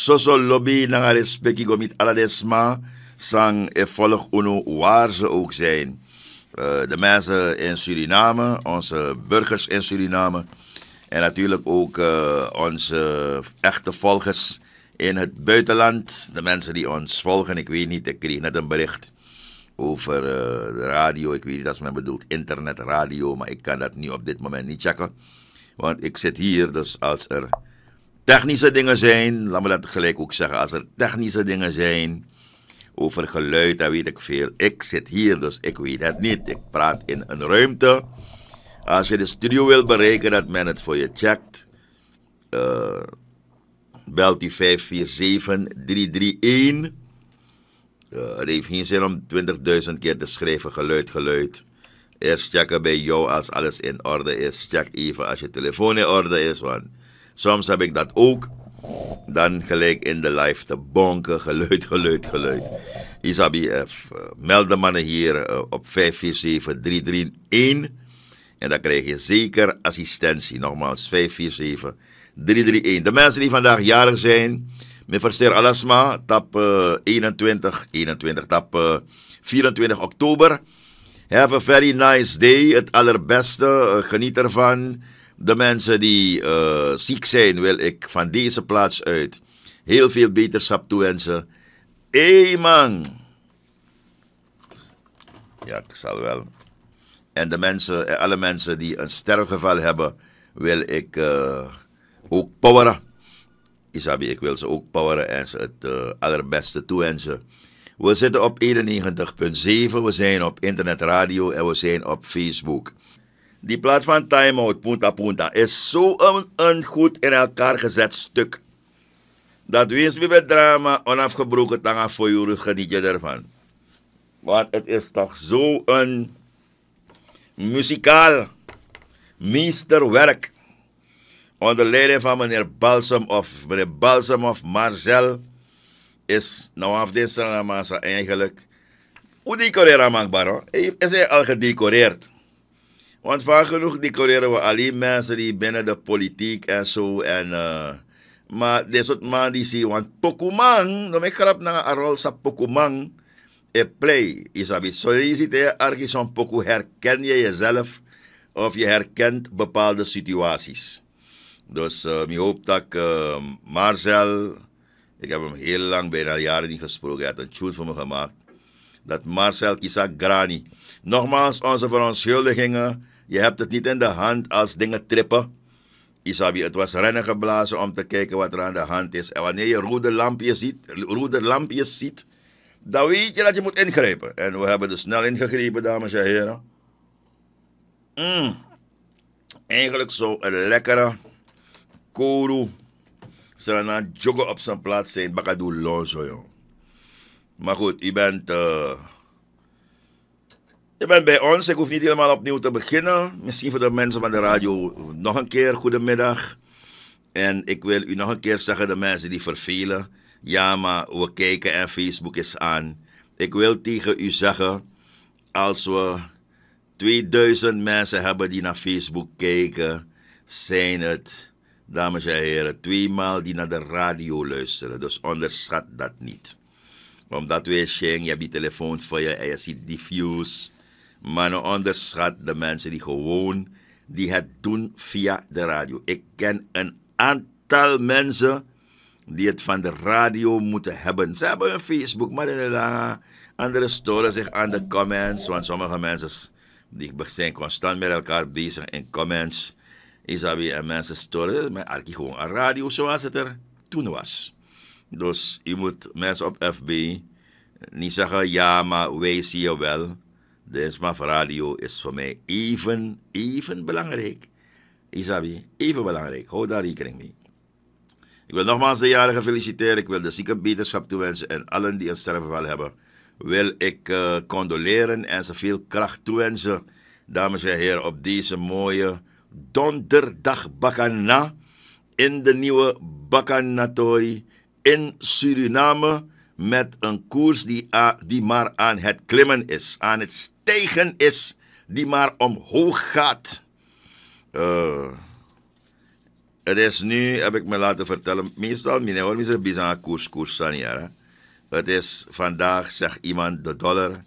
zo lobby naar haar respectie gomit aladesma, sang en volg uno waar ze ook zijn. Eh, de mensen in Suriname, onze burgers in Suriname en natuurlijk ook eh, onze echte volgers in het buitenland. De mensen die ons volgen, ik weet niet, ik kreeg net een bericht over eh, de radio. Ik weet niet als men bedoelt internetradio, maar ik kan dat nu op dit moment niet checken. Want ik zit hier, dus als er technische dingen zijn, laten we dat gelijk ook zeggen, als er technische dingen zijn over geluid, dan weet ik veel. Ik zit hier, dus ik weet het niet. Ik praat in een ruimte. Als je de studio wil bereiken, dat men het voor je checkt, uh, eh, belt die 547-331. Eh, het heeft geen zin om 20.000 keer te schrijven, geluid, geluid. Eerst checken bij jou als alles in orde is. Check even als je telefoon in orde is, want Soms heb ik dat ook. Dan gelijk in de live te bonken, geluid, geluid, geluid. Isabi, eh, F, eh, meld de mannen hier eh, op 547-331. En dan krijg je zeker assistentie. Nogmaals, 547-331. De mensen die vandaag jarig zijn, verster Alasma, tap 21, 21, tap 24 oktober. Have a very nice day, het allerbeste, geniet ervan. De mensen die eh, ziek zijn, wil ik van deze plaats uit heel veel beterschap toewensen. man, Ja, ik zal wel. En de mensen, eh, alle mensen die een sterfgeval hebben, wil ik eh, ook poweren. Isabi, ik wil ze ook poweren en ze het allerbeste toewensen. We zitten op 91.7, we zijn op internetradio en we zijn op Facebook. Die plaat van time-out, punta punta, is zo'n een, goed in elkaar gezet stuk. Dat wees bij het drama onafgebroken tanga voor jullie geniet ervan. Want het is toch zo een muzikaal meesterwerk. Onder leiding van meneer Balsam of meneer Balsam of Marcel is nou af deze eigenlijk. Hoe decoreer Hij is hij al gedecoreerd. Want vaak genoeg decoreren we alleen mensen die binnen de politiek en zo. En, uh, maar dit soort man die zie Want Pokumang, dan me ik grap naar een rol van Pokumang. E play, Isabi. Zo so, je ziet ergens poku herken je jezelf. Of je herkent bepaalde situaties. Dus uh, eh, ik hoop dat eh, Marcel, ik heb hem heel lang, bijna jaren niet gesproken. Hij had een tune voor me gemaakt. Dat Marcel Kisa Grani. Nogmaals, onze verontschuldigingen je hebt het niet in de hand als dingen trippen. Isabi, het was rennen geblazen om te kijken wat er aan de hand is. En wanneer je rode lampjes ziet, rode lampjes ziet dan weet je dat je moet ingrijpen. En we hebben er snel ingegrepen, dames en heren. Mm. Eigenlijk zo een lekkere koru dan joggen op zijn plaats zijn. Bakadou lonzo, joh. Maar goed, je bent... Uh, je bent bij ons. Ik hoef niet helemaal opnieuw te beginnen. Misschien voor de mensen van de radio nog een keer goedemiddag. En ik wil u nog een keer zeggen, de mensen die vervelen. Ja, maar we kijken en Facebook is aan. Ik wil tegen u zeggen, als we 2000 mensen hebben die naar Facebook kijken, zijn het, dames en heren, tweemaal die naar de radio luisteren. Dus onderschat dat niet. Omdat we zien, je hebt die telefoon voor je en je ziet die maar nou onderschat de mensen die gewoon die het doen via de radio. Ik ken een aantal mensen die het van de radio moeten hebben. Ze hebben een Facebook, maar de andere storen zich aan de comments. Want sommige mensen die zijn constant met elkaar bezig in comments. Isabi en mensen storen. Maar eigenlijk gewoon een radio zoals het er toen was. Dus je moet mensen op FB niet zeggen ja, maar wij zien je wel. De maar radio is voor mij even, even belangrijk. Isabi, even belangrijk. Hou daar rekening mee. Ik wil nogmaals de jaren feliciteren. Ik wil de zieke beterschap toewensen. En allen die een sterfgeval hebben, wil ik uh, condoleren en ze veel kracht toewensen. Dames en heren, op deze mooie donderdag Bacana in de nieuwe Bacanatori in Suriname met een koers die, die maar aan het klimmen is, aan het stijgen is, die maar omhoog gaat. Eh, het is nu, heb ik me laten vertellen, meestal, meneer hoor, is bizar koers, koers Het is vandaag, zegt iemand, de dollar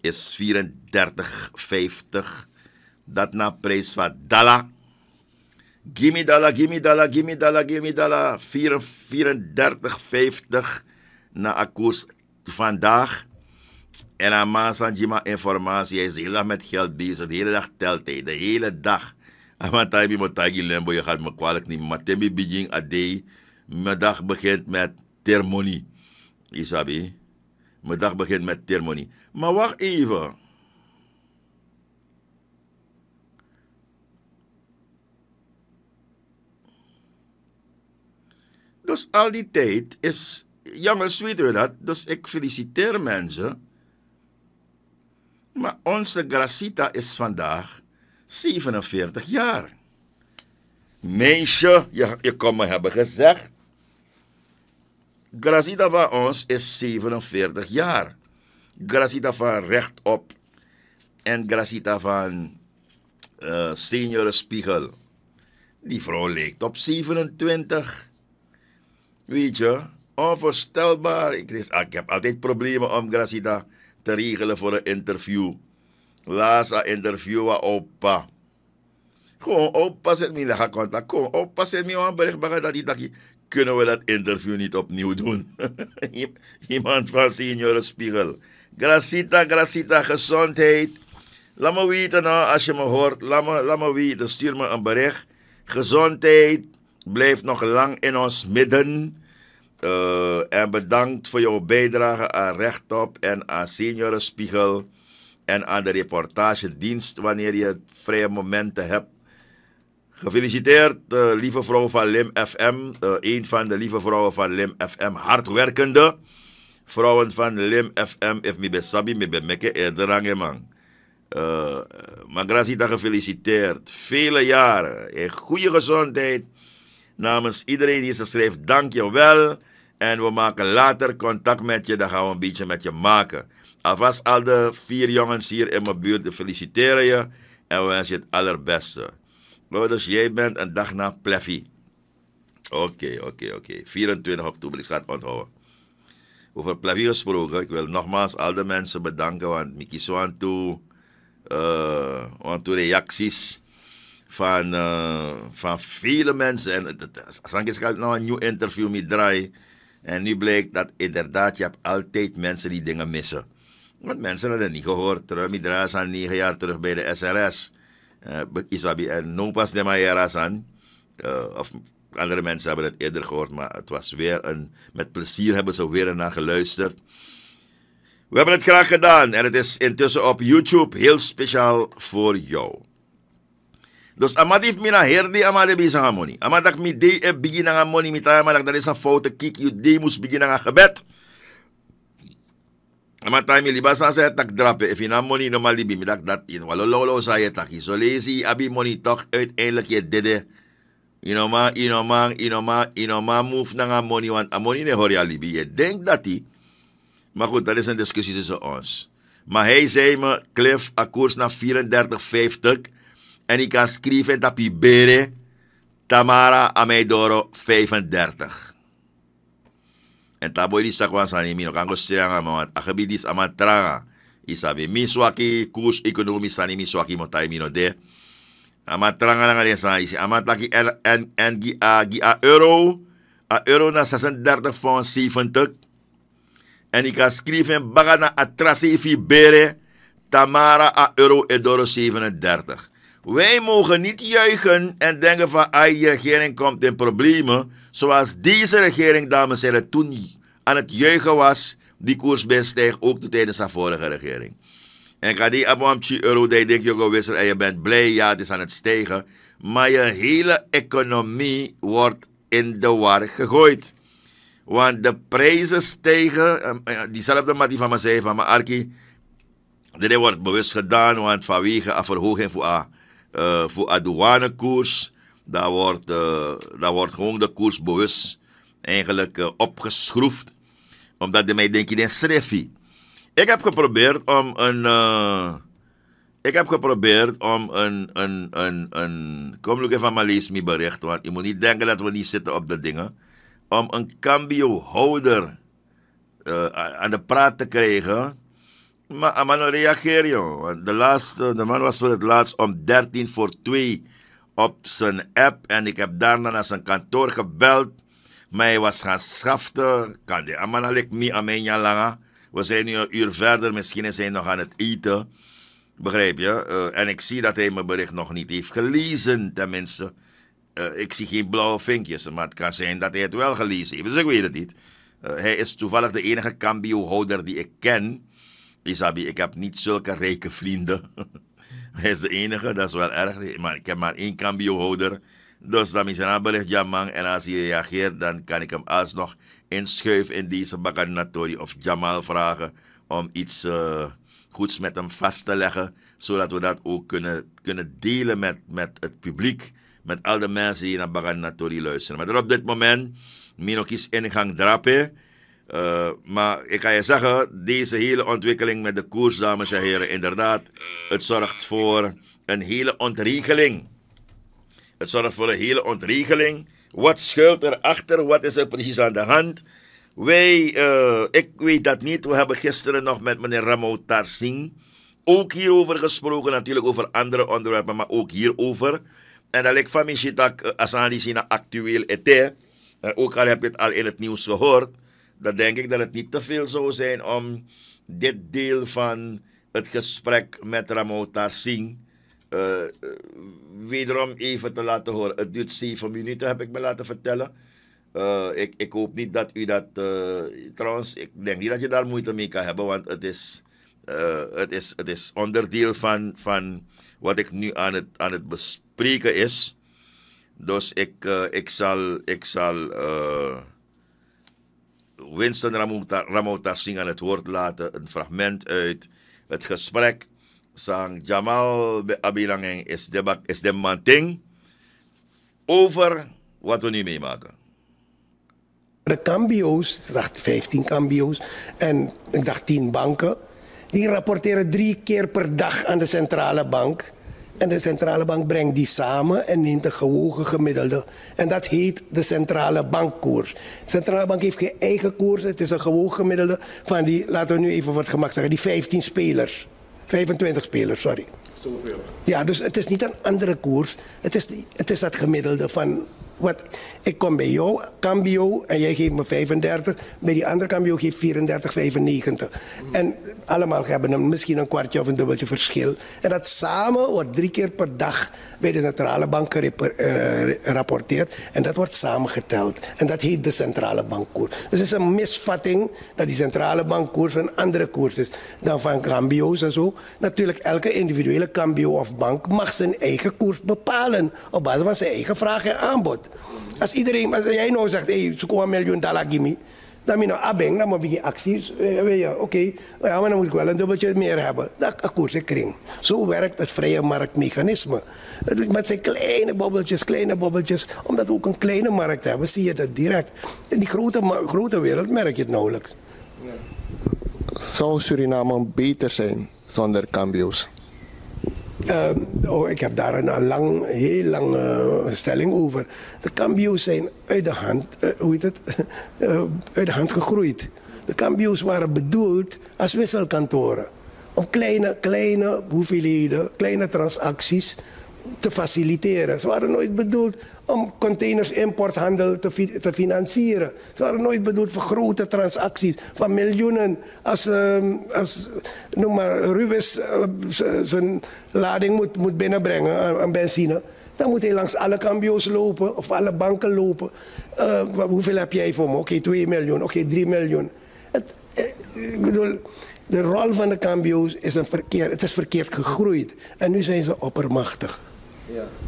is 34,50. Dat na prijs van dala. Gimme dollar, gimme dollar, gimme dollar, gimme dollar. 34,50 na een koers vandaag. En aan Maansanjima informatie. Hij is de hele dag met geld bezig. De hele dag telt hij. De hele dag. Want hij moet in lembo. Je gaat me kwalijk niet. Maar tembi bijing adei. Mijn dag begint met thermonie. Isabi. Mijn dag begint met thermonie. Maar wacht even. Dus al die tijd is jongens, weten we dat? Dus ik feliciteer mensen. Maar onze Gracita is vandaag 47 jaar. Meisje, je, je kon me hebben gezegd. Gracita van ons is 47 jaar. Gracita van rechtop en Gracita van uh, eh, Senior Spiegel. Die vrouw leek op 27. Weet je? onvoorstelbaar. Ik, ah, ik heb altijd problemen om Gracida te regelen voor een interview. Laat ze interviewen, opa. Gewoon opa zet me in contact. Kom opa zet me een bericht dat kunnen we dat interview niet opnieuw doen. Iemand van Senior Spiegel. Gracita, Gracita, gezondheid. Laat me weten nou, als je me hoort. Laat me, laat me weten. Stuur me een bericht. Gezondheid. blijft nog lang in ons midden. Uh, en bedankt voor jouw bijdrage aan Rechtop en aan Seniorenspiegel en aan de reportagedienst wanneer je vrije momenten hebt. Gefeliciteerd, eh, lieve vrouw van Lim FM, uh, eh, een van de lieve vrouwen van Lim FM, hardwerkende vrouwen van Lim FM, if ik besabi, meke bemeke eerder man. Uh, Magrazita gefeliciteerd, vele jaren, in goede gezondheid. Namens iedereen die ze schrijft, dank je wel. En we maken later contact met je. Dan gaan we een beetje met je maken. Alvast al de vier jongens hier in mijn buurt feliciteren je. En we wensen je het allerbeste. Oh, dus jij bent een dag na Pleffy. Oké, oké, oké. 24 oktober, ik ga het onthouden. Over Pleffy gesproken, ik wil nogmaals al de mensen bedanken. Want Miki Swan toe, uh, toe reacties van, uh, van vele mensen. En uh, ik gaat nou een nieuw interview met draaien. En nu blijkt dat inderdaad, je hebt altijd mensen die dingen missen. Want mensen hadden niet gehoord. Rami Draasan negen jaar terug bij de SRS. Uh, eh, Isabi en Nopas de Mayarasan. Uh, eh, of andere mensen hebben het eerder gehoord, maar het was weer een. Met plezier hebben ze weer naar geluisterd. We hebben het graag gedaan en het is intussen op YouTube heel speciaal voor jou. Dus amadif mina herdi amade bisa amoni Amadak mi day e money ang hamoni mi tayo amadak dali sa foute kik yu day mus begin ang gebed. Amatay mi libasa sa eh, tak drape e eh. finamoni no malibi mi dak dat in walolo sa yetaki. So lazy abi moni tok uiteindelijk je dede. Inoma, inoma, inoma, inoma, move na amoni money want amoni ne hori alibi. Je denk dat die, maar goed, dat is een discussie tussen ons. Maar hij zei me, Cliff, akkoers naar 34,50 en ik kan schrijven dat Bere Tamara Amedoro 35. En taboy di sakwan sa nimi no kango siranga mo at akabidis amatranga. Isabi miswaki kus ekonomi sani nimi swaki mo tayo mino de. Amatranga na nga sa isi. Amatlaki en, en, gi, a, euro. A euro na 36 van 70. En ik kan schrijven baga na atrasi ifi bere. Tamara a euro edoro 37. Wij mogen niet juichen en denken van, ah, die regering komt in problemen. Zoals deze regering, dames en heren, toen aan het juichen was, die koers bestijgt ook tijdens haar vorige regering. En ga die abamtje euro, die denk je ook en je bent blij, ja, het is aan het stijgen. Maar je hele economie wordt in de war gegooid. Want de prijzen stijgen. Ehm, eh, diezelfde die van me zei van, mijn Arki, dit wordt bewust gedaan, want vanwege een verhoging voor A. Eh, voor voor douanekoers. Daar wordt, eh, daar wordt gewoon de koers bewust eigenlijk eh, opgeschroefd. Omdat de mij denk je, Ik heb geprobeerd om een. Uh, ik heb geprobeerd om een. een, een, een kom, ik even maar lees mijn bericht. Want je moet niet denken dat we niet zitten op de dingen. Om een cambio-houder aan de praat te krijgen. Maar allemaal man, reageer joh. De, laatste, de man was voor het laatst om 13 voor 2 op zijn app. En ik heb daarna naar zijn kantoor gebeld. Maar hij was gaan schaften. Kan die man al me aan langa. We zijn nu een uur verder. Misschien is hij nog aan het eten. Begrijp je? Eh, en ik zie dat hij mijn bericht nog niet heeft gelezen. Tenminste, eh, ik zie geen blauwe vinkjes. Maar het kan zijn dat hij het wel gelezen heeft. Dus ik weet het niet. Eh, hij is toevallig de enige cambio-houder die ik ken Isabi, ik heb niet zulke rijke vrienden. Hij is de enige, dat is wel erg. Maar ik heb maar één cambiohouder. Dus dan is een bericht Jamang. En als hij reageert, dan kan ik hem alsnog inschuiven in deze Bakanatori of Jamal vragen om iets uh, goeds met hem vast te leggen. Zodat we dat ook kunnen, kunnen delen met, met het publiek. Met al de mensen die naar Bakanatori luisteren. Maar op dit moment, Minokis ingang drapen. Eh, maar ik kan je zeggen, deze hele ontwikkeling met de koers, dames en heren, inderdaad, het zorgt voor een hele ontregeling. Het zorgt voor een hele ontregeling. Wat schuilt erachter? Wat is er precies aan de hand? Wij, eh, ik weet dat niet. We hebben gisteren nog met meneer Ramo Tarsing ook hierover gesproken. Natuurlijk over andere onderwerpen, maar ook hierover. En dat eh, lijkt van mij dat Asani actueel eten. Ook al heb je het al in het nieuws gehoord dan denk ik dat het niet te veel zou zijn om dit deel van het gesprek met Ramota Singh eh, uh, eh, wederom even te laten horen. Het duurt zeven minuten, heb ik me laten vertellen. Eh, ik, ik hoop niet dat u dat. Uh, trouwens, ik denk niet dat je daar moeite mee kan hebben, want het is, het is, het is onderdeel van, van wat ik nu aan het, aan het bespreken is. Dus ik, ik zal. Ik zal Winston Ramota, Ramota Singh aan het woord laten. Een fragment uit het gesprek. Zang Jamal Abilangen is de, is de manting over wat we nu meemaken. De cambio's, ik dacht 15 cambio's en ik dacht 10 banken, die rapporteren drie keer per dag aan de centrale bank en de centrale bank brengt die samen en neemt een gewogen gemiddelde. En dat heet de centrale bankkoers. De centrale bank heeft geen eigen koers, het is een gewogen gemiddelde van die, laten we nu even wat gemak zeggen, die 15 spelers. 25 spelers, sorry. Zoveel. Ja, dus het is niet een andere koers. Het is, het is dat gemiddelde van wat ik kom bij jou, cambio, en jij geeft me 35. Bij die andere cambio geeft 34, 95. En allemaal hebben een, misschien een kwartje of een dubbeltje verschil. En dat samen wordt drie keer per dag bij de centrale bank eh, gerapporteerd. en dat wordt samengeteld. En dat heet de centrale bankkoers. Dus het is een misvatting dat die centrale bankkoers een andere koers is dan van cambio's en zo. Natuurlijk, elke individuele cambio of bank mag zijn eigen koers bepalen. Op basis van zijn eigen vraag en aanbod. Als iedereen, als jij nou zegt, hey, zoek een miljoen dollar gimme dan ben een nou abeng, dan moet ik acties. Eh, oké, okay. ja, maar dan moet ik wel een dubbeltje meer hebben. Dat akkoord ik kring. Zo werkt het vrije marktmechanisme. Met zijn kleine bobbeltjes, kleine bobbeltjes. Omdat we ook een kleine markt hebben, zie je dat direct. In die grote, grote wereld merk je het nauwelijks. Zou Suriname beter zijn zonder cambio's? Ehm, oh, ik heb daar een lang, heel lange stelling over. De cambio's zijn uit de hand, eh, hoe heet het? Eh, uit de hand gegroeid. De cambio's waren bedoeld als wisselkantoren. Om kleine, kleine hoeveelheden, kleine transacties te faciliteren. Ze waren nooit bedoeld om containersimporthandel te, te financieren. Ze waren nooit bedoeld voor grote transacties van miljoenen. Als, uh, als noem maar, eh, zijn lading moet, moet binnenbrengen aan, aan, benzine... dan moet hij langs alle cambio's lopen of alle banken lopen. Eh, hoeveel heb jij voor me? Oké, 2 miljoen. Oké, 3 miljoen. Het, eh, ik bedoel... De rol van de cambio's is een verkeer, het is verkeerd gegroeid. En nu zijn ze oppermachtig.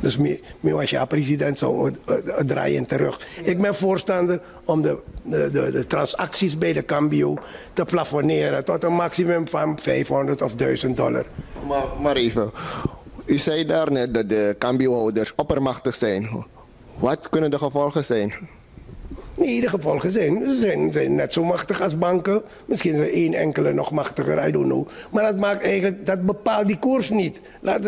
Dus me, me was ja president zou eh, eh, draaien terug. Ik ben voorstander om de, de, de, transacties bij de Cambio te plafonneren tot een maximum van 500 of 1000 dollar. Maar, maar even, u zei daarnet dat de Cambio-houders oppermachtig zijn. Wat kunnen de gevolgen zijn? in ieder geval gezien. Ze zijn, net zo machtig als banken. Misschien is er één enkele nog machtiger, I don't know. Maar dat, maakt eigenlijk, dat bepaalt die koers niet.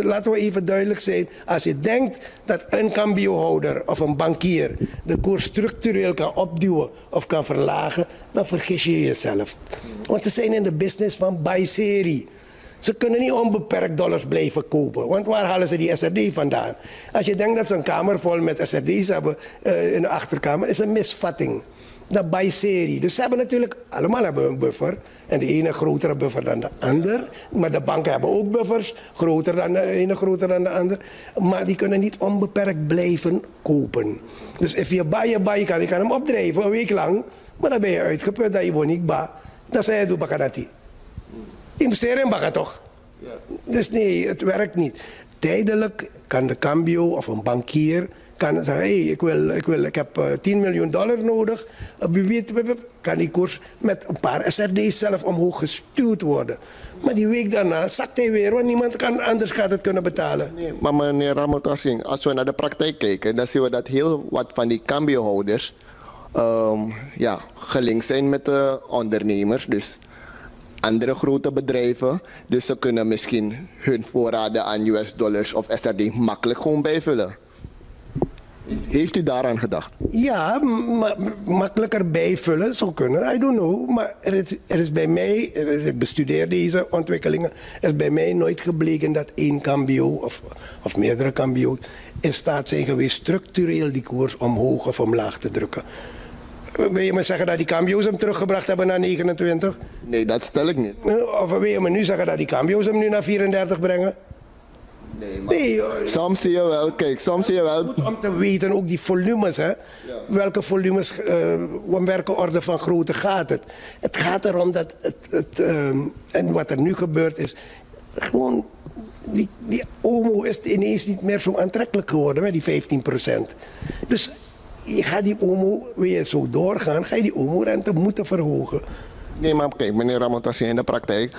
laten we even duidelijk zijn. Als je denkt dat een cambiohouder of een bankier de koers structureel kan opduwen of kan verlagen, dan vergis je jezelf. Want ze zijn in de business van buy serie. Ze kunnen niet onbeperkt dollars blijven kopen. Want waar halen ze die SRD vandaan? Als je denkt dat ze een kamer vol met SRD's hebben eh, in de achterkamer, is een misvatting. Dat bij serie. Dus ze hebben natuurlijk, allemaal hebben een buffer. En de ene grotere buffer dan de ander. Maar de banken hebben ook buffers. Groter dan de ene, groter dan de ander. Maar die kunnen niet onbeperkt blijven kopen. Dus als je bij je bij kan, je kan hem opdrijven een week lang. Maar dan ben je uitgeput dat je niet ba. Dat zei je, doe bakanati in Serembaga toch? Ja. Dus nee, het werkt niet. Tijdelijk kan de cambio of een bankier kan zeggen, hey, ik, wil, ik, wil, ik heb 10 eh, miljoen dollar nodig. Kan die koers met een paar SRD's zelf omhoog gestuurd worden. Maar die week daarna zakt hij weer, want niemand kan, anders gaat het kunnen betalen. Nee, maar meneer Ramon, als we naar de praktijk kijken, dan zien we dat heel wat van die cambiohouders um, ja, gelinkt zijn met de ondernemers. Dus andere grote bedrijven. Dus ze kunnen misschien hun voorraden aan US dollars of SRD makkelijk gewoon bijvullen. Heeft u daaraan gedacht? Ja, makkelijker bijvullen zou kunnen. I don't know. Maar er is, is bij mij, ik bestudeer deze ontwikkelingen, er is bij mij nooit gebleken dat één cambio of, of meerdere cambio's in staat zijn geweest structureel die koers omhoog of omlaag te drukken. Wil je me zeggen dat die Cambio's hem teruggebracht hebben naar 29? Nee, dat stel ik niet. Eh, of wil je me nu zeggen dat die Cambio's hem nu naar 34 brengen? Nee, maar soms zie je wel, kijk, soms zie je wel. Goed om te weten, ook die volumes, hè. Welke volumes, uh, om welke orde van grootte gaat het? Het gaat erom dat het, het ehm, en wat er nu gebeurt is, gewoon, die, die is ineens niet meer zo aantrekkelijk geworden, hè, die 15 Dus je gaat die OMO weer zo doorgaan, ga je die OMO-rente moeten verhogen. Nee, maar kijk, meneer Ramotassi, in de praktijk,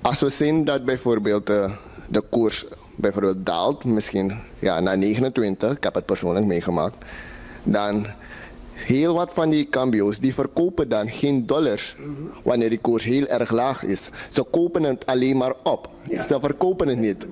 als we zien dat bijvoorbeeld de, eh, de koers bijvoorbeeld daalt, misschien ja, naar 29, ik heb het persoonlijk meegemaakt, dan Heel wat van die cambio's die verkopen dan geen dollars wanneer die koers heel erg laag is. Ze kopen het alleen maar op. Ze verkopen het niet.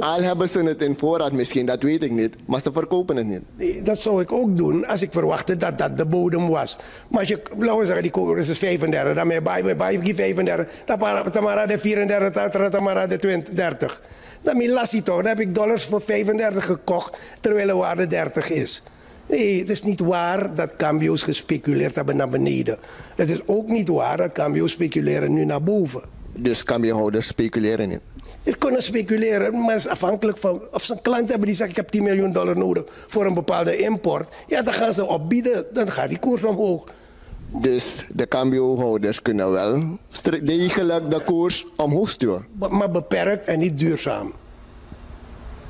Al hebben ze het in voorraad misschien, dat weet ik niet. Maar ze verkopen het niet. Dat zou ik ook doen als ik verwachtte dat dat de bodem was. Maar als je, laten we zeggen, die koers is 35, dan bij je bij 35, dan maar de 34, dan maar de 30. Dan las je toch, dan heb ik dollars voor 35 gekocht terwijl de waarde 30 is. Nee, het is niet waar dat Cambio's gespeculeerd hebben naar beneden. Het is ook niet waar dat Cambio's speculeren nu naar boven. Dus kambio houders speculeren niet? Ze kunnen speculeren, maar het is afhankelijk van of ze een klant hebben die zegt ik heb 10 miljoen dollar nodig voor een bepaalde import. Ja, dan gaan ze opbieden, dan gaat die koers omhoog. Dus de cambio-houders kunnen wel degelijk de koers omhoog sturen. Maar beperkt en niet duurzaam.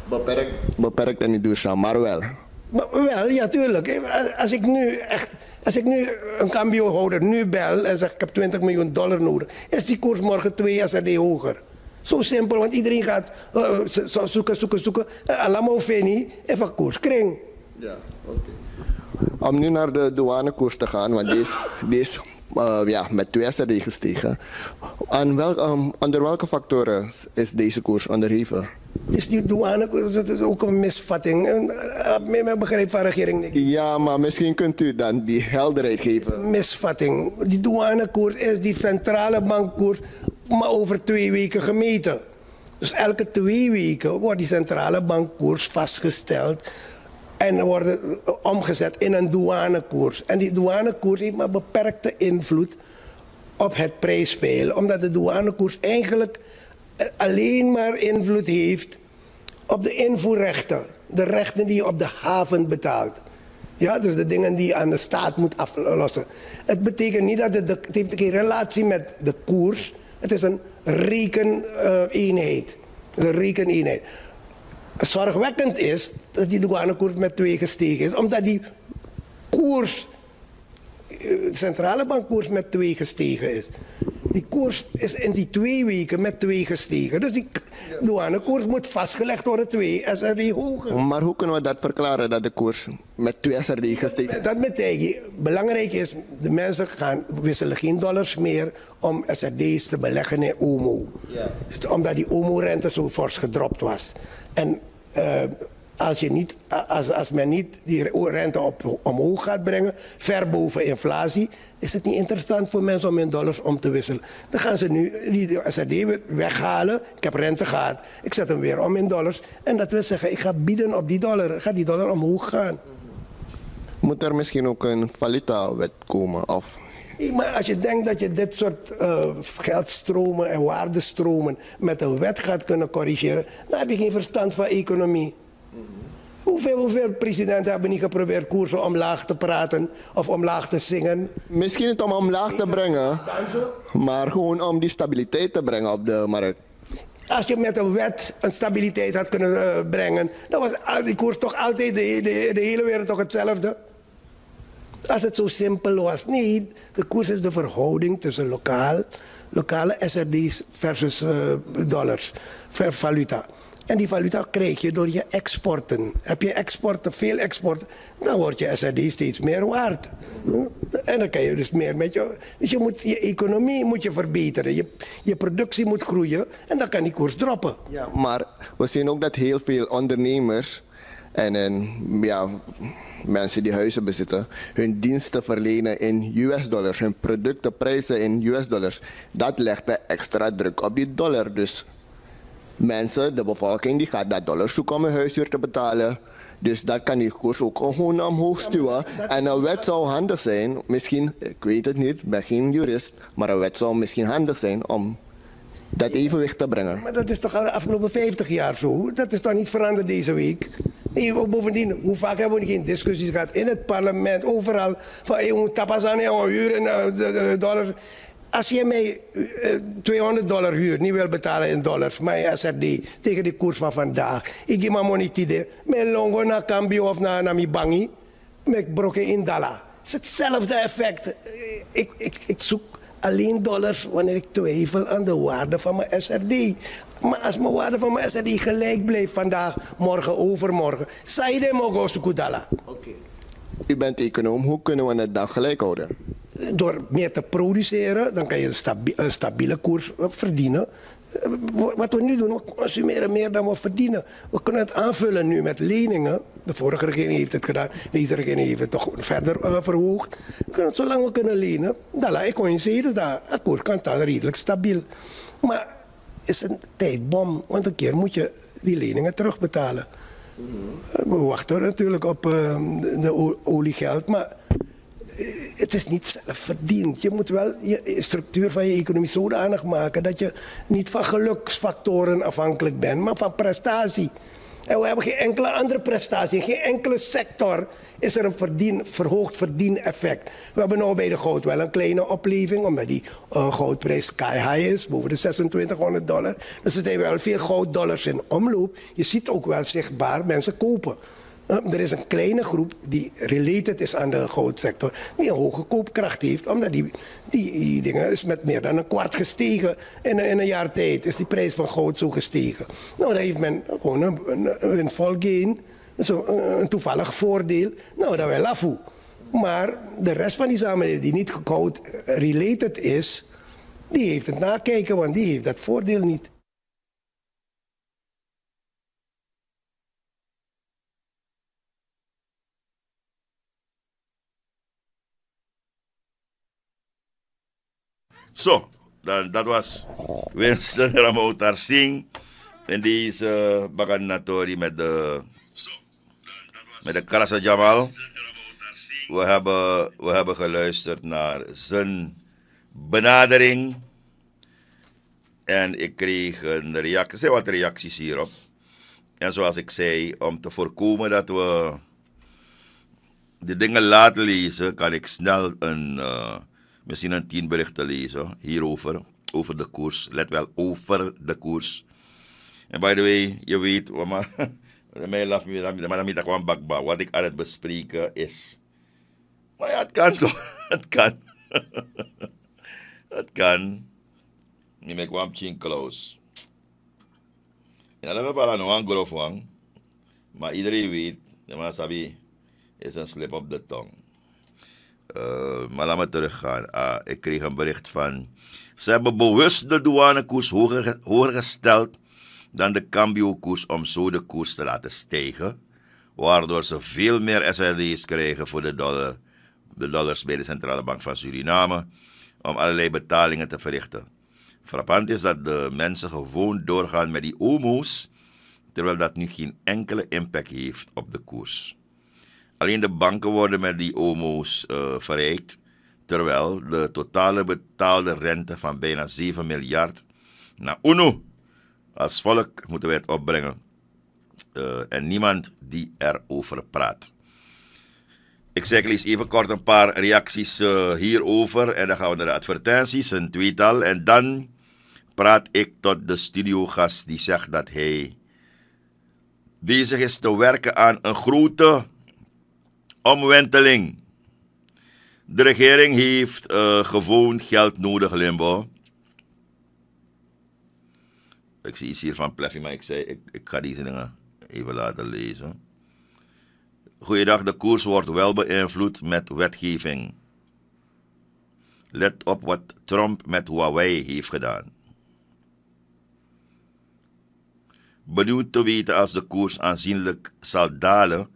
Beperkt, beperkt en niet duurzaam, maar wel. Maar wel, ja, tuurlijk. Als ik nu echt, als ik nu een cambiohouder nu bel en zeg ik heb 20 miljoen dollar nodig, is die koers morgen 2 SRD hoger. Zo simpel, want iedereen gaat eh, eh, zoeken, zoeken, zoeken. Eh, Alamo feni, even koers kring. Ja, oké. Om nu naar de douanekoers te gaan, want deze, deze ja, met 2 SRD gestegen. Aan ehm, onder welke factoren is deze koers onderheven? Is dus die douane, ook een misvatting. We eh, begrip van de regering. niet. Ja, maar misschien kunt u dan die helderheid geven. Misvatting. Die douanekoers is die centrale bankkoers, maar over twee weken gemeten. Dus elke twee weken wordt die centrale bankkoers vastgesteld en wordt eh, omgezet in een douanekoers. En die douanekoers heeft maar beperkte invloed op het prijsspel, omdat de douanekoers eigenlijk alleen maar invloed heeft op de invoerrechten. De rechten die je op de haven betaalt. Ja, dus de dingen die je aan de staat moet aflossen. Het betekent niet dat het, de, het heeft geen relatie met de koers. Het is een rekeneenheid. Een rekeneenheid. Zorgwekkend is dat die douanekoers met twee gestegen is. Omdat die koers, de eh, centrale bankkoers met twee gestegen is. Die koers is in die twee weken met twee gestegen. Dus die douanekoers moet vastgelegd worden, twee SRD hoger. Maar hoe kunnen we dat verklaren, dat de koers met twee SRD gestegen is? Dat betekent, belangrijk is, de mensen gaan wisselen geen dollars meer om SRD's te beleggen in OMO. Ja. Omdat die OMO-rente zo fors gedropt was. En eh, als, je niet, als, als men niet die rente op, omhoog gaat brengen, ver boven inflatie, is het niet interessant voor mensen om in dollars om te wisselen. Dan gaan ze nu die SRD weghalen. Ik heb rente gehad. Ik zet hem weer om in dollars. En dat wil zeggen, ik ga bieden op die dollar. Gaat die dollar omhoog gaan? Moet er misschien ook een valuta-wet komen? Of maar als je denkt dat je dit soort eh, geldstromen en waardestromen met een wet gaat kunnen corrigeren, dan heb je geen verstand van economie. Hoeveel, presidenten hebben niet geprobeerd koersen omlaag te praten of omlaag te zingen? Misschien niet om omlaag te brengen, maar gewoon om die stabiliteit te brengen op de markt. Als je met een wet een stabiliteit had kunnen eh, brengen, dan was die koers toch altijd de, de, hele wereld toch hetzelfde? Als het zo simpel was. Nee, de koers is de verhouding tussen lokaal, lokale SRD's versus eh, dollars, valuta. En die valuta krijg je door je exporten. Heb je exporten, veel exporten, dan wordt je SRD steeds meer waard. En dan kan je dus meer met je... Dus je, moet, je economie moet je verbeteren, je, je productie moet groeien en dan kan die koers droppen. Ja, maar we zien ook dat heel veel ondernemers en, en ja, mensen die huizen bezitten, hun diensten verlenen in US-dollars, hun producten prijzen in US-dollars. Dat legt de extra druk op die dollar dus mensen, de bevolking, die gaat dat dollar zoeken om hun huishuur te betalen. Dus dat kan die koers ook gewoon omhoog stuwen. En een wet zou handig zijn, misschien, ik weet het niet, ik ben geen jurist, maar een wet zou misschien handig zijn om dat evenwicht te brengen. Maar dat is toch al de afgelopen 50 jaar zo? Dat is toch niet veranderd deze week? bovendien, hoe vaak hebben we geen discussies gehad in het parlement, overal, van jongen, tapas aan, jongen, uren, eh, dollar als je mij 200 eh, eh, dollar huur, niet wil betalen in dollars, maar SRD, tegen de koers van vandaag. Ik geef mijn monitide, mijn longo naar Cambio of naar, naar mijn bangi, brokken in dollar. Het is hetzelfde effect. Eh, ik, ik, ik zoek alleen dollars wanneer ik twijfel aan de waarde van mijn SRD. Maar als mijn waarde van mijn SRD gelijk blijft vandaag, morgen, overmorgen, zij de mogen Oké. U bent econoom, hoe kunnen we het dan gelijk houden? door meer te produceren, dan kan je een, stabiele koers eh, verdienen. Eh, wat we nu doen, we consumeren meer dan we verdienen. We kunnen het aanvullen nu met leningen. De vorige regering heeft het gedaan, deze regering heeft het toch verder eh, verhoogd. We kunnen het zolang we kunnen lenen, dan laat ik gewoon zeggen dat het koers kan dan redelijk stabiel. Maar is een tijdbom, want een keer moet je die leningen terugbetalen. Mhm. We wachten natuurlijk op de oliegeld, maar het is niet zelf verdiend. Je moet wel je structuur van je economie zodanig maken dat je niet van geluksfactoren afhankelijk bent, maar van prestatie. En we hebben geen enkele andere prestatie. In geen enkele sector is er een verdien, verhoogd verdieneffect. We hebben nu bij de goud wel een kleine opleving, omdat die uh, goudprijs sky high is, boven de 2600 dollar. Dus er zijn wel veel gouddollars in omloop. Je ziet ook wel zichtbaar mensen kopen. Ehm, er is een kleine groep die related is aan de goudsector, die een hoge koopkracht heeft, omdat die, die, die dingen is met meer dan een kwart gestegen. In, in een jaar tijd is die prijs van goud zo gestegen. Nou, daar heeft men gewoon een, een, een zo, een, toevallig voordeel. Nou, dat wel afvoer. Maar de rest van die samenleving die niet goud related is, die heeft het nakijken, want die heeft dat voordeel niet. Zo, dan, dat was Winston Ramoutar Singh. En die is uh, met de, met de Karasa Jamal. We hebben, we hebben geluisterd naar zijn benadering. En ik kreeg een reactie. Er zijn wat reacties hierop. En zoals ik zei, om te voorkomen dat we de dingen laten lezen, kan ik snel een. Eh, Misschien een tien berichten lezen hierover, over de koers. Let wel, over de koers. En by the way, je weet, maar, mij laat me, maar dan moet ik gewoon bakba. Wat ik aan het bespreken is. Maar ja, het kan toch? Het kan. het kan. Je maakt gewoon chinklaus. In alle geval aan wang, grof wang. Maar iedereen weet, de man is een slip op de tong. Eh, maar laat we teruggaan. Ah, ik kreeg een bericht van. Ze hebben bewust de douanekoers hoger, hoger gesteld dan de Cambio-koers om zo de koers te laten stijgen. Waardoor ze veel meer SRD's krijgen voor de dollar. De dollars bij de Centrale Bank van Suriname. Om allerlei betalingen te verrichten. Frappant is dat de mensen gewoon doorgaan met die OMO's. Terwijl dat nu geen enkele impact heeft op de koers. Alleen de banken worden met die OMO's uh, eh, verrijkt, terwijl de totale betaalde rente van bijna 7 miljard naar UNO als volk moeten wij het opbrengen. Eh, en niemand die erover praat. Ik zeg eens even kort een paar reacties eh, hierover en dan gaan we naar de advertenties, een tweetal. En dan praat ik tot de studiogast die zegt dat hij bezig is te werken aan een grote omwenteling. De regering heeft eh, gewoon geld nodig, Limbo. Ik zie iets hier van Pleffy, maar ik zei, ik, ga deze dingen even laten lezen. Goeiedag, de koers wordt wel beïnvloed met wetgeving. Let op wat Trump met Huawei heeft gedaan. Benieuwd te weten als de koers aanzienlijk zal dalen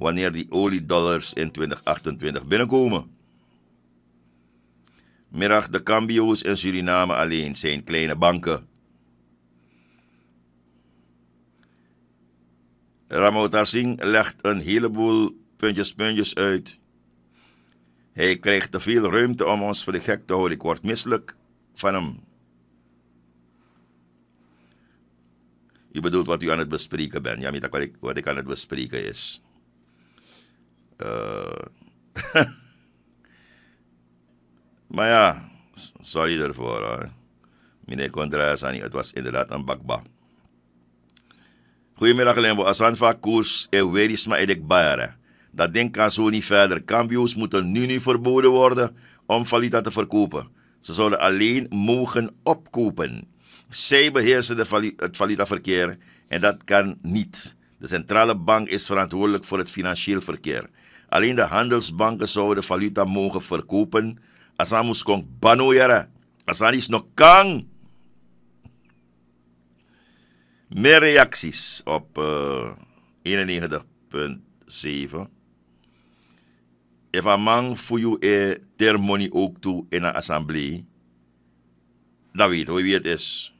wanneer die oliedollars in 2028 binnenkomen. Middag, de cambio's in Suriname alleen zijn kleine banken. Ramotar Singh legt een heleboel puntjes puntjes uit. Hij krijgt te veel ruimte om ons voor de gek te houden. Ik word misselijk van hem. U bedoelt wat u aan het bespreken bent. Ja, wat ik, wat ik aan het bespreken is. Eh, maar ja, sorry daarvoor hoor. Meneer Contreras, het was inderdaad een bakba. Goedemiddag Lembo. Asanfa koers Eweris eh, edik Bayer. Dat ding kan zo niet verder. Cambio's moeten nu niet verboden worden om Valita te verkopen. Ze zouden alleen mogen opkopen. Zij beheersen het Valita-verkeer en dat kan niet. De centrale bank is verantwoordelijk voor het financieel verkeer. Alleen de handelsbanken zouden valuta mogen verkopen. Asan moest kon als Asan is nog kan. Meer reacties op uh, 91.7. Even man jou e eh, termoni ook toe in een assemblee. Dat weet hoe wie het is.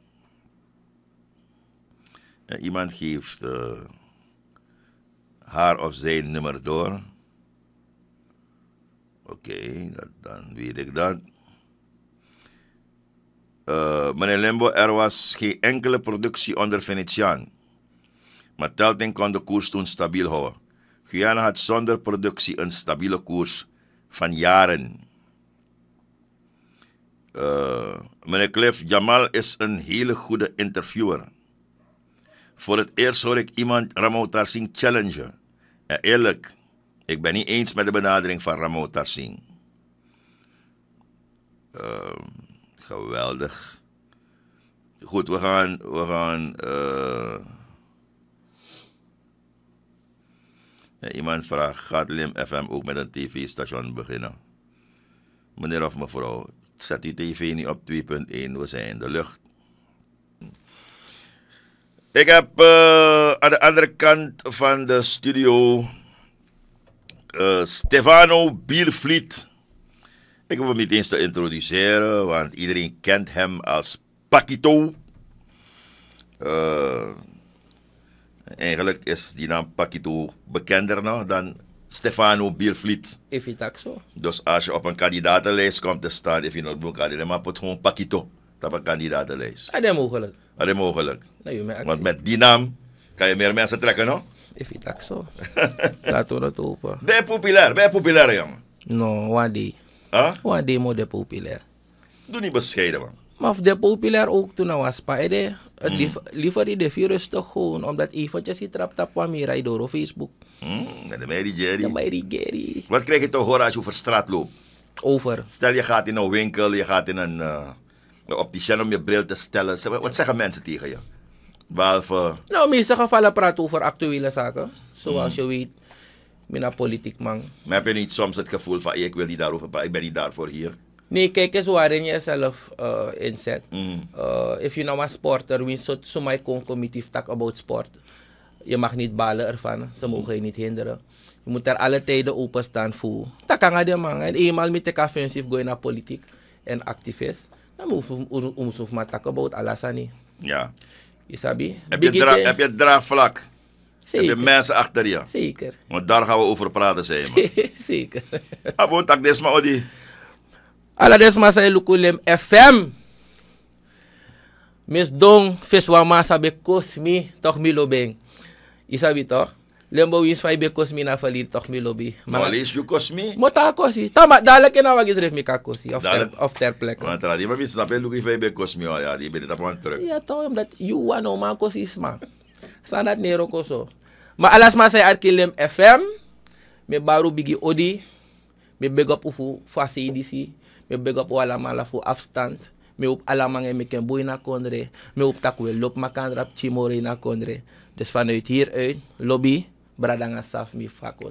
Eh, iemand geeft eh, haar of zijn nummer door. Oké, dan weet ik dat. Uh, meneer Limbo, er was geen enkele productie onder Venetiaan. Maar Telting kon de koers toen stabiel houden. Guyana had zonder productie een stabiele koers van jaren. Uh, meneer Cliff, Jamal is een hele goede interviewer. Voor het eerst hoor ik iemand Ramon zien challengen. En eerlijk, ik ben niet eens met de benadering van Ramota Singh. Ehm, geweldig. Goed, we gaan. We gaan eh, ja, iemand vraagt: gaat Lim FM ook met een tv-station beginnen? Meneer of mevrouw, zet die tv niet op 2.1, we zijn in de lucht. Ik heb eh, aan de andere kant van de studio eh, Stefano Biervliet. Ik hoef hem niet eens te introduceren, want iedereen kent hem als Pakito. Uh, eh, eigenlijk is die naam Pakito bekender nou dan Stefano Biervliet. tak zo. Dus als je op een kandidatenlijst komt te staan, if je nog dan kandidaat, gewoon Pakito op een kandidatenlijst. Ah, dat is mogelijk. Dat is mogelijk. Nou, want met die naam kan je meer mensen trekken, hoor. No? If it acts so. Laten we dat open. Ben populair? Ben je populair, jongen? No, one day. Huh? One day more de populair. Doe niet bescheiden, man. Maar de populair ook toen nou was paide. Mm. liever die de virus toch gewoon, omdat eventjes die op tap kwam door op Facebook. Mm, de Mary Jerry. De Mary Jerry. Wat krijg je toch hoor als je over straat loopt? Over. Stel je gaat in een winkel, je gaat in een uh, eh, optician om je bril te stellen. Wat zeggen mensen tegen je? Behalve... Nou, meeste gevallen praat over actuele zaken. Zoals je weet, ben een politiek man. Maar heb je niet soms het gevoel van, ik wil niet daarover praten, ik ben niet daarvoor hier? Nee, kijk eens waarin je zelf uh, inzet. Mm. Uh, if you know a sporter, we so, so my concomitive talk about sport. Je mag niet balen ervan, ze mogen je niet hinderen. Je moet er alle tijden openstaan voor. Dat kan de man. En eenmaal met de offensief gaan naar politiek en activist, dan moet je we maar talk about alasani. Ja. Je sabi? Heb je, heb je draagvlak? Zeker. Heb je mensen achter je? Zeker. Want daar gaan we over praten, zei je. Zeker. Abo, ah, tak desma odi. Ala desma say lukulem FM. Mis dong feswama sabe kosmi toch milobeng. Isabi toch? Lembo is five because mi na falir toch mi lobby. Mga alis you cause mi. Mo ta kosi. Tama dala ke na wagi ref mi ka kosi of ter, of ter plek. Ma tra di ma mi sa pelu ki five because mi ya di beta pon trek. Ya to am dat no ma kosi sma. Sanat nero koso. Ma alas ma say arkilem FM. Me baru bigi odi. Me beg up ufu fasi Me beg up wala mala fu afstand. Me op alamang en me ken boy na kondre. Me up e lop ma lop makandra chimore na kondre. Dus vanuit hieruit eh, lobby bradanga saf mi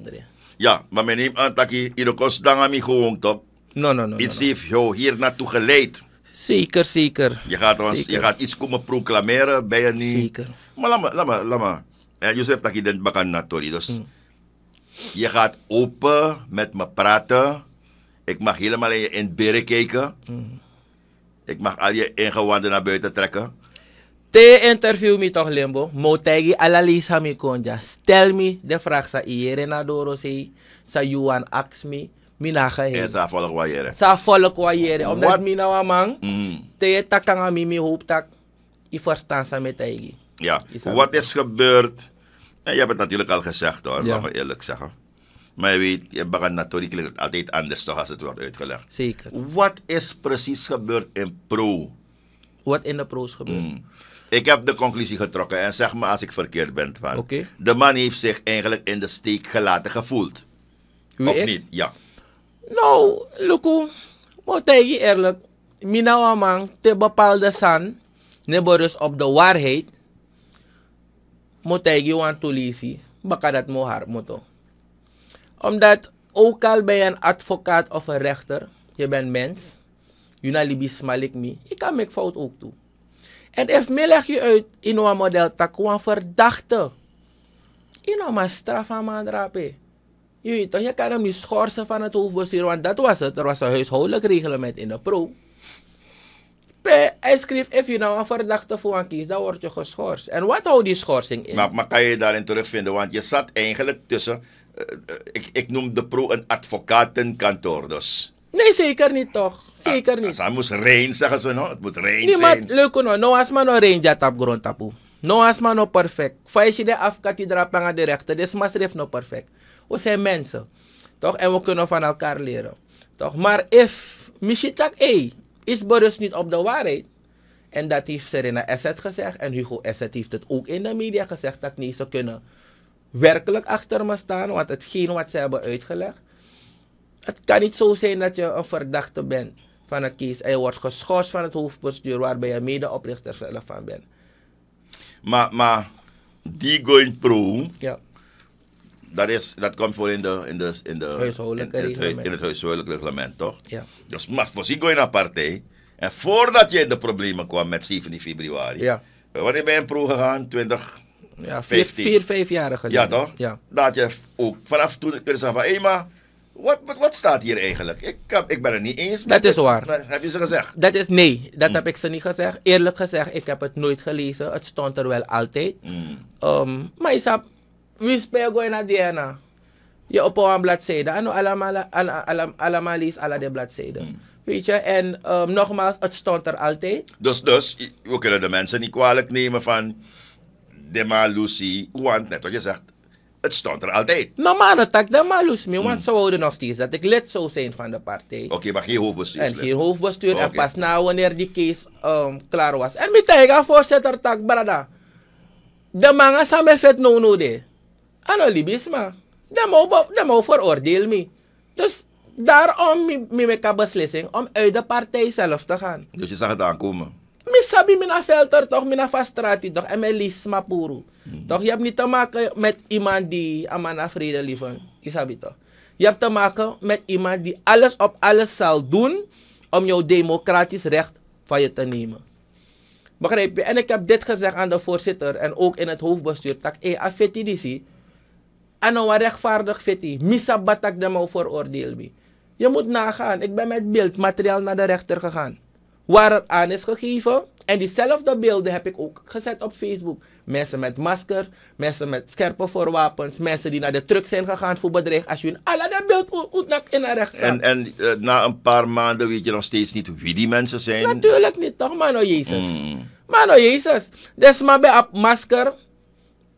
je. Ja, maar men neemt aan dat je de kost dan mi gewoon top. No, no, no. Iets no, no. jou hier naartoe geleid. Zeker, zeker. Je gaat, ons, Je gaat iets komen proclameren bij je niet. Zeker. Maar laat me, laat me, laat Jozef, dat je dit bakan naar Dus hmm. je gaat open met me praten. Ik mag helemaal in je in kijken. Hmm. Ik mag al je ingewanden naar buiten trekken. Te interview mi toch limbo. Motegi alalisa mi konja. Stel mi de vraag sa iere na doro si. Sa Johan aks mi. Mi na geheel. En sa volk wa jere. Sa volk wa jere. Omdat What? mi na wamang. Mm. Mm-hmm. Te takanga mi mi hoop tak. I verstaan sa me tegi. Ja. Wat is gebeurd? En je hebt het natuurlijk al gezegd hoor. Ja. Laten we eerlijk zeggen. Maar je weet, je baganatorie klinkt altijd anders toch als het wordt uitgelegd. Zeker. Wat is precies gebeurd in pro? Wat in de pro is gebeurd? Mm. Ik heb de conclusie getrokken en zeg me als ik verkeerd ben. Van. De man heeft zich eigenlijk in de steek gelaten gevoeld. of niet? Ja. Nou, Luku, moet je eerlijk. Mina man, te bepaalde san, neboerus op de waarheid, moet je aan toelisie, baka dat mo haar moto. Omdat, ook al ben je een advocaat of een rechter, je bent mens, je na libis me, ik kan mijn fout ook toe. En F. leg je uit in een model kwam verdachte. In een straf aan mandrape. Je, toch, je kan hem niet schorsen van het hoofdbestuur, want dat was het. Er was een huishoudelijk reglement in de pro. hij schreef, als je nou een verdachte voor een kies, dan word je geschorst. En wat houdt die schorsing in? Maar, maar kan je daarin terugvinden? Want je zat eigenlijk tussen, eh, eh, ik, ik noem de pro een advocatenkantoor dus. Nee, zeker niet toch. Zeker ah, niet. Zij ah, moest rein, zeggen ze nou. Het moet rein zijn. leuk no. No asma no rain ja op grond tapu. No asma no perfect. Faisje de afkati katidra panga de rechter. no perfect. We zijn mensen. Toch? En we kunnen van elkaar leren. Toch? Maar if, Michitak hé. hey, is berust niet op de waarheid. En dat heeft Serena Asset gezegd. En Hugo Asset heeft het ook in de media gezegd. Dat niet ze kunnen werkelijk achter me staan. Want hetgeen wat ze hebben uitgelegd het kan niet zo zijn dat je een verdachte bent van een case en je wordt geschorst van het hoofdbestuur waarbij je medeoprichter zelf van bent. Maar, maar die going pro, ja. dat, is, dat komt voor in, de, in, de, in, de, in, het, in huishoudelijk reglement, toch? Ja. Dus maar voor die going apartheid, en voordat je de problemen kwam met 7 februari, ja. Eh, wanneer ben je pro gegaan? 20... Ja, vier, 15. jaar geleden. Ja, toch? Ja. Dat je ook vanaf toen zeggen, van Ema wat, wat, wat staat hier eigenlijk? Ik, ik ben het niet eens met. Dat is waar. Dat heb je ze gezegd? Dat is nee, dat heb ik ze niet gezegd. Eerlijk gezegd, ik heb het nooit gelezen. Het stond er wel altijd. Mm. maar je wie speel je naar Diana? Je op een bladzijde. En allemaal, allemaal, allemaal alle de bladzijden. Weet je, en nogmaals, het stond er altijd. Dus, dus, we kunnen de mensen niet kwalijk nemen van. Dema Lucy, want net wat je zegt, het stond er altijd. Normaal dan de malus mee, want ze wouden nog steeds dat ik lid zou zijn van de partij. Oké, maar geen hoofdbestuur. En geen hoofdbestuur. Okay. En pas na nou wanneer die case um, klaar was. En met eigen voorzitter tak, brada. De manga samen vet no no de. Anolibisma. De mou, de mou veroordeel me. Dus daarom mi, ik meka beslissing om uit de partij zelf te gaan. Dus je zag het aankomen? Mi sabi mijn velter toch, mina vastrati toch. En mijn lisma puru. Toch? Je hebt niet te maken met iemand die amana vrede lieven. Je hebt te maken met iemand die alles op alles zal doen om jouw democratisch recht van je te nemen. Begrijp je? En ik heb dit gezegd aan de voorzitter en ook in het hoofdbestuur. Tak e eh, afeti disi. Ano rechtvaardig fiti. Misa batak de veroordeel Je moet nagaan. Ik ben met beeldmateriaal naar de rechter gegaan waar het aan is gegeven. En diezelfde beelden heb ik ook gezet op Facebook. Mensen met masker, mensen met scherpe voorwapens, mensen die naar de truck zijn gegaan voor bedreig. Als je een alle dat beeld in de rechtszaak. En, en eh, na een paar maanden weet je nog steeds niet wie die mensen zijn? Natuurlijk niet, toch, mano Jezus. maar mm. Mano Jezus. Dus maar bij op masker,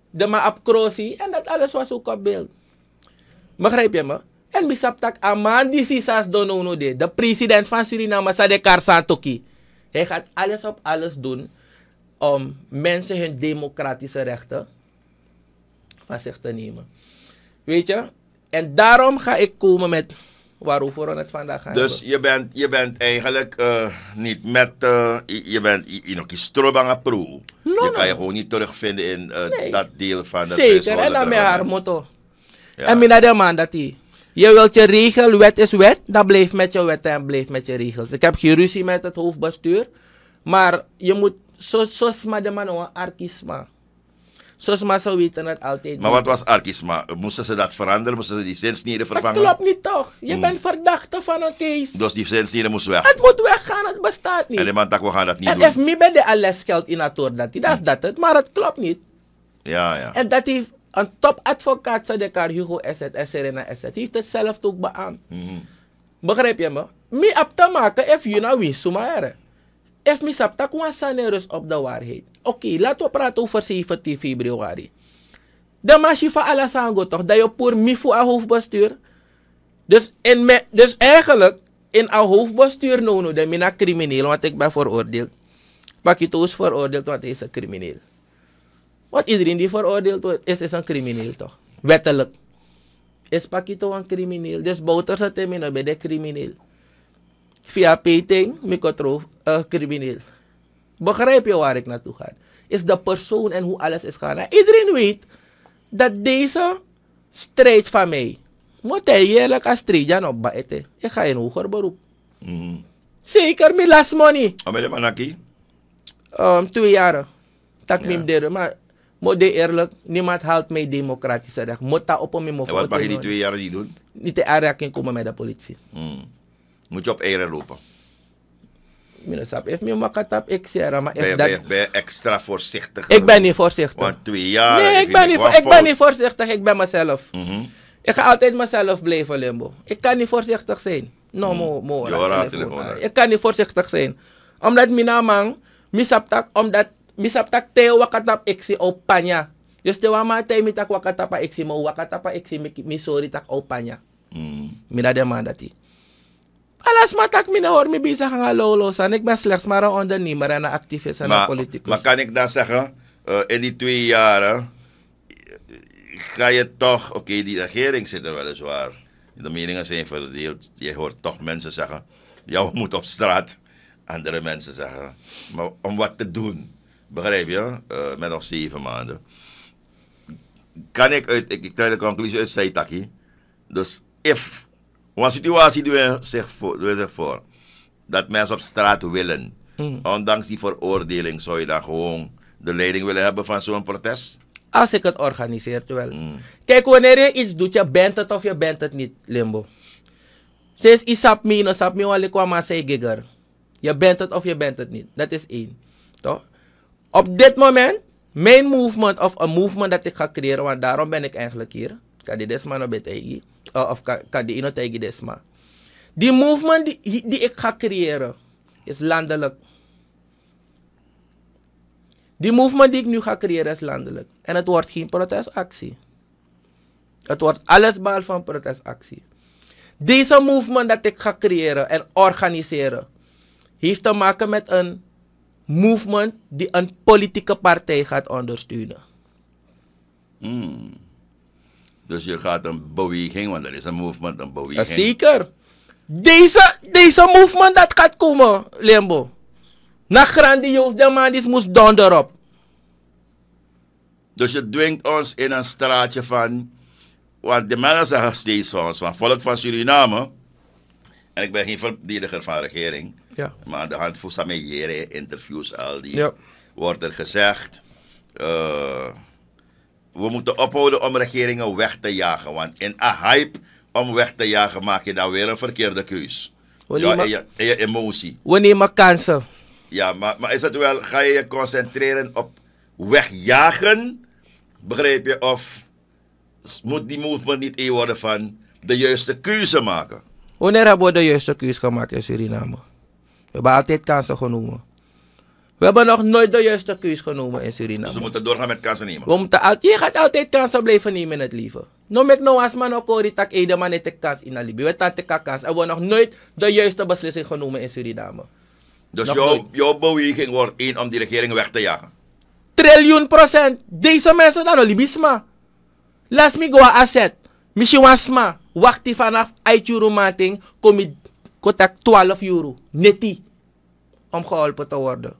de maar op crossie en dat alles was ook op beeld. Begrijp je me? En misaptak aman die sisas donono nou de. president van Suriname, Sadekar Santoki. Hij gaat alles op alles doen om mensen hun democratische rechten van zich te nemen. Weet je? En daarom ga ik komen met waarover we het vandaag gaan dus je bent, je bent eigenlijk uh, niet met... Uh, je bent een Strobanga pro. je kan je gewoon niet terugvinden in eh, dat deel van de Zeker, en dan met haar motto. Ja. En mina de man dat hij... Je wilt je regel, wet is wet, dan blijf met je wet en blijf met je regels. Ik heb geen ruzie met het hoofdbestuur, maar je moet, zoals de man, arkisma. Zoals maar weten het altijd. Maar wat was arkisma? Moesten ze dat veranderen? Moesten ze die zinsneden vervangen? Dat klopt niet toch? Je hmm. bent verdachte van een case. Dus die zinsneden moest weg? Het moet weggaan, het bestaat niet. En de man we gaan dat niet en doen. En heeft mij bij de alles geld in het dat. Dat is dat het, maar het klopt niet. Ja, ja. En dat heeft een topadvocaat, Sadekar Hugo Asset, Serena Asset, heeft hetzelfde ook beaamd. Mm -hmm. Begrijp je me? Mi op te maken, if je nou wist, maar. If mi sapta kwasanerus op de waarheid. Oké, okay, laten we praten over 17 februari. De masje van Alasango toch, dat je voor mi voor hoofdbestuur. Dus, in me, dus eigenlijk, in al hoofdbestuur, no, no, de mina crimineel, want ik ben veroordeeld. Pakito is veroordeeld, want hij is een crimineel. Want iedereen die veroordeeld wordt, is, is een crimineel toch? Wettelijk. Is Pakito een crimineel? Dus Bouter het hem in bij de crimineel. Via peting, microtroof, uh, eh, crimineel. Begrijp je waar ik naartoe ga? Is de persoon en hoe alles is gaan. Nou, iedereen weet dat deze strijd van mij. Moet hij eerlijk als strijd op baeten. Ik ga in hoger beroep. Mm. Zeker, mijn last money. Hoe ah, ben je manaki? Um, ehm, twee jaren. Tak ja. maar moet eerlijk, niemand haalt mij democratische recht. Moet daar op mijn En wat mag je die twee jaar niet doen? Niet in aanraking komen met de politie. Hmm. Moet je op eieren lopen? Minusap heeft me op ik zeg maar ben, ben extra voorzichtig? Ik ben niet voorzichtig. Want twee jaar. Nee, ik ben, niet, ik ben niet voorzichtig. Ik ben mezelf. Mhm. Ik ga altijd mezelf blijven, Limbo. Ik kan niet voorzichtig zijn. No, mhm. Ik kan niet voorzichtig zijn. Omdat mijn naam, misaptak, omdat misaptak teo wakatap eksi opanya. Yos te wama te mitak wakatapa eksi mo wakatapa eksi misori tak opanya. Mm. Mila de mandati. Alas matak mina hoor me bezig gaan lolosan. Ik ben slechts maar een ondernemer en een activist en een politicus. Maar kan ik dan zeggen, uh, in die twee jaren eh, ga je toch, oké die regering zit er weliswaar. De meningen zijn verdeeld. Je hoort toch mensen zeggen, jou moet op straat. Andere mensen zeggen, maar om wat te doen? Begrijp je? Eh, met nog zeven maanden. Kan ik uit, ik, ik trek de conclusie uit Saitaki. Dus, if, een situatie die we zich voor, voor dat mensen op straat willen, hmm. ondanks die veroordeling, zou je dan gewoon de leiding willen hebben van zo'n protest? Als ik het organiseer, wel. Hmm. Kijk, wanneer je iets doet, je bent het of je bent het niet, Limbo. Sinds isap me, no sap me, wale kwam zei giger. Je bent het of je bent het niet. Dat is één. Toch? Op dit moment, mijn movement of een movement dat ik ga creëren, want daarom ben ik eigenlijk hier. Kadi Desma no oh, Of Kadi Ino Tegi Desma. Die movement die, ik ga creëren, is landelijk. Die movement die ik nu ga creëren is landelijk. En het wordt geen protestactie. Het wordt alles behalve van protestactie. Deze movement dat ik ga creëren en organiseren, heeft te maken met een movement die een politieke partij gaat ondersteunen. Hmm. Dus je gaat een beweging, want er is een movement, een beweging. zeker. Deze, deze movement dat gaat komen, Limbo. Na grandioos, de man is moest donder op. Dus je dwingt ons in een straatje van... Want de mannen zeggen steeds van ons, van volk van Suriname... En ik ben geen verdediger van regering... Maar aan de hand van interviews, al die, ja. wordt er gezegd... Eh, we moeten ophouden om regeringen weg te jagen. Want in een hype om weg te jagen maak je dan weer een verkeerde keus. Ja, je, emotie. We nemen kansen. Ja, maar, maar is het wel, ga je je concentreren op wegjagen? Begrijp je? Of moet die movement niet één worden van de juiste keuze maken? Wanneer hebben we de juiste keuze gemaakt in Suriname? We hebben altijd kansen genomen. We hebben nog nooit de juiste keus genomen in Suriname. Dus we moeten doorgaan met kansen nemen. We moeten je gaat altijd kansen blijven nemen in het leven. No mek no was man ook tak ede man net kans in Alibi. We hebben nog nooit de juiste beslissing genomen in Suriname. Dus jouw, beweging wordt één om die regering weg te jagen? Triljoen procent. Deze mensen dan Alibisma. Laat me go asset. Misschien was ma. Wacht die vanaf uitjurumating. Kom je kotak 12 euro neti om geholpen te worden.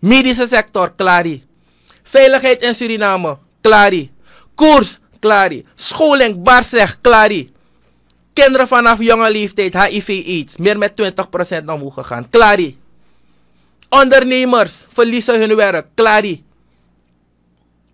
Medische sector, klari. Veiligheid in Suriname, klari. Koers, klari. Scholing, barsrecht, klari. Kinderen vanaf jonge leeftijd, HIV-AIDS, meer met 20% omhoog gegaan, klari. Ondernemers verliezen hun werk, klari.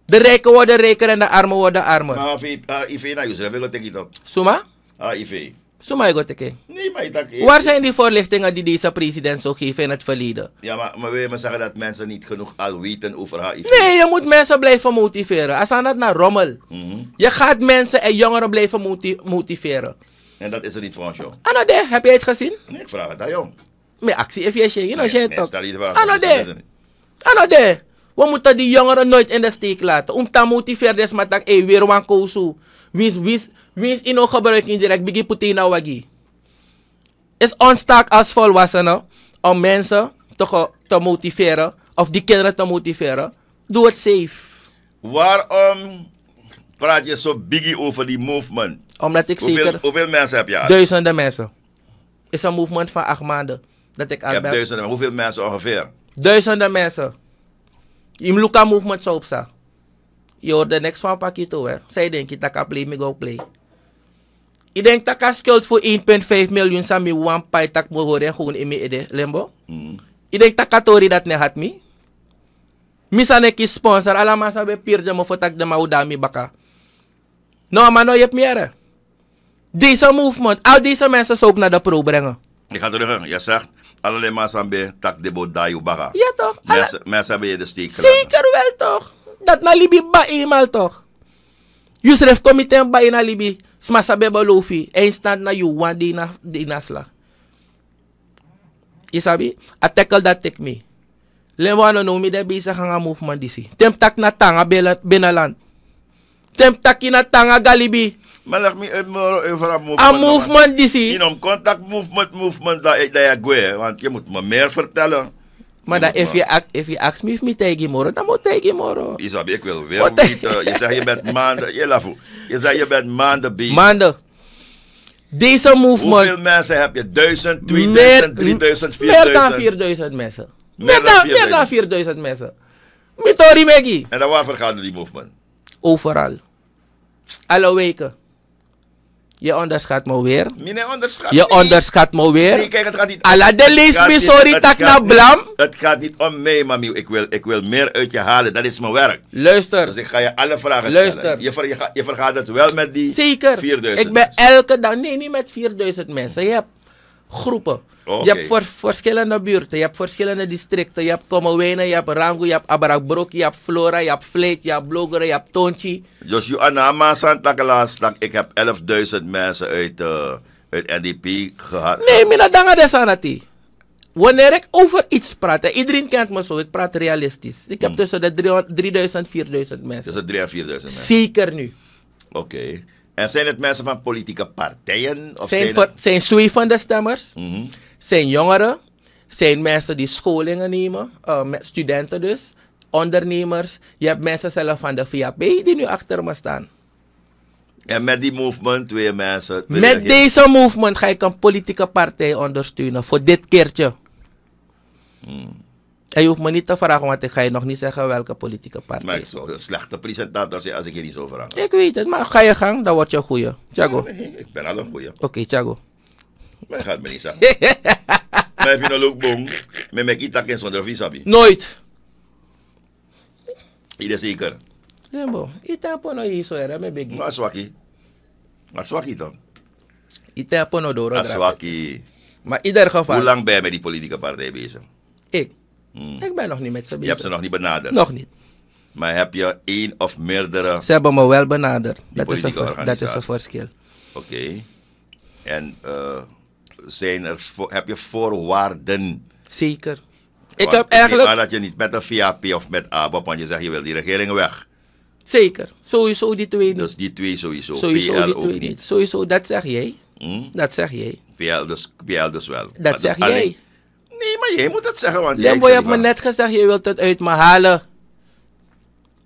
De rijken worden rijker en de armen worden armer. Maar HIV, HIV, nou, Jozef, wil ik dat. Suma? HIV. Sumaigo teke. Nee, maar ik Waar zijn die voorlichtingen die deze president zou geven in het verleden? Ja, maar, maar wil je maar zeggen dat mensen niet genoeg al weten over HIV? Nee, je moet mensen blijven motiveren. Als aan dat naar rommel. Mhm. Je gaat mensen en jongeren blijven motiveren. En dat is er niet voor ons, joh. Anode, ah, heb jij het gezien? Nee, ik vraag het aan jong. Met actie even je shit, je shit toch? Anode, anode. We moeten die jongeren nooit in de steek laten. Om te motiveren, is maar dat eh, weer een wie wees, wees in uw gebruiking direct. Biggie putina Het Is ons als volwassenen om mensen te, te motiveren. Of die kinderen te motiveren. Doe het safe. Waarom praat je zo biggie over die movement? Omdat ik hoeveel, zeker... Hoeveel mensen heb je Duizenden mensen. Is een movement van acht maanden. Dat ik, ik heb duizenden. Hoeveel mensen ongeveer? Duizenden mensen. Imluka movement zo op Yo, de next one pakito hè. Zij denken dat ik play, me go play. Ik denk dat ik schuld voor 1,5 miljoen sami one pie tak mo horen gewoon in me ede, lembo. Ik denk dat katori dat ne hat mi. Misa ne sponsor, ala masa be pirde mo fotak de maudami baka. No, maar no yep meer. Deze movement, al deze mensen zou ik naar de pro brengen. Ik ga terug, je zegt, allerlei mensen be tak de bodayu baka. Ja toch? Mensen, mensen hebben je de steek Zeker wel toch? Dat na libi ba imal toch? Yusref komite ba ina libi? Smasabe ba lofi? Instant na you one day na dinasla. Isabi? A tackle that take me. Lewano no mi de bisa nga movement disi. Temtak na tanga benalan. Temtak na tanga galibi. Malak mi eh, eh, movement. movement disi. Inom contact movement movement da eh, da ya ik Want je moet me meer vertellen. Maar dan, if, you if you ask me if me take him dan moet tegen moro. Isabi, ik wil weer niet. je zegt je bent maanden, je lafu. Je zegt je bent maanden bezig. Maanden. Deze movement. Hoeveel mensen heb je? 1000, 2000, 3000, 4000? Meer dan 4000 mensen. Meer dan, meer dan 4000 mensen. Mitori Megi. En dan waar vergaderde die movement? Overal. Alle weken. Je onderschat me weer. Meneer onderschat Je onderschat me weer. Nee, kijk, het gaat niet... Alla de lees me, sorry, tak na blam. het gaat niet om mij, mami. Ik wil, ik wil meer uit je halen. Dat is mijn werk. Luister. Dus ik ga je alle vragen stellen. Je, ver, je, vergaat het wel met die Zeker. Ik ben elke dag... Nee, niet met 4000 mensen groepen. Je hebt voor, verschillende buurten, je hebt verschillende districten. Je hebt Kommerwijnen, je hebt Rangu, je hebt Abarakbroek, je hebt Flora, je hebt Vleet, je hebt Blogeren, je hebt Tontje. Dus dat ik heb 11.000 mensen uit, uh, eh, NDP gehad. Nee, mina danga desanati. Wanneer ik over iets praat, iedereen kent me zo, ik praat realistisch. Ik heb hmm. tussen de 3000 en 4000 mensen. Tussen 3 en 4000 mensen? Zeker nu. Oké. En zijn het mensen van politieke partijen? Of zijn, zijn, het... zijn stemmers, mhm. zijn jongeren, zijn mensen die scholingen nemen, eh, met studenten dus, ondernemers. Je hebt mensen zelf van de VAP die nu achter me staan. En met die movement wil je mensen... met deze movement ga ik een politieke partij ondersteunen voor dit keertje. Hmm. En je hoeft me niet te vragen, want ik ga je nog niet zeggen welke politieke partij. Maar ik zou een slechte presentator zijn als ik hier niet zo vragen. Ik weet het, maar ga je gang, dan word je een goeie. nee, ik ben al een goeie. Oké, okay, Thiago. Maar gaat me niet zeggen. Mijn vind ook bong. Mijn ik niet zonder visa visabi. Nooit. Ieder zeker. heb itapo no iso era me beginnen. Maar zwakkie. Maar zwakkie dan. Itapo no doro. Maar zwakkie. Maar ieder geval. Hoe lang ben je met die politieke partij bezig? Ik. Mm. Ik ben nog niet met ze bezig. Je hebt ze nog niet benaderd? Nog niet. Maar heb je één of meerdere... Ze hebben me wel benaderd. Dat is, het dat is verschil. Oké. En eh, zijn er, heb je voorwaarden? Zeker. ik heb eigenlijk... dat je niet met de VAP of met ABAP, want je zegt je wil die regering weg. Zeker. Sowieso die twee niet. Dus die twee sowieso. sowieso PL die ook niet. Sowieso, dat zeg jij. Hm? Dat zeg jij. PL dus, PL dus wel. Dat dus zeg jij. Nee, maar jij moet het zeggen. Want jij je hebt me net gezegd, je wilt het uit me halen.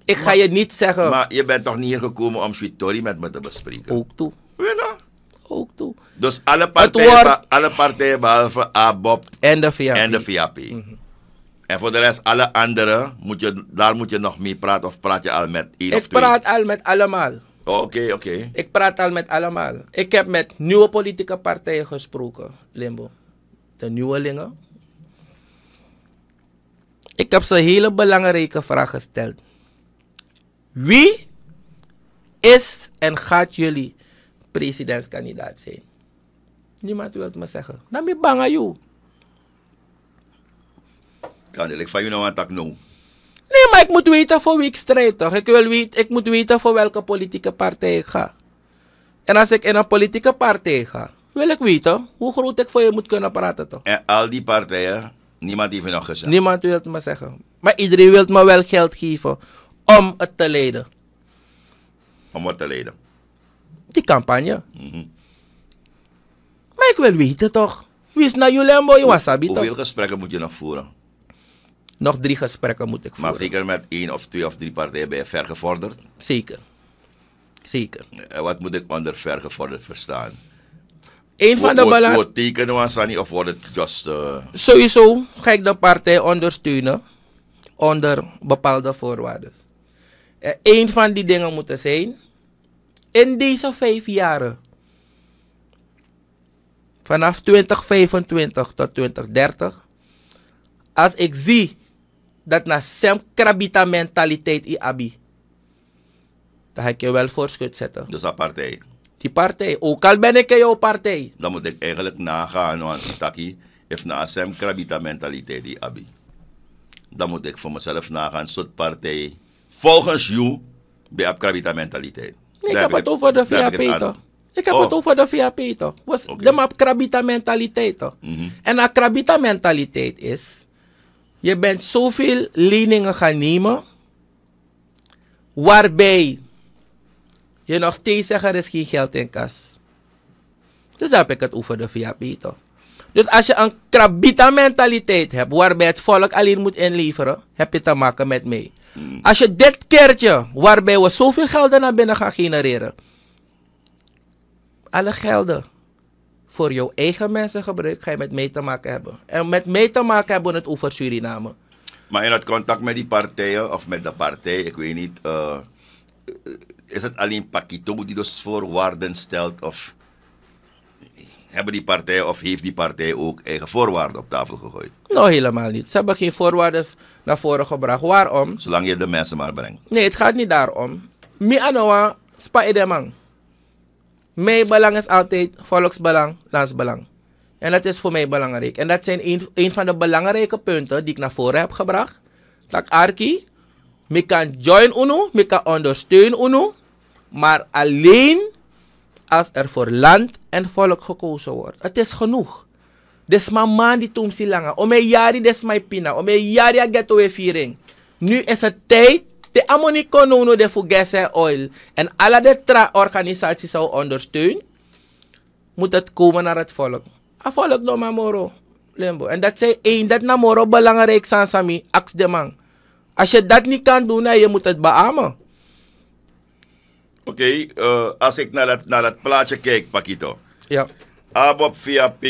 Ik ga je niet zeggen. Maar je bent toch niet hier gekomen om Sweet met me te bespreken? Ook toe. Weet je nou? Ook toe. Dus alle partijen, alle partijen behalve ABOP en de VAP. En, de VAP. Mhm. en voor de rest, alle anderen, moet je, daar moet je nog mee praten of praat je al met iedereen. Ik praat al met allemaal. Oh, oké, oké. Ik praat al met allemaal. Ik heb met nieuwe politieke partijen gesproken, Limbo. De nieuwelingen, ik heb ze een hele belangrijke vraag gesteld. Wie is en gaat jullie presidentskandidaat zijn? Niemand wil het me zeggen. Dan nou, ben bang aan jou. Kan ik van jou nou aan tak nou? Nee, maar ik moet weten voor wie ik strijd toch? Ik, wil weten, ik moet weten voor welke politieke partij ik ga. En als ik in een politieke partij ga, wil ik weten hoe groot ik voor je moet kunnen praten toch? En al die partijen Niemand heeft het nog gezegd. Niemand wil het me zeggen. Maar iedereen wil me wel geld geven om het te leiden. Om wat te leiden? Die campagne. Mhm. Maar ik wil weten toch. Wie is naar nou Julembo, je wasabi Hoeveel gesprekken moet je nog voeren? Nog drie gesprekken moet ik voeren. Maar zeker met één of twee of drie partijen ben je vergevorderd? Zeker. Zeker. En wat moet ik onder vergevorderd verstaan? Een van de Wordt tekenen we of wordt het just... Eh, Sowieso ga ik de partij ondersteunen onder bepaalde voorwaarden. En eh, een van die dingen moeten zijn, in deze vijf jaren, vanaf 2025 tot 2030, als ik zie dat na sem krabita mentaliteit in abi, dan ga ik je wel voor zetten. Dus dat partij? die partij. Ook al ben ik jouw partij. Dan moet ik eigenlijk nagaan, want Taki heeft na zijn krabita mentaliteit die abi. Dan moet ik voor mezelf nagaan, soort partij. Volgens jou, bij de krabita mentaliteit. ik heb het over de via toch. Ik heb het oh. over de via toch. Was De krabita mentaliteit mhm. En een krabita mentaliteit is, je bent zoveel leningen gaan nemen, waarbij je nog steeds zeggen er is geen geld in kas. Dus daar heb ik het over de Peter. Dus als je een krabita mentaliteit hebt, waarbij het volk alleen moet inleveren, heb je te maken met mij. Hmm. Als je dit keertje, waarbij we zoveel gelden naar binnen gaan genereren, alle gelden voor jouw eigen mensen gebruik, ga je met mij te maken hebben. En met mij te maken hebben we het over Suriname. Maar in het contact met die partijen, of met de partij, ik weet niet, eh, eh, is het alleen Pakito die dus voorwaarden stelt? Of hebben die partijen of heeft die partij ook eigen voorwaarden op tafel gegooid? Nou, helemaal niet. Ze hebben geen voorwaarden naar voren gebracht. Waarom? Zolang je de mensen maar brengt. Nee, het gaat niet daarom. Mi anoa spa edemang. Mijn belang is altijd volksbelang, landsbelang. En dat is voor mij belangrijk. En dat zijn een, van de belangrijke punten die ik naar voren heb gebracht. Dat Arki, ik kan join UNO, ik kan ondersteunen UNO maar alleen als er voor land en volk gekozen wordt. Het is genoeg. Dus mama die toemsi langa. Om yari jaren des mijn pina. Om yari jari a ghetto e Nu is het tijd. De nono de fugese oil. En alle de tra organisaties zou ondersteunen. Moet het komen naar het volk. A volk no moro. Lembo. En dat zij één. Dat namoro belangrijk san sami. Aks de man. Als je dat niet kan doen, nou, je moet het beamen. Oké, eh, als ik naar dat, plaatje kijk, Pakito. Ja. Abop via P,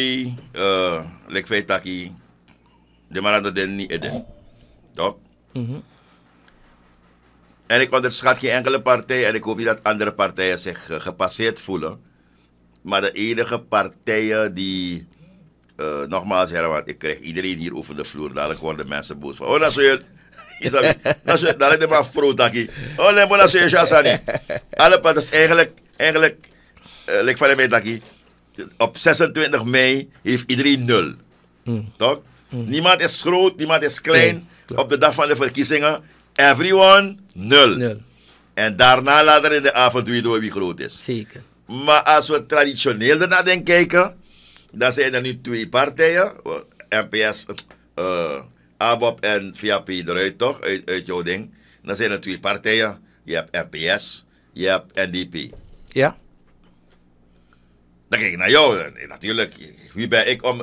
eh, Lekvei Taki, de niet eden. Toch? Mhm. En ik onderschat geen enkele partij en ik hoop niet dat andere partijen zich eh, gepasseerd voelen. Maar de enige partijen die. Uh, nogmaals, want ik krijg iedereen hier over de vloer, dadelijk worden mensen boos van. Oh, dat is het. Dat Daar, daar de maar fruit aquí. Oh, nee, maar dat ja, Alle pad is eigenlijk, eigenlijk, uh, eh, like van de Op 26 mei heeft iedereen nul. Hmm. Toch? Hmm. Niemand is groot, niemand is klein. op de dag van de verkiezingen, everyone nul. nul. En daarna later in de avond weten door wie groot is. Zeker. Maar als we traditioneel ernaar denken kijken, dan zijn er nu twee partijen. Eh, NPS, uh, eh, ABOP en VIP eruit toch, uit, uit jouw ding. Dan zijn er twee partijen. Je hebt NPS, je hebt NDP. Ja. Dan kijk ik naar jou. Natuurlijk, wie ben ik om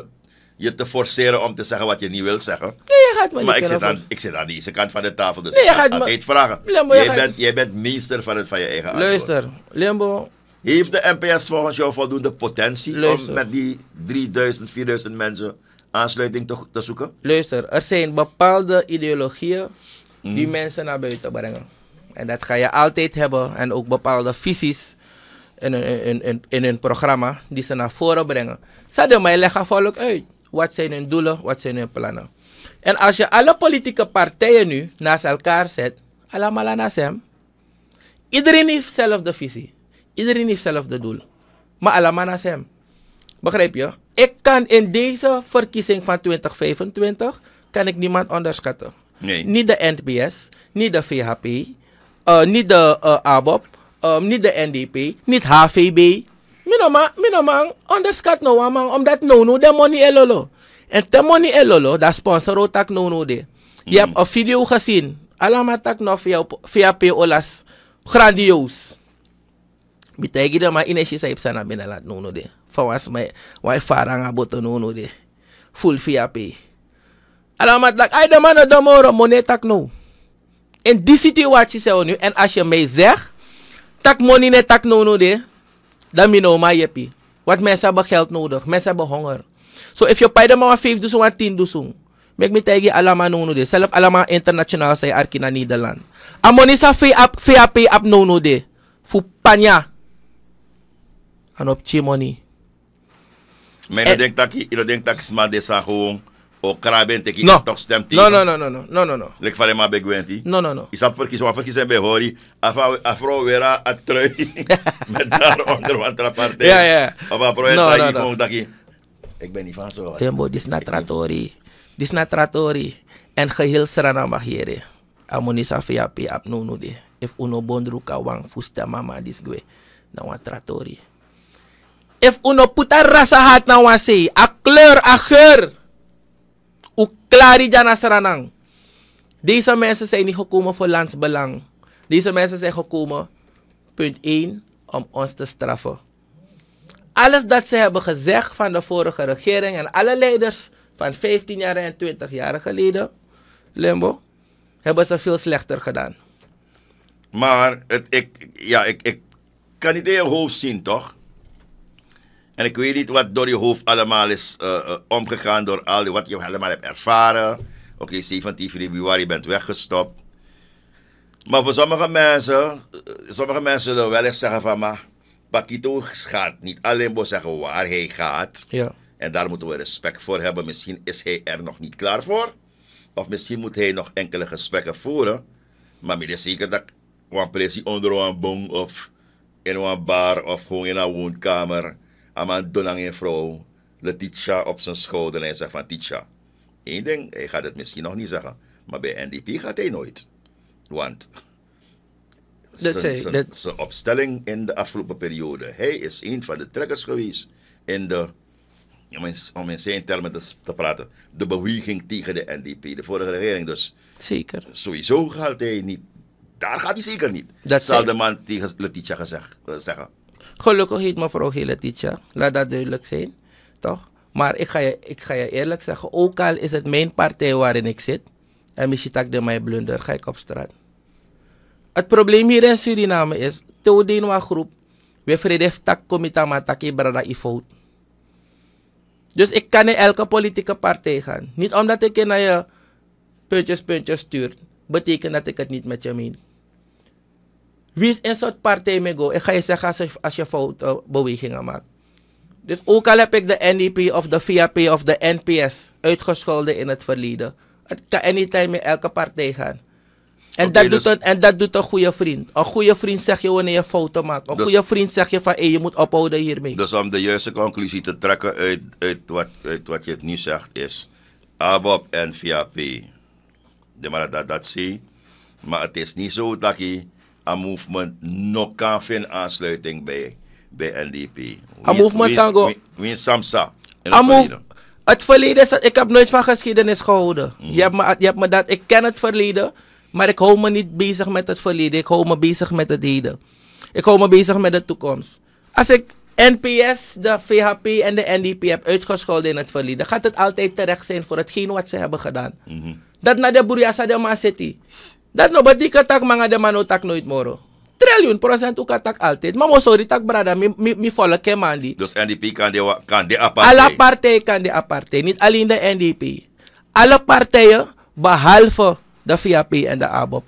je te forceren om te zeggen wat je niet wil zeggen? Nee, je gaat maar, maar ik, zit aan, ik zit aan deze kant van de tafel, dus nee, je gaat maar... vragen. Limbo, jij, bent, jij bent meester van, het, van je eigen Luister, Limbo... Heeft de NPS volgens jou voldoende potentie om met die 3000, 4000 mensen aansluiting te, te zoeken? Luister, er zijn bepaalde ideologieën die mhm. mensen naar buiten brengen. En dat ga je altijd hebben. En ook bepaalde visies in, een in, in hun programma die ze naar voren brengen. Zij mij leggen volk uit. Wat zijn hun doelen? Wat zijn hun plannen? En als je alle politieke partijen nu naast elkaar zet, allemaal naast hem. Iedereen heeft zelf de visie. Iedereen heeft zelf de doel. Maar allemaal naast hem. Begrijp je? Ik kan in deze verkiezing van 2025 kan ik niemand onderschatten. Nee. Niet de NBS, niet de VHP, uh, eh, niet de uh, eh, ABOP, um, eh, niet de NDP, niet HVB. Minoma, minoma, onderschat no man, omdat no no de money elolo. En de money elolo, dat sponsor ook tak no no de. Je mm. hebt een video gezien. Allemaal tak no via, via POLAS. Grandioos. Bitegi nou, nou, de ma ineshi sa ipsa na no no de for once my wife father nga de. Full fee pay. Alamat like ay de man de moro monetak no. En die city wat is on nu en als je may zegt tak money ne tak no no de dan mino ma jepi. wat mensen hebben geld nodig, mensen hebben honger. So if you pay maar 5 five wat 10 doesoen. Mek mi taye alama nono de. Zelf alama internationaal say arki na Nederland. Amoni sa VAP, up ap de. Fu panya. Anop money. May and, eh, dat taki, inodeng takis ma desa hong o karaben teki no. tok stem ti. No, no, no, no, no, no, no, no. Lek fare ma No, no, no. Isap verkis, wa verkis en behori, afa, afro wera a trui, met daar onder wantra partij. Ja, ja. Of afro en no, no, no. Ik ben niet van zo. Embo, dis na tratori. Dis na tratori. En geheel serana mag jere. Amonisa fiapi ap nunu nou de. If uno bondru wang fusta mama dis gwe. Na wan if uno puta rasa hat na wasi, a kleur, a geur, u klari dyan saranang. Deze mensen zijn niet gekomen voor landsbelang. Deze mensen zijn gekomen, punt 1, om ons te straffen. Alles dat ze hebben gezegd van de vorige regering en alle leiders van 15 jaar en 20 jaar geleden, Limbo, hebben ze veel slechter gedaan. Maar het, ik, ja, ik, ik kan niet in je hoofd zien, toch? En ik weet niet wat door je hoofd allemaal is eh, eh, omgegaan, door al wat je allemaal hebt ervaren. Oké, okay, 17 februari bent weggestopt. Maar voor sommige mensen, eh, sommige mensen zullen wel eens zeggen van, maar Pakito gaat niet alleen maar zeggen waar hij gaat. Ja. En daar moeten we respect voor hebben. Misschien is hij er nog niet klaar voor. Of misschien moet hij nog enkele gesprekken voeren. Maar meer zeker dat een plezier onder een boom of in een bar of gewoon in een woonkamer Aman Donang een vrouw Letitia op zijn schouder en zegt van Titia. Eén ding, hij gaat het misschien nog niet zeggen, maar bij NDP gaat hij nooit. Want zijn opstelling in de afgelopen periode, hij is een van de trekkers geweest in de, om in, om zijn termen te, te, praten, de beweging tegen de NDP, de vorige regering dus. Zeker. Sowieso gaat hij niet, daar gaat hij zeker niet. Dat zal de man tegen Letitia gezegd, eh, zeggen. Gelukkig heet mevrouw Geletitia, laat dat duidelijk zijn, toch? Maar ik ga, je, ik ga je eerlijk zeggen, ook al is het mijn partij waarin ik zit, en misschien tak de mij blunder, ga ik op straat. Het probleem hier in Suriname is, Theodenwa groep, we vredef tak komita matak i fout. Dus ik kan in elke politieke partij gaan. Niet omdat ik je naar je puntjes, puntjes stuur, betekent dat ik het niet met je meen. Wie is in soort partij mee go? Ik ga je zeggen als je, als je fout eh, bewegingen maakt. Dus ook al heb ik de NDP of de VAP of de NPS uitgescholden in het verleden. Het kan anytime met elke partij gaan. En, dat doet dus- een, en dat doet een goede vriend. Een goede vriend zeg je wanneer je fouten maakt. Een dus- goede vriend zeg je van hé, je moet ophouden hiermee. Dus om de juiste conclusie te trekken uit, uit, wat, uit wat je het nu zegt is... ABOP en VAP. De, maar dat, dat zie Maar het is niet zo dat je a movement no kan vinden aansluiting bij, bij NDP. A movement kan go... Wie Samsa in het verleden. is, ik heb nooit van geschiedenis gehouden. Mm. Je, hebt me, je hebt me dat, ik ken het verleden, maar ik hou me niet bezig met het verleden. Ik hou me bezig met het heden. Ik hou me bezig met de toekomst. Als ik NPS, de VHP en de NDP heb uitgescholden in het verleden, gaat het altijd terecht zijn voor hetgeen wat ze hebben gedaan. Mm -hmm. Dat naar de Burjasa de City. Dat ba di katak mga man tak nooit moro? Trillion procent u katak altijd. Mamo sorry tak brada mi mi, mi volle ke mandi. Dus NDP kan de kan de Alle partijen kan de apart. niet alleen de NDP. Alle partijen behalve de VAP en de ABOP.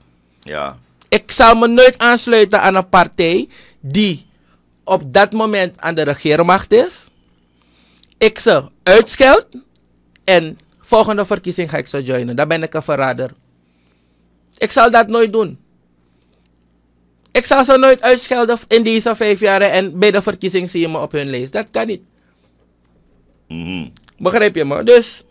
Ja. Ik zal me nooit aansluiten aan een partij die op dat moment aan de regeermacht is. Ik ze uitscheld en volgende verkiezing ga ik ze joinen. Dan ben ik een verrader. Ik zal dat nooit doen. Ik zal ze nooit uitschelden in deze vijf jaren en bij de verkiezing zie je me op hun lijst. Dat kan niet. Mm Begrijp je me? Dus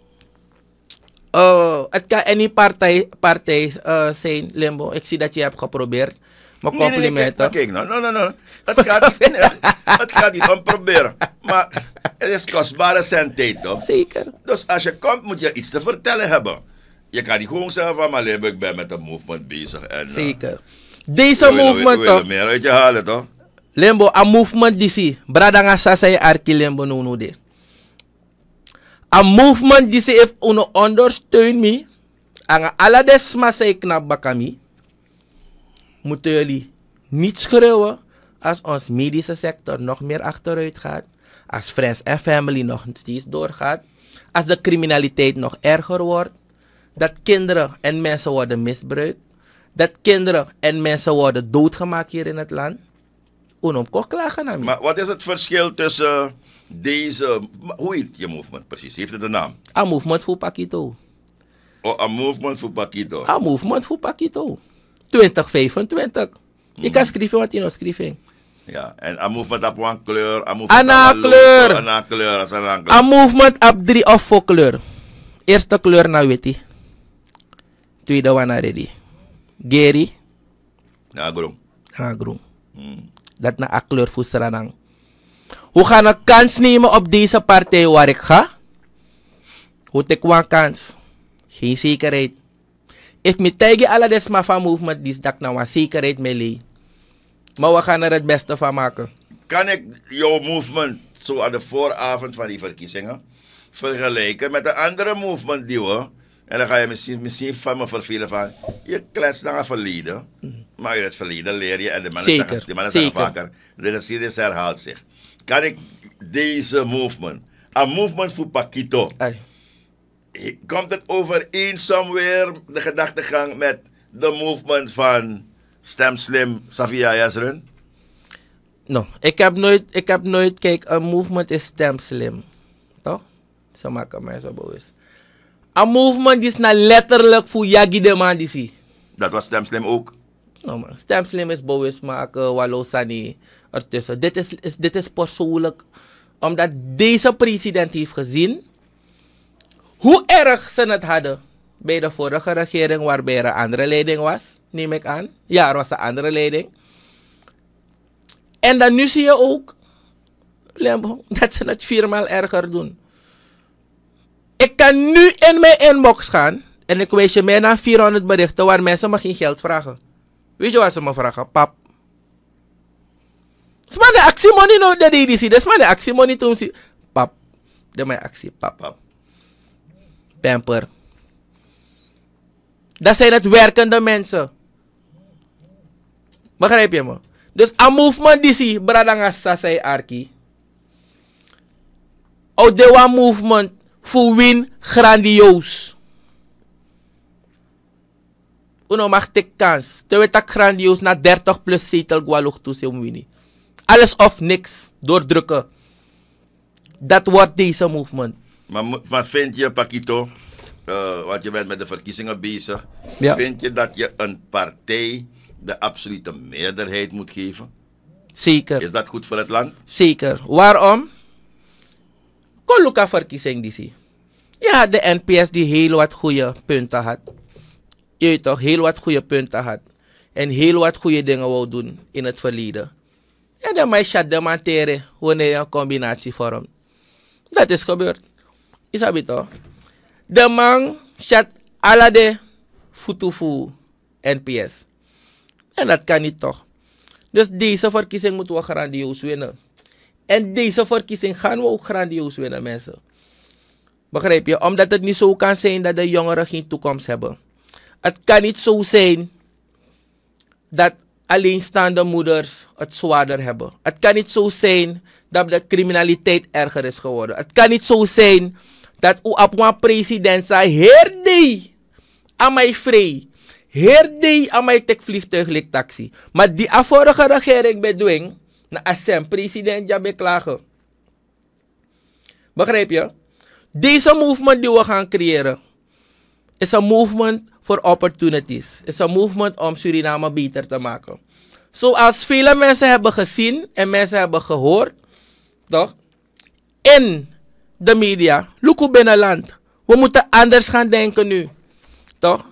eh, het kan any partij, partij eh, zijn, Limbo. Ik zie dat je hebt geprobeerd. Mijn complimenten. Nee, nee, kijk, kijk nou, no, no, Het, gaat niet, nee, het gaat niet om proberen. Maar het is kostbare zendtijd, toch? Zeker. Dus als je komt, moet je iets te vertellen hebben je kan niet gewoon zeggen van Malimba, ik ben met een movement bezig. En, eh, Zeker. Deze we movement toch? meer uit je halen toch? Limbo, een movement die disi. Bradanga sasai arki limbo nu nu de. Een movement disi if uno ondersteun me. Anga alla desma sai knabba Moeten jullie niet schreeuwen als ons medische sector nog meer achteruit gaat. Als Friends and Family nog steeds doorgaat. Als de criminaliteit nog erger wordt dat kinderen en mensen worden misbruikt. Dat kinderen en mensen worden doodgemaakt hier in het land. Unom koch klagen Maar wat is het verschil tussen deze, hoe heet je movement precies? Heeft het een naam? A movement voor Pakito. Oh, a movement voor Pakito. A movement voor Pakito. 2025. Mm. Ik kan mhm. schrijven wat je nou schrijft. Ja, en a movement op one kleur, a movement kleur. Anna kleur, kleur. A movement op drie of vier kleur. Eerste kleur, naar nou weet wie da wana ready. Geri. groen. Nagrong. groen. Dat na akleur voor nang. Hoe gaan ik kans nemen op deze partij waar ik ga? Hoe ik een kans? Geen zekerheid. Als me tegen alle desmafa movement, die dat nou een zekerheid mee lee. Maar we gaan er het beste van maken. Kan ik jouw movement zo aan de vooravond van die verkiezingen vergelijken met de andere movement die we en dan ga je misschien, misschien van me vervelen van... Je klets naar het verleden. Maar uit het verleden leer je. En de mannen, zeggen, de mannen zeggen vaker... De geschiedenis herhaalt zich. Kan ik deze movement... Een movement voor Paquito... Komt het overeen somewhere... De gedachtegang met de movement van... Stem Slim, Safia Yasrun? No, ik heb nooit, ik heb nooit, kijk, een movement is Stem Slim. Toch? Ze maken mij zo bewust. A movement is na letterlijk voor Yagi de man Dat was stemslim ook. Stemslim nou, man, Stem is boos maken, eh, Wallo Sani ertussen. Dit is, dit is persoonlijk omdat deze president heeft gezien hoe erg ze het hadden bij de vorige regering waarbij er een andere leiding was, neem ik aan. Ja, er was een andere leiding. En dan nu zie je ook Lembo, dat ze het viermaal erger doen. Ik kan nu in mijn inbox gaan en ik wijs je mij 400 berichten waar mensen me geen geld vragen. Weet je wat ze me vragen? Pap. Dat is maar de actiemoney nou, dat die zie. Dat is maar de Pap. Dat is mijn actie, Pap. Pamper. Dat zijn het werkende mensen. Begrijp je me? Dus a movement DC, bradanga sasai arki. O one movement voor win grandioos. Uno mag kans. Te weten grandioos na 30 plus zetel gualog toesem winnen. Alles of niks. Doordrukken. Dat wordt deze movement. Maar vind je, Pakito? Uh, eh, want je bent met de verkiezingen bezig. Vind je dat je een partij de absolute meerderheid moet geven? Zeker. Is dat goed voor het land? Zeker. Waarom? Coluca verkiezing die zie. Ja, de NPS die heel wat goede punten had. Je toch, heel wat goede punten had. En heel wat goede dingen wou doen in het verleden. En dan mij chat materie wanneer je een combinatie vormt. Dat is gebeurd. Is dat toch? De man chat alade futufu NPS. En dat kan niet toch. Dus deze verkiezing moeten we grandioos winnen. En deze verkiezing gaan we ook grandioos winnen, mensen. Begrijp je? Omdat het niet zo kan zijn dat de jongeren geen toekomst hebben. Het kan niet zo zijn dat alleenstaande moeders het zwaarder hebben. Het kan niet zo zijn dat de criminaliteit erger is geworden. Het kan niet zo zijn dat mijn president zei: die aan mij vrij. die aan mij tek vliegtuig, taxi. Maar die afvorige regering bedoeling na SM president ja beklagen. Begrijp je? Deze movement die we gaan creëren is een movement voor opportunities. Is een movement om Suriname beter te maken. Zoals vele mensen hebben gezien en mensen hebben gehoord, toch? In de media, hoe binnenland. We moeten anders gaan denken nu, toch?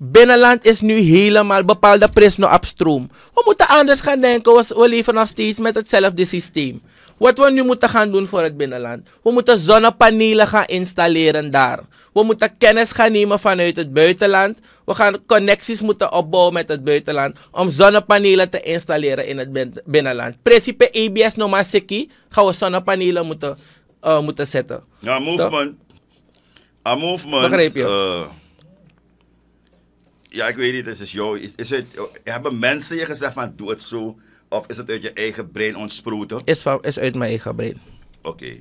binnenland is nu helemaal bepaalde prijs nog op stroom. We moeten anders gaan denken, we leven nog steeds met hetzelfde systeem. Wat we nu moeten gaan doen voor het binnenland. We moeten zonnepanelen gaan installeren daar. We moeten kennis gaan nemen vanuit het buitenland. We gaan connecties moeten opbouwen met het buitenland om zonnepanelen te installeren in het binnenland. Principe EBS no Masiki gaan we zonnepanelen moeten, eh, moeten zetten. Ja, movement. Toch? A movement. Begrijp je? Eh, ja, ik weet niet, het is dus, jou. Is het, hebben mensen je gezegd van doe het zo? Of is het uit je eigen brein ontsproten? Is, van, is uit mijn eigen brein. Oké.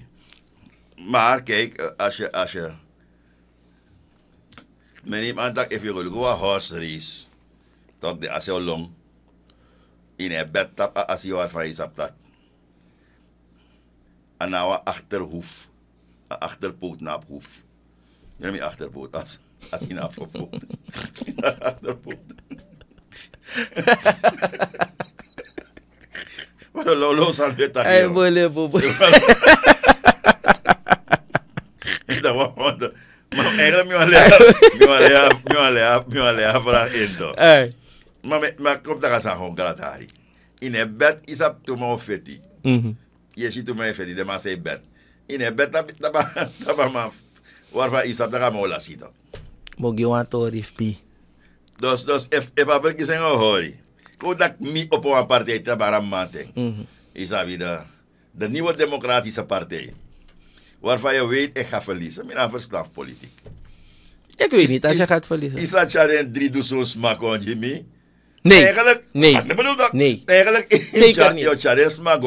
Maar kijk, eh, als je. Als je men neemt aan dat if you horse race, Tot de as long, in een bed tap als je waarvan je En nou achterhoef, achterpoot naar hoef. Je hebt achterpoot als. That's enough of food. After food. Bueno, lo, lo salveta. Eh, boleh bubur. Kita wanda. Ma era mio alea, mio alea, mio alea, mio alea fra endo. Eh. kom ta sa hon galatari. In e bet isap tu mo feti. Yeshi mhm. tu mo feti de ma sei bet. In e bet ta ta ma warfa isap ta mo la sito. Mogi wan to Dus, dus, if, if a perki sen yo hori, kou dak mi opo mhm. a partij tabaram manten. Mm -hmm. vida? de, nieuwe democratische partij. Waarvan je weet ik ga verliezen. Mina verslaaf politiek. Ik weet niet als je gaat verliezen. Is dat je drie doezoes maken, Jimmy? Nee. Eigenlijk, nee. Ik ah, bedoel dat. Nee. Eigenlijk, Zeker niet. Je charisma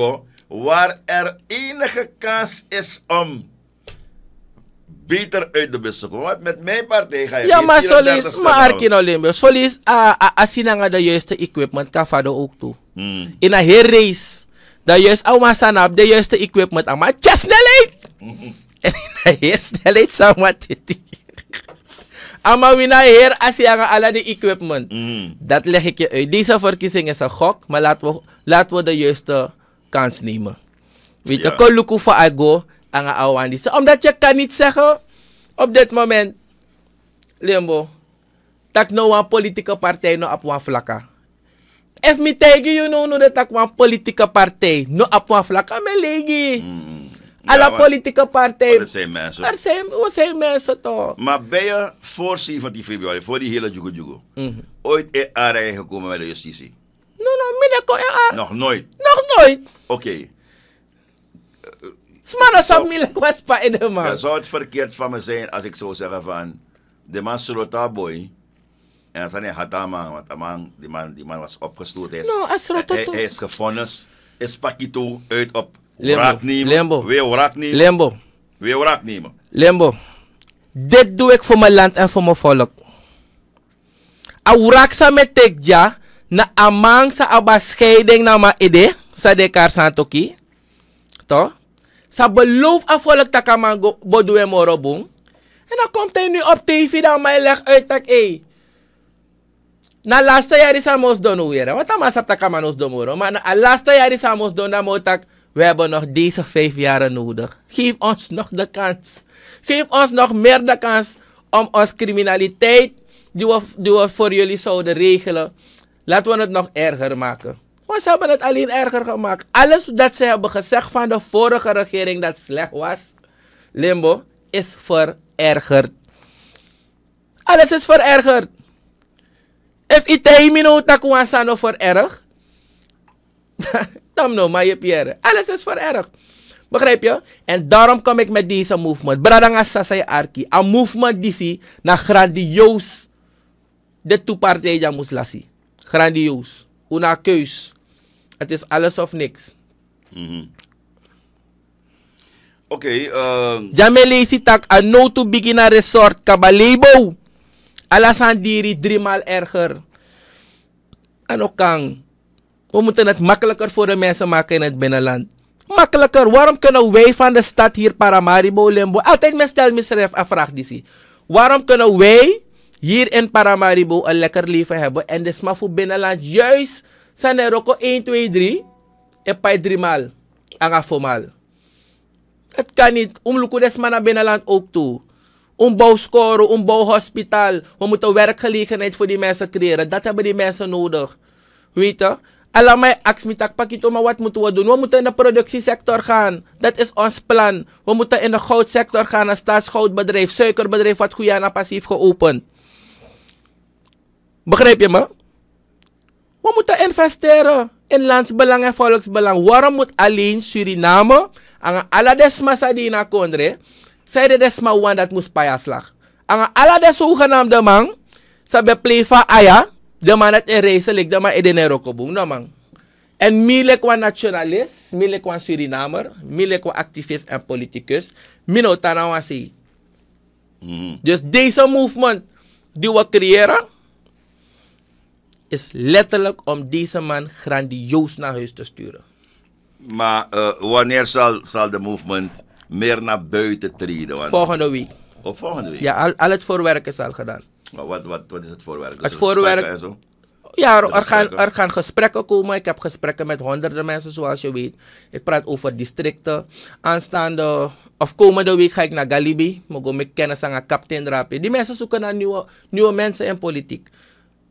waar er enige kans is om beter uit de bus komen. Want met mijn partij ga je Ja, maar Solis, maar Arkino Limburg. Solis, als ah, ah, ah, je de juiste equipment kan vader ook toe. Hmm. In een hele race. De juiste, oh, maar de juiste equipment. maar tja, snelheid! En in een snelheid, sama titi. Ama wina nou her, als je aan alle die equipment. Mm. Dat leg ik je uit. Deze verkiezing is een gok, maar laten we, laten we de juiste kans nemen. Weet je, yeah. Koluku I go. Anga Awandise. Omdat je kan niet zeggen op dit moment, Limbo, dat nou een politieke partij nou op een vlakka. If me tegen you know, no, dat ik een politieke partij no op een vlakka, me legi. Mm. Ja, Alle politieke partijen. Er zijn mensen. Er zijn, we zijn mensen toch. Maar ben je voor 17 februari, voor die hele jugo jugo, mm -hmm. ooit in aanrijding e gekomen met de justitie? No, no, mine kon in Nog nooit? Nog nooit. Oké. Okay man is onmiddellijk kwa spijt, man. Dat zou het verkeerd van me zijn als ik zou zeggen van... De man Slota boy... En dan hij Hadama, want de man, die man, die man was opgesloten. Hij is, no, hij, hij is gevonden. Is Pakito uit op wraak nemen. Lembo. Weer wraak nemen. Lembo. Weer wraak nemen. Lembo. Dit doe ik voor mijn land en voor mijn volk. Awraksa met ja, na amang sa abascheiding na ma ide sa dekar santoki. Toch? Ze belooft aan volk dat kan man bodoe morobong. En dan komt hij nu op tv dan mij legt uit dat hij Na laatste jaar is Amos Don weer. Want dan sap dat kan doen Maar na laatste jaar is Amos dan moet ik... We hebben nog deze vijf jaren nodig. Geef ons nog de kans. Geef ons nog meer de kans om ons criminaliteit die we, voor jullie zouden regelen. Laten we het nog erger maken. Maar ze hebben het alleen erger gemaakt. Alles dat ze hebben gezegd van de vorige regering dat slecht was, Limbo, is verergerd. Alles is verergerd. If itaimino takuansano vererg, dan no, nou, maar je pierre. Alles is verergerd. Begrijp je? En daarom kom ik met deze movement. Bradanga Sasai Arki. Een movement die zie naar grandioos de toepartij partijen moest Grandioos. Una keus. Het is alles of niks. Mhm. Oké. Okay, ehm, uh... Jamele a no to begin a resort kabalebo. Alasan diri driemaal erger. ook kang? We moeten het makkelijker voor de mensen maken in het binnenland. Makkelijker. Waarom kunnen wij van de stad hier Paramaribo, Limbo... Altijd me stel mezelf een vraag, Waarom kunnen wij hier in Paramaribo een lekker leven hebben... en de smafu binnenland juist zijn er ook 1, 2, 3, En pai drimal, Het kan niet. Om umlukudes man na binaland ook toe. Um um om bouw score, om We moeten werkgelegenheid voor die mensen creëren. Dat hebben die mensen nodig. Weet je? Alam mij, aks mi tak pakito, maar wat moeten we doen? We moeten in de productiesector gaan. Dat is ons plan. We moeten in de goudsector gaan, een staatsgoudbedrijf, suikerbedrijf, wat Guyana passief geopend. Begrijp je me? we moeten investeren in landsbelang en volksbelang. E Waarom moet alleen Suriname, aan alle desma sadina kondre, zij de desma wan dat moest payaslag. Aan alle des hoegenaamde man, sabe plefa aya, de man dat in e race lik, de man in e de kobung, De man. En mile wan nationalist, mile wan Surinamer, mile wan activist en politicus, minotana wasi. Mm. Dus deze movement die we creëren, is letterlijk om deze man grandioos naar huis te sturen. Maar eh, wanneer zal, zal de movement meer naar buiten treden? Volgende week. Of oh, volgende week? Ja, al, het voorwerk is al gedaan. Maar wat, wat, wat is het voorwerk? het voorwerk... Ja, er, gaan, er gaan gesprekken komen. Ik heb gesprekken met honderden mensen, zoals je weet. Ik praat over districten. Aanstaande of komende week ga ik naar Galibi. Mogen me kennis aan kapitein rapen. Die mensen zoeken naar nieuwe, nieuwe mensen in politiek.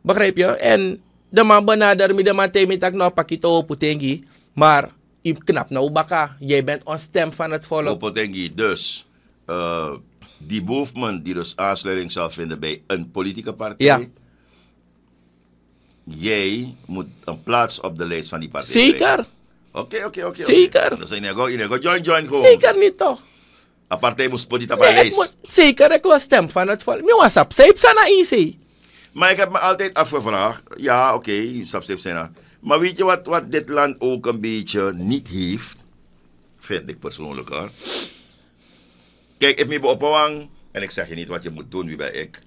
Begrijp je? Ya. En de man benader me, de man tegen me, ik nou pakito potengi. Maar ik knap nou baka, jij bent ons stem van het volk. Potengi, dus uh, eh, die movement die dus aansluiting zal vinden bij een politieke partij. Ja. Jij moet een plaats op de lijst van die partij Zeker. Oké, oké, oké. Zeker. Dus in ego, in ego, join, join Go. Zeker niet toch. Apartheid spotten op de lijst. zeker, ik was stem van het volk. Ik was op, zij sana easy. Maar ik heb me altijd afgevraagd, ja oké, okay, zijn zijn Maar weet je wat, wat dit land ook een beetje niet heeft? Vind ik persoonlijk hoor. Kijk, ik ben opgewang en ik zeg je niet wat je moet doen, wie ben ik?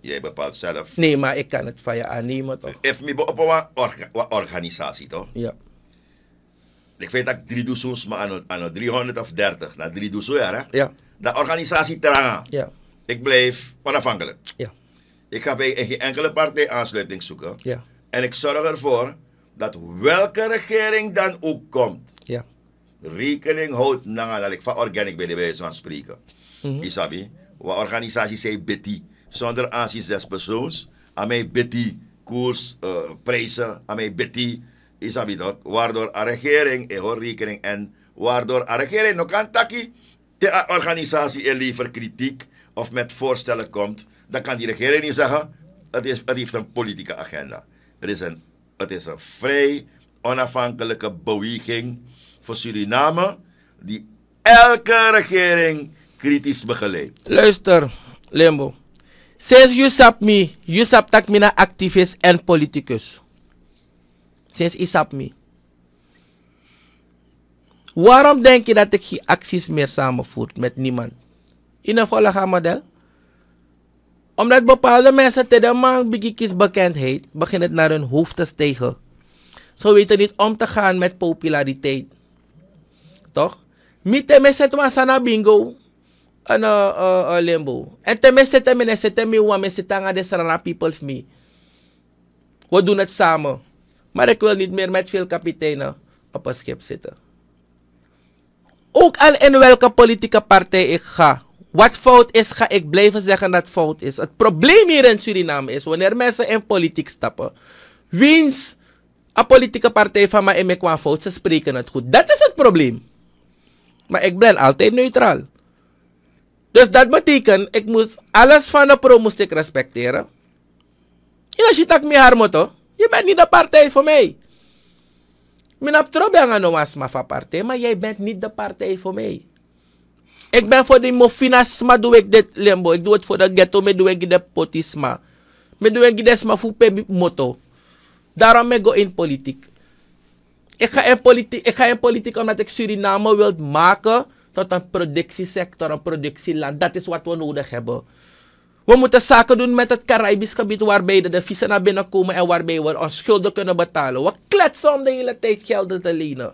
Jij bepaalt zelf. Nee, maar ik kan het van je aannemen toch? Even me opgewang, organisatie toch? Ja. Ik vind dat ik drie doezoes maar aan, aan 330, na drie doezoen, hè? Ja. De organisatie teranga. Ja. Ik blijf onafhankelijk. Ja. Ik ga bij geen enkele partij aansluiting zoeken. Ja. En ik zorg ervoor dat welke regering dan ook komt, ja. rekening houdt met ik van organic bij de wijze van spreken. Mhm. Isabi, wat organisatie zei Betty, zonder aanzien des persoons, aan mij Betty koers, uh, prijzen, aan mij Betty, Isabi dat, waardoor een regering, eh, hoor rekening en waardoor een regering nog kan taki, de organisatie er liever kritiek of met voorstellen komt dat kan die regering niet zeggen, het, is, het heeft een politieke agenda. Het is een, het is een vrij onafhankelijke beweging voor Suriname, die elke regering kritisch begeleidt. Luister, Limbo. Sinds je sap me, je sap tak mina activist en politicus. Sinds je sap me. Waarom denk je dat ik geen acties meer samenvoer met niemand? In een volle model? Omdat bepaalde mensen tedema bigikis bekendheid beginnen naar hun hoofd te stegen. Ze weten niet om te gaan met populariteit. Toch? Mite me set sana bingo. en uh, uh, limbo. En te me set me set me wa me de people me. We doen het samen. Maar ik wil niet meer met veel kapiteinen op een schip zitten. Ook al in welke politieke partij ik ga. Wat fout is, ga ik blijven zeggen dat fout is. Het probleem hier in Suriname is wanneer mensen in politiek stappen. Wiens een politieke partij van mij en mij qua fout, ze spreken het goed. Dat is het probleem. Maar ik ben altijd neutraal. Dus dat betekent, ik moest alles van de pro ik respecteren. En als je dat meer haar je bent niet de partij voor mij. Mijn abtrobang aan de van partij, maar jij bent niet de partij voor mij. Ik ben voor de mofinasma doe ik dit limbo. Ik doe het voor de ghetto, me doe ik de potisma. Me doe ik desma voor pe motto. Daarom me go in politiek. Ik ga in politiek, ik ga in politiek omdat ik Suriname wil maken tot een productiesector, een productieland. Dat is wat we nodig hebben. We moeten zaken doen met het Caribisch gebied waarbij de vissen naar binnen komen en waarbij we ons schulden kunnen betalen. We kletsen om de hele tijd gelden te lenen.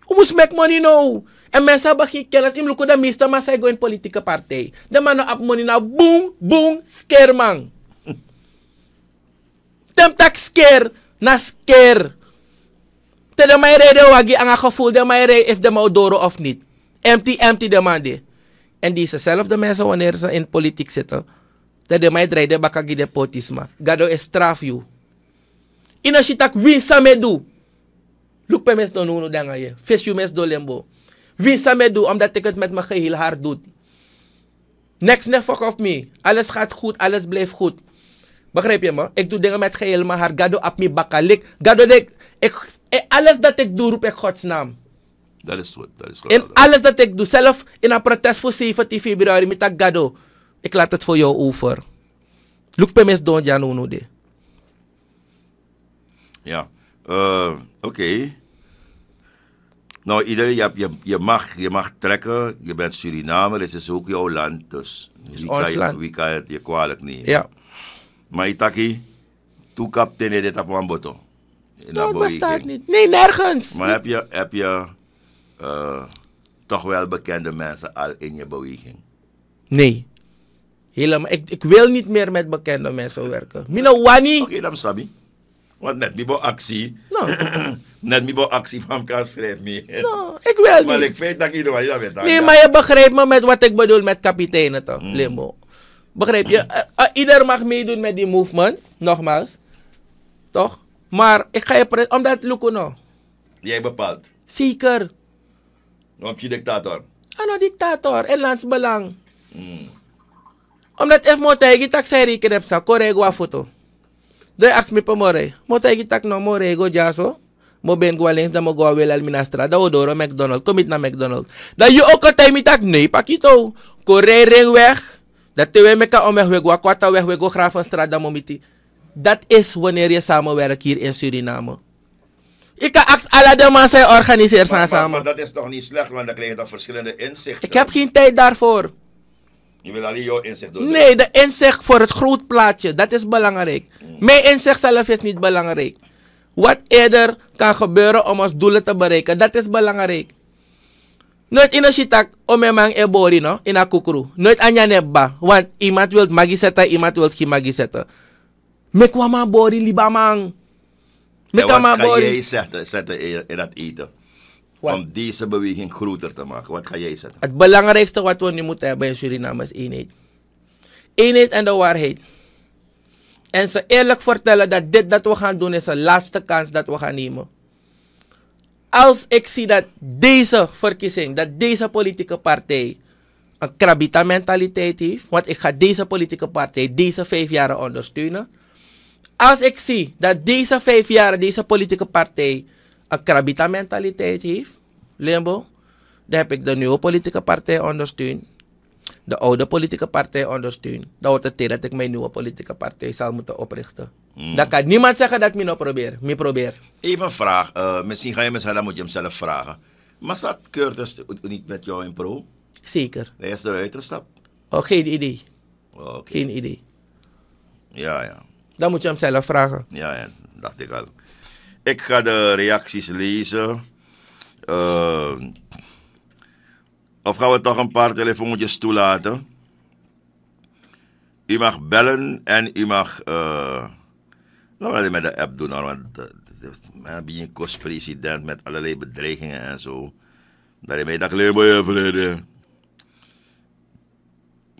Hoe moet make money now. En mensen hebben geen kennis. Ik moet de meeste maar zijn een politieke partij. De mannen op money na nou, boom, boom, scare man. Temtak scare, na scare. Te de mij reden wagi aan een gevoel, de mij reden of de mij doro of niet. Empty, empty de man die. En diezezelfde mensen wanneer ze in politiek zitten, Te de mij draaien bakagi de potisma. Gado is straf you. Ina shitak win do. Look pe mes no ye. Face you mes do lembo. Wie zou mij doen omdat ik het met mijn geheel hart doe? Next fuck of me. Alles gaat goed, alles blijft goed. Begrijp je me? Ik doe dingen met geheel mijn hart. Gado op me bakalik. Gado ik, ik, eh, alles dat ik doe roep ik Gods naam. Dat is wat, dat is In alles dat ik doe, zelf in een protest voor 17 februari met dat Gado. Ik laat het voor jou over. Look pemes don januno de. Ja, uh, oké. Nou, iedereen, je, je, mag, je mag trekken. Je bent Surinamer, dus het is ook jouw land. Dus wie, kan je, wie kan het je kwalijk nemen? Ja. Maar Itaki, toe kapten dit op boto. Dat bestaat niet. Nee, nergens. Maar heb je, heb je eh, toch wel bekende mensen al in je beweging? Nee. Helemaal. Ik, ik wil niet meer met bekende mensen werken. Mina Wani. Oké, okay, dan sabi. Want net niet bij actie. Nou. net niet bij actie van kan schrijven. Nee. Nou, ik wil niet. Maar ik weet dat ik iedereen dat weet. Nee, maar je begrijpt me met wat ik bedoel met kapiteinen toch, mm. Limbo. Begrijp je? Mm. Eh, eh, ieder mag meedoen met die movement, nogmaals. Toch? Maar ik ga je... Omdat, Lukuno. Jij bepaalt. Zeker. Op je dictator. Ano ah, dictator? En landsbelang. Mm. Omdat F. moet tak saya ik sa korek wa foto. Doi aks mi pomore. Mo eigenlijk tak no mo rego jaso. Mo ben gwa lens da mo go wel al minastra. Da odoro McDonald's. Komit na McDonald's. Da yu oko tay mi tak nee pakito. Kore weg. Dat te we meka om weg wego. Akwata weg wego gravenstraat mo miti. Dat is wanneer je samenwerkt hier in Suriname. Ik kan aks alle de mensen organiseren samen. Maar, dat is toch niet slecht, want dan krijg je verschillende inzichten. Ik heb geen tijd daarvoor. Je wil alleen jouw inzicht doen. Nee, de inzicht voor het groot plaatje, dat is belangrijk. Mm. Mijn inzicht zelf is niet belangrijk. Wat eerder kan gebeuren om ons doelen te bereiken, dat is belangrijk. Nooit in een shitak om emang ebori no, in een kukuru. Nooit aan nebba, want iemand wil magi zetten, iemand wil geen magi zetten. bori libamang. Mekwama bori. wat ga jij in dat eten? Om deze beweging groter te maken. Wat ga jij zetten? Het belangrijkste wat we nu moeten hebben in Suriname is eenheid. Eenheid en de waarheid. En ze eerlijk vertellen dat dit dat we gaan doen is de laatste kans dat we gaan nemen. Als ik zie dat deze verkiezing, dat deze politieke partij een krabita mentaliteit heeft. Want ik ga deze politieke partij deze vijf jaren ondersteunen. Als ik zie dat deze vijf jaren deze politieke partij een Krabita-mentaliteit heeft, Limbo, dan heb ik de nieuwe politieke partij ondersteund. De oude politieke partij ondersteund. Dan wordt het tijd dat ik mijn nieuwe politieke partij zal moeten oprichten. Mm. Dan kan niemand zeggen dat ik nog probeer. Ik probeer. Even een vraag. Eh, misschien ga je mezelf, dan moet je hem zelf vragen. Maar staat Curtis niet met jou in pro? Zeker. Hij is eruit gestapt? Oh, geen idee. Oh, okay. Geen idee. Ja, ja. Dan moet je hem zelf vragen. Ja, ja. Dacht ik al. Ik ga de reacties lezen. Eh, of gaan we toch een paar telefoontjes toelaten? U mag bellen en u mag. Uh, eh, laten we met de app doen, nou, want eh, ben je kostpresident met allerlei bedreigingen en zo. Daar heb je dat alleen maar vrede.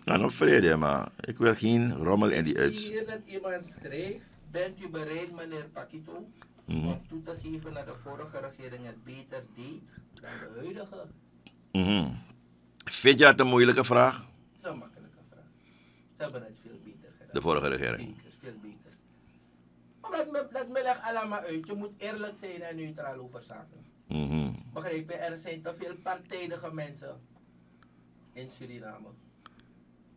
Nou, nog vrede, maar ik wil geen rommel in die uits. Als u hier net iemand schreef, bent u bereid, meneer Pakito? Om mhm. toe te geven dat de vorige regering het beter deed dan de huidige? Mhm. Vind je dat een moeilijke vraag? Dat is een makkelijke vraag. Ze hebben het veel beter gedaan. De vorige regering? is veel beter. Maar dat, me, leg me legt allemaal uit. Je moet eerlijk zijn en neutraal over zaken. Mm Begrijp Er zijn te veel partijdige mensen in Suriname.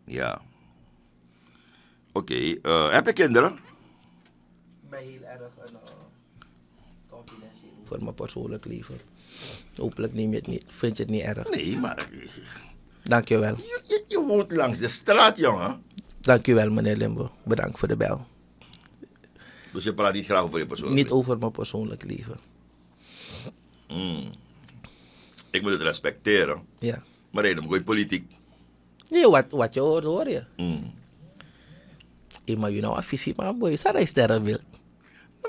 Ja. Oké, eh, heb je kinderen? Ik ben heel erg een... Eh, nou, voor mijn persoonlijk leven. Hopelijk neem je het niet, vind je het niet erg. Nee, maar... Eh, Dankjewel. Je, je, je woont langs de straat, jongen. Dankjewel, meneer Limbo. Bedankt voor de bel. Dus je praat niet graag over je persoonlijk Niet over mijn persoonlijk leven. Hmm. Ik moet het respecteren. Ja. Maar reden gooi politiek. Nee, wat, wat je hoort, hoor je. Hmm. Ik mag je nou een visie, maar boy. Sarah is daar wil.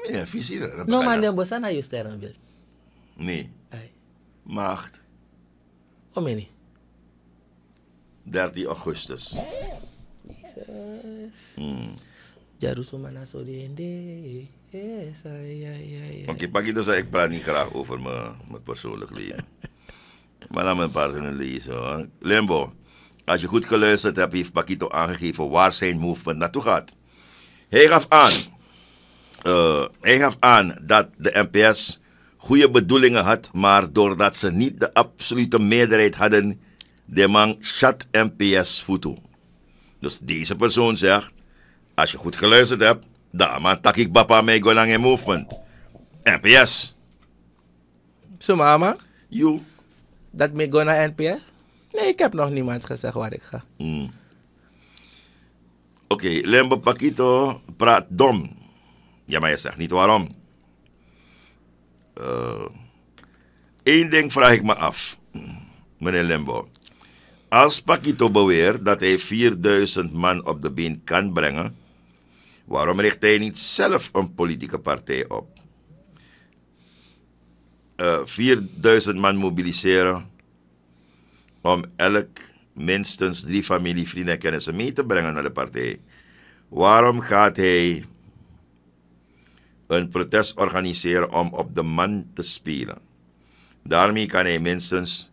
Mine e fisi No man den bosa na just där bil. Nee. Macht. Hoe mini. 13 Augustus. Jesus. Mm. Jerusalem ende. Yes, Oké, pak je ik praat niet graag over mijn, mijn persoonlijk leven. maar dan mijn een paar lezen hoor. Limbo, als je goed geluisterd hebt, heeft Pakito aangegeven waar zijn movement naartoe gaat. Hij gaf aan hij eh, gaf aan dat de NPS goede bedoelingen had, maar doordat ze niet de absolute meerderheid hadden, de man chat NPS foto. Dus deze persoon zegt, als je goed geluisterd hebt, dan man tak ik papa mee golang in movement. NPS. Zo mama? You. Dat mee go naar NPS? Nee, ik heb nog niemand gezegd waar ik ga. Hmm. Oké, okay, Lembo Pakito praat dom. Ja, maar je zegt niet waarom. Eén eh, ding vraag ik me af, meneer Limbo. Als Pakito beweert dat hij 4000 man op de been kan brengen, waarom richt hij niet zelf een politieke partij op? Uh, eh, 4000 man mobiliseren om elk minstens drie familie, vrienden en kennissen mee te brengen naar de partij. Waarom gaat hij een protest organiseren om op de man te spelen. Daarmee kan hij minstens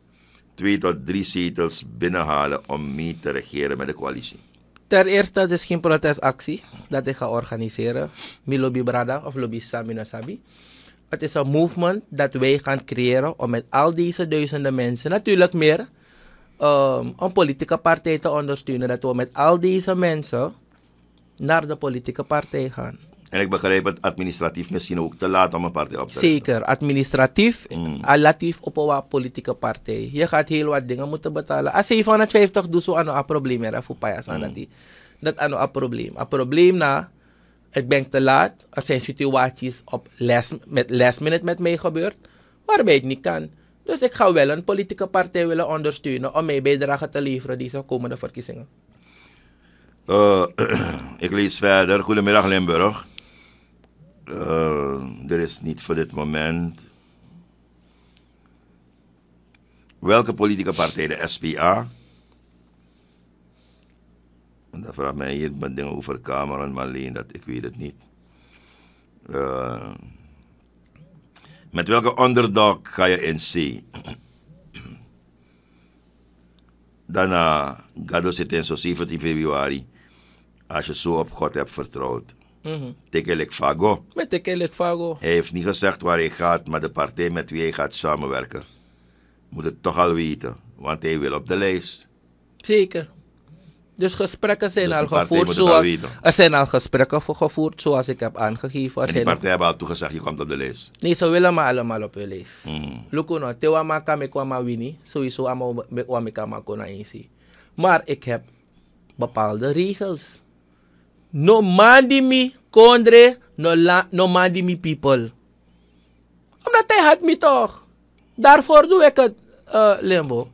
twee tot drie zetels binnenhalen om mee te regeren met de coalitie. Ten eerste, het is geen protestactie dat ik ga organiseren. Mi lobby brada of lobby sami sabi. Het is een movement dat wij gaan creëren om met al deze duizenden mensen, natuurlijk meer, um, een politieke partij te ondersteunen. Dat we met al deze mensen naar de politieke partij gaan. En ik begrijp het administratief misschien ook te laat om een partij op te richten. Zeker, administratief, mm. relatief eh, op een politieke partij. Je gaat heel wat dingen moeten betalen. Als 750 doet zo aan een probleem eraf voor payas aan mm. dat Dat aan een probleem. Een probleem na, ik ben te laat. Er zijn situaties op last, met last minute met mij gebeurd, waarbij ik niet kan. Dus ik ga wel een politieke partij willen ondersteunen om mijn bijdrage te leveren deze komende verkiezingen. Eh, ik lees verder. Goedemiddag Limburg. Eh, er is niet voor dit moment. Welke politieke partij? De SPA? En dat vraagt mij hier met dingen over Cameron, en alleen. dat ik weet het niet. Eh, met welke underdog ga je in zee? Daarna, Gado zit in zo'n 17 februari. Als je zo op God hebt vertrouwd. Mm -hmm. Fago. Met Hij heeft niet gezegd waar hij gaat, maar de partij met wie hij gaat samenwerken. Moet het toch al weten, want hij wil op de lijst. Zeker. Dus gesprekken zijn dus al gevoerd. Zoals, al er zijn al gesprekken gevoerd, zoals ik heb aangegeven. en de partij hebben al toegezegd, je komt op de lijst. Nee, ze willen me allemaal op de lijst. Mm. Lukuno, te wamaka me wini, sowieso allemaal me kwama Maar ik heb bepaalde regels. No mandimi kondre, no, la, no mandimi people. Omdat hij had me toch. Daarvoor doe ik het, uh, Lembo.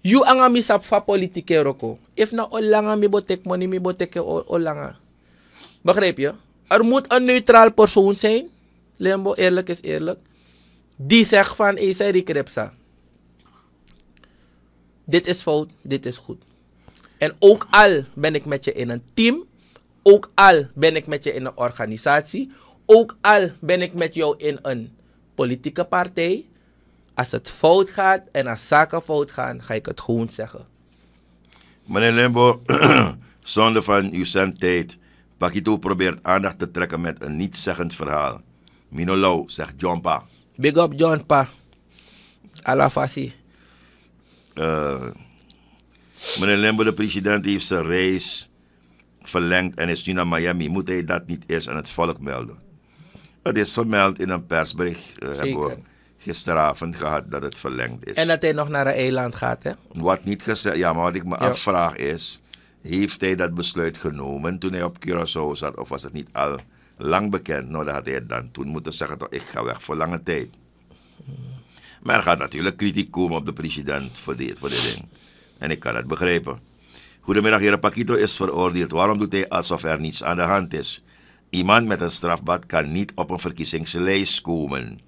You anga mi sap fa politieke roko. If na olanga mi botek money mi boteke olanga. Begrijp je? Er moet een neutraal persoon zijn. Limbo, eerlijk is eerlijk. Die zegt van Esai Krepsa. Dit is fout, dit is goed. En ook al ben ik met je in een team, ook al ben ik met je in een organisatie, ook al ben ik met jou in een politieke partij, als het fout gaat en als zaken fout gaan, ga ik het gewoon zeggen. Meneer Limbo, zonder van uw zendtijd, Pakito probeert aandacht te trekken met een niet-zeggend verhaal. Minolo zegt John Pa. Big up John Pa. Alafasi. Uh, eh, meneer Limbo, de president heeft zijn race verlengd en is nu naar Miami, moet hij dat niet eerst aan het volk melden? Het is gemeld in een persbericht. Uh, hebben gisteravond gehad dat het verlengd is. En dat hij nog naar een eiland gaat, hè? Wat niet gezegd, ja, maar wat ik me afvraag is: heeft hij dat besluit genomen toen hij op Curaçao zat, of was het niet al lang bekend? Nou, dat had hij dan toen moeten zeggen: toch, ik ga weg voor lange tijd. Maar er gaat natuurlijk kritiek komen op de president voor dit, voor dit ding. En ik kan dat begrijpen. Goedemiddag, heer Pakito is veroordeeld. Waarom doet hij alsof er niets aan de hand is? Iemand met een strafbad kan niet op een verkiezingslijst komen.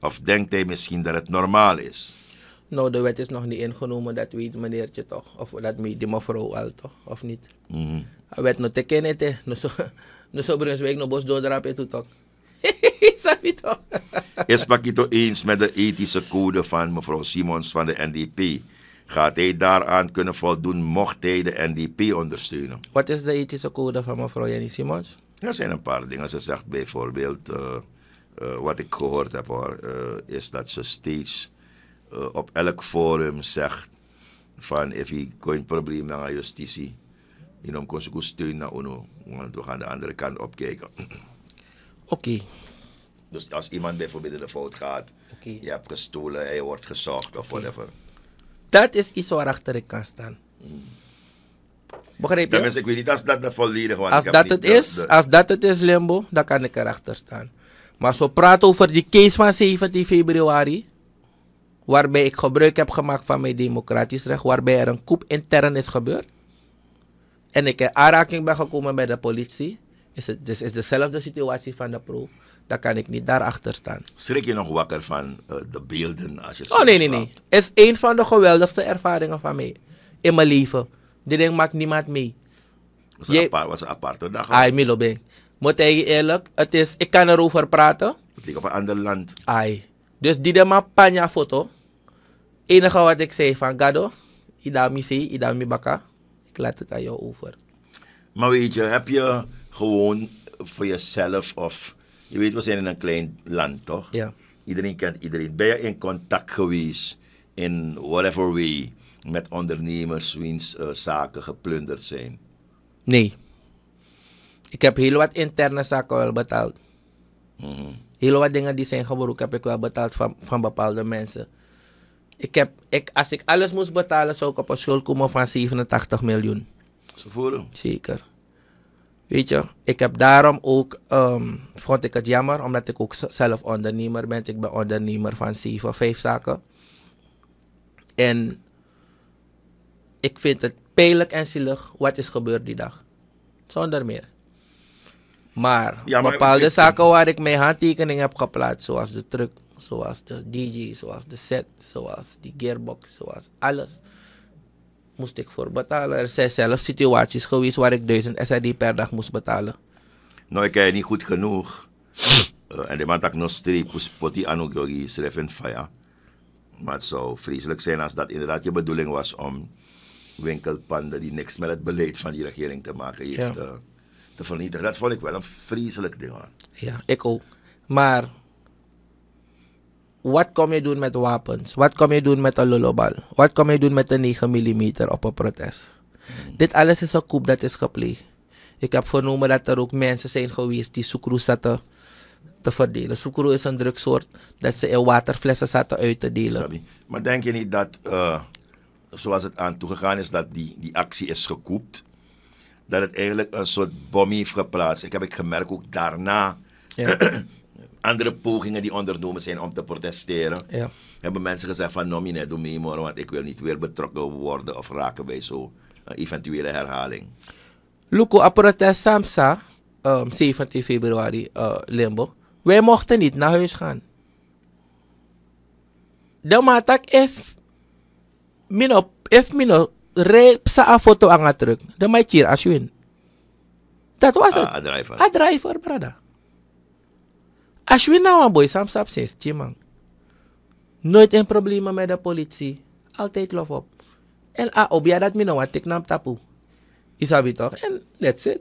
Of denkt hij misschien dat het normaal is? Nou, de wet is nog niet ingenomen, dat weet meneertje toch? Of dat weet die mevrouw al toch, of niet? Mm -hmm. De wet nog te kennen, hè? Nu zo Brunswijk nog bos doordraaien toe toch? is Pakito eens met de ethische code van mevrouw Simons van de NDP? gaat hij daaraan kunnen voldoen mocht hij de NDP ondersteunen. Wat is de ethische code van mevrouw Jenny Simons? Er zijn een paar dingen. Ze zegt bijvoorbeeld, eh, eh, wat ik gehoord heb hoor, eh, is dat ze steeds op elk forum zegt van if je geen probleem met de justitie, je neemt consequent steun naar UNO, want we gaan de andere kant opkijken. Oké. Dus als iemand bijvoorbeeld in de fout gaat, je hebt gestolen, hij wordt gezocht of whatever dat is iets waarachter ik kan staan. Begrijp je? ik weet niet als dat de volledige Als het is, als dat het is Limbo, dan kan ik erachter staan. Maar als we praten over die case van 17 februari, waarbij ik gebruik heb gemaakt van mijn democratisch recht, waarbij er een coup intern is gebeurd, en ik in aanraking ben gekomen bij de politie, is het is dezelfde situatie van de pro. Daar kan ik niet daarachter staan. Schrik je nog wakker van eh, de beelden als je Oh nee, nee, nee. Het is een van de geweldigste ervaringen van mij in mijn leven. Die ding maakt niemand mee. Was apart, was een aparte dag. Ai, Milo ben. Moet je eerlijk, het is, ik kan erover praten. Het ligt op een ander land. Ai. Dus die de ma panja foto. Enige wat ik zei van Gado, idami see, idami baka. Ik laat het aan jou over. Maar weet je, heb je gewoon voor jezelf of je weet, we zijn in een klein land, toch? Ja. Iedereen kent iedereen. Ben je in contact geweest, in whatever way, met ondernemers wiens eh, zaken geplunderd zijn? Nee. Ik heb heel wat interne zaken wel betaald. Mhm. Heel wat dingen die zijn gebroken heb ik wel betaald van, van bepaalde mensen. Ik heb, ik, als ik alles moest betalen, zou ik op een schuld komen van 87 miljoen. Zo Zeker. Weet je, ik heb daarom ook, um, vond ik het jammer, omdat ik ook zelf ondernemer ben. Ik ben ondernemer van zeven, 5 zaken. En ik vind het pijnlijk en zielig wat is gebeurd die dag. Zonder meer. Maar, bepaalde zaken waar ik mijn handtekening heb geplaatst, zoals de truck, zoals de DJ, zoals de set, zoals die gearbox, zoals alles moest ik voor betalen. Er zijn zelf situaties geweest waar ik 1000 SID per dag moest betalen. Nou, ik heb niet goed genoeg. Eh, en de man dat nog streep, poti anugori, in faya. Maar het zou vreselijk zijn als dat inderdaad je bedoeling was om winkelpanden die niks met het beleid van die regering te maken heeft eh, te, vernietigen. Dat vond ik wel een vreselijk ding. Ja, ik ook. Maar wat kom je doen met wapens? Wat kom je doen met een lullabal? Wat kom je doen met een 9 mm op een protest? Hmm. Dit alles is een koep dat is gepleegd. Ik heb vernomen dat er ook mensen zijn geweest die soekroe zaten te verdelen. Soekroe is een drugsoort dat ze in waterflessen zaten uit te delen. Sorry. Maar denk je niet dat, eh, zoals het aan toegegaan is, dat die, die actie is gekoopt, Dat het eigenlijk een soort bom heeft geplaatst. Ik heb ik gemerkt ook daarna... Ja. andere pogingen die ondernomen zijn om te protesteren, ja. hebben mensen gezegd van nomine doe me want ik wil niet weer betrokken worden of raken bij zo'n eh, eventuele herhaling. Luko, a protest Samsa, um, ehm, 17 februari, uh, Limbo, Wij mochten niet naar huis gaan. Dan moet ik if mino, if mino, reep foto aan het druk. Dan maak je hier alsjeblieft Dat was ah, het. A driver. A driver, brada. Als je nou een ah, boy samen sap man. Nooit een probleem met de politie. Altijd lof op. En a ah, obia ah, dat me nou wat ik nam tapu. Isabi toch? En that's it.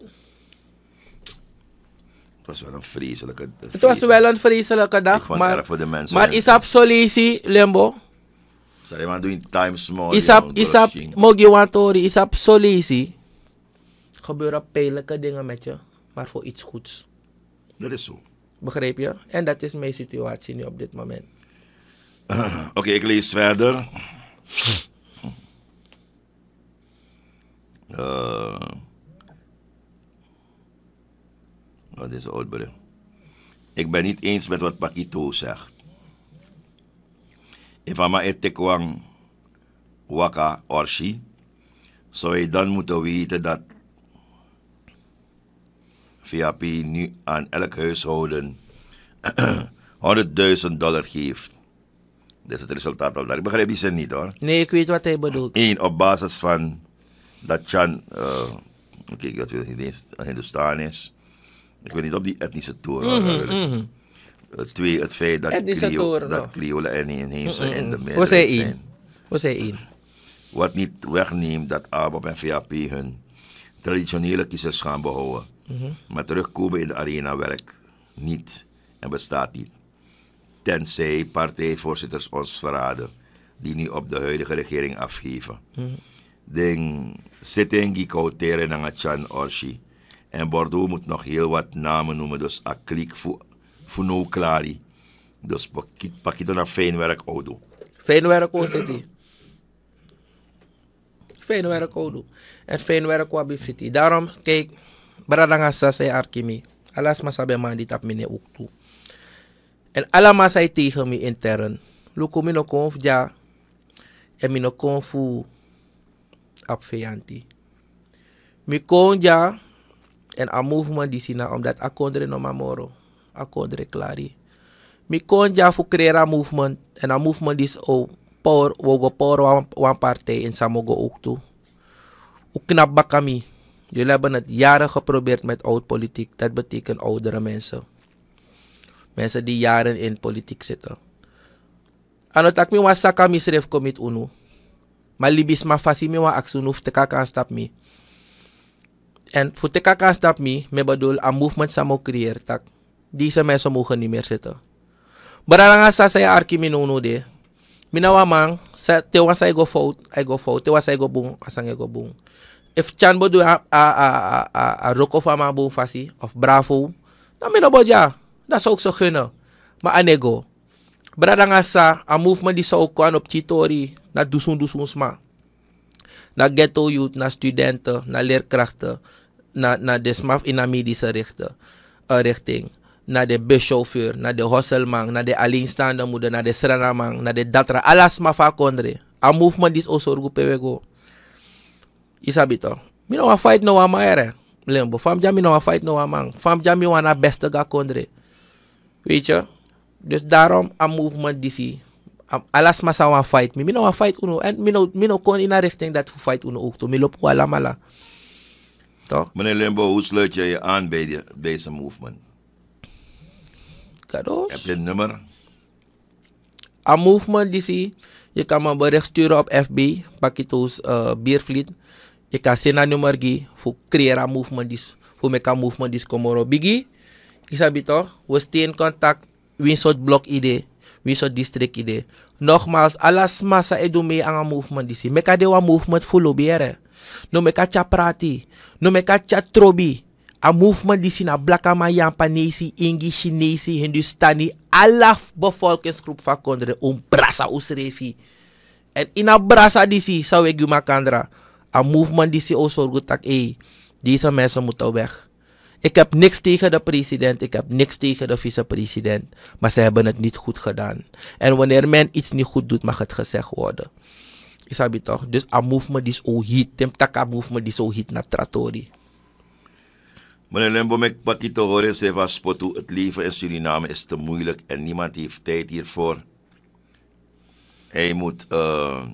Het was wel een vreselijke, dag. Het was wel een vreselijke dag. Ik vond maar, erg voor de mensen. Maar Isap Solisi, Lembo. Sorry, man, doing time small. Isap, Isap, Mogiwantori, Isap Solisi. Gebeuren pijnlijke dingen met je, maar voor iets goeds. Dat is zo. Begreep je? En dat is mijn situatie nu op dit moment. Oké, ik lees verder. Dat eh, wat is Oudbere. Ik ben niet eens met wat Pakito zegt. Ifama etekwang waka orshi, zou je dan moeten weten dat VAP nu aan elk huishouden 100.000 dollar geeft. Dat is het resultaat al daar. Ik begrijp die zin niet hoor. Nee, ik weet wat hij bedoelt. Eén, op basis van dat Chan, uh, oké, dat weet niet eens een Hindustan is. Ik weet niet op die etnische toer. Mhm, mhm. eh, twee, het feit dat, Creole, dat en inheemse mm in mhm. de meerderheid zijn. Één. Wat zijn één? Wat niet wegneemt dat ABOP en VAP hun traditionele kiezers gaan behouden. Mhm. Maar terugkomen in de arena werkt niet en bestaat niet. Tenzij partijvoorzitters ons verraden, die nu op de huidige regering afgeven. Mm -hmm. Ding Sittengi Kautere Nangachan Orshi. En Bordeaux moet nog heel wat namen noemen, dus Aklik Funo Klari. Dus pakito naar Fijnwerk Odo. werk, Odo City. werk, Odo. En werk, Wabi City. Daarom, kijk bararangasa say arkimi alas masabe mandi tap mine uktu en ala masay tihemi intern luku mino konf ja en mino konfu ap feyanti mi en a movement di sina omdat a no mamoro a klari mi ja fu creëra movement en a movement is o power wogo power wan, wan parte. en samogo uktu, Uknap bakami Jullie hebben het jaren geprobeerd met oud politiek. Dat betekent oudere mensen. Mensen die jaren in politiek zitten. dat ik mi was saka misref komit unu. Malibis ma fasi mi wa aksunu fteka kan stap mi. En voor stap mi, me bedoel a movement samo creëer tak. Deze mensen mogen niet meer zitten. Bararangan sa saya arki unu de. Minawamang, sa, tewa sa ego fout, ego fout, tewa sa ego bung, asang ego bung if chan bodu a a a a a, a roko van fasi of bravo dan mino boja dat zou ik zo gunnen maar anego bradangasa a movement di so kwam op chitori na dusun dusun sma na ghetto youth na studenten na leerkrachten na na desmaf in de medische richten, a eh, richting na de buschauffeur, na de hosselman, na de alleenstaande moeder, na de sranamang, na de datra. Alles mafakondre, kondre. A movement is so goed pewego. Isa to mi no wan fight no wan maere lembo fam jami no wan fight no wan mang fam jam mi wan na best ga kondre weet je dus daarom a movement disi alas masa wan fight mi mi no wan fight uno en mi no mi no kon ina dat fu fight uno ukto to mi loop ala mala to mene lembo hoe sluit je je aan bij de, movement Kados. heb je nummer a movement disi je kan me een bericht sturen op FB, Pakitos uh, fleet e ka se na numergi, gi fu creer movement dis fu make movement dis komoro bigi e sabi to we stay in contact we block ide we district ide nogmaals alas masa e anga movement disi meka de wa movement fu lobiere no meka cha prati no meka cha trobi a movement disi na blaka mayan panisi, ingi chinesi hindustani alaf bevolkingsgroep van kondre um brasa usrefi en ina brasa disi sawe gumakandra kandra A movement die ze ook goed dat hey, deze mensen moeten weg. Ik heb niks tegen de president, ik heb niks tegen de vicepresident, maar ze hebben het niet goed gedaan. En wanneer men iets niet goed doet, mag het gezegd worden. Isabi het toch? Dus een movement die zo hit, tem taka movement die zo hit naar Tratori. Meneer Lembo, ik je te horen zei het leven in Suriname is te moeilijk en niemand heeft tijd hiervoor. Hij moet... Eh,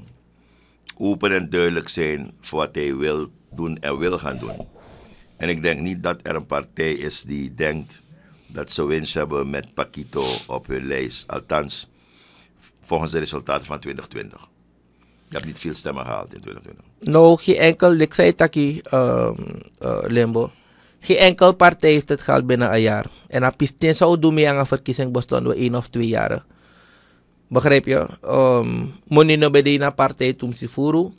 open en duidelijk zijn voor wat hij wil doen en wil gaan doen. En ik denk niet dat er een partij is die denkt dat ze winst hebben met Paquito op hun lijst. Althans, volgens de resultaten van 2020. Je hebt niet veel stemmen gehaald in 2020. Nou, geen enkel, ik zei het uh, Limbo, geen enkel partij heeft het gehaald binnen een jaar. En als Pistin zou doen met een verkiezing, bestonden we één of twee jaren. Begrijp je? Um, ehm, Monino bedena partij tum si furu.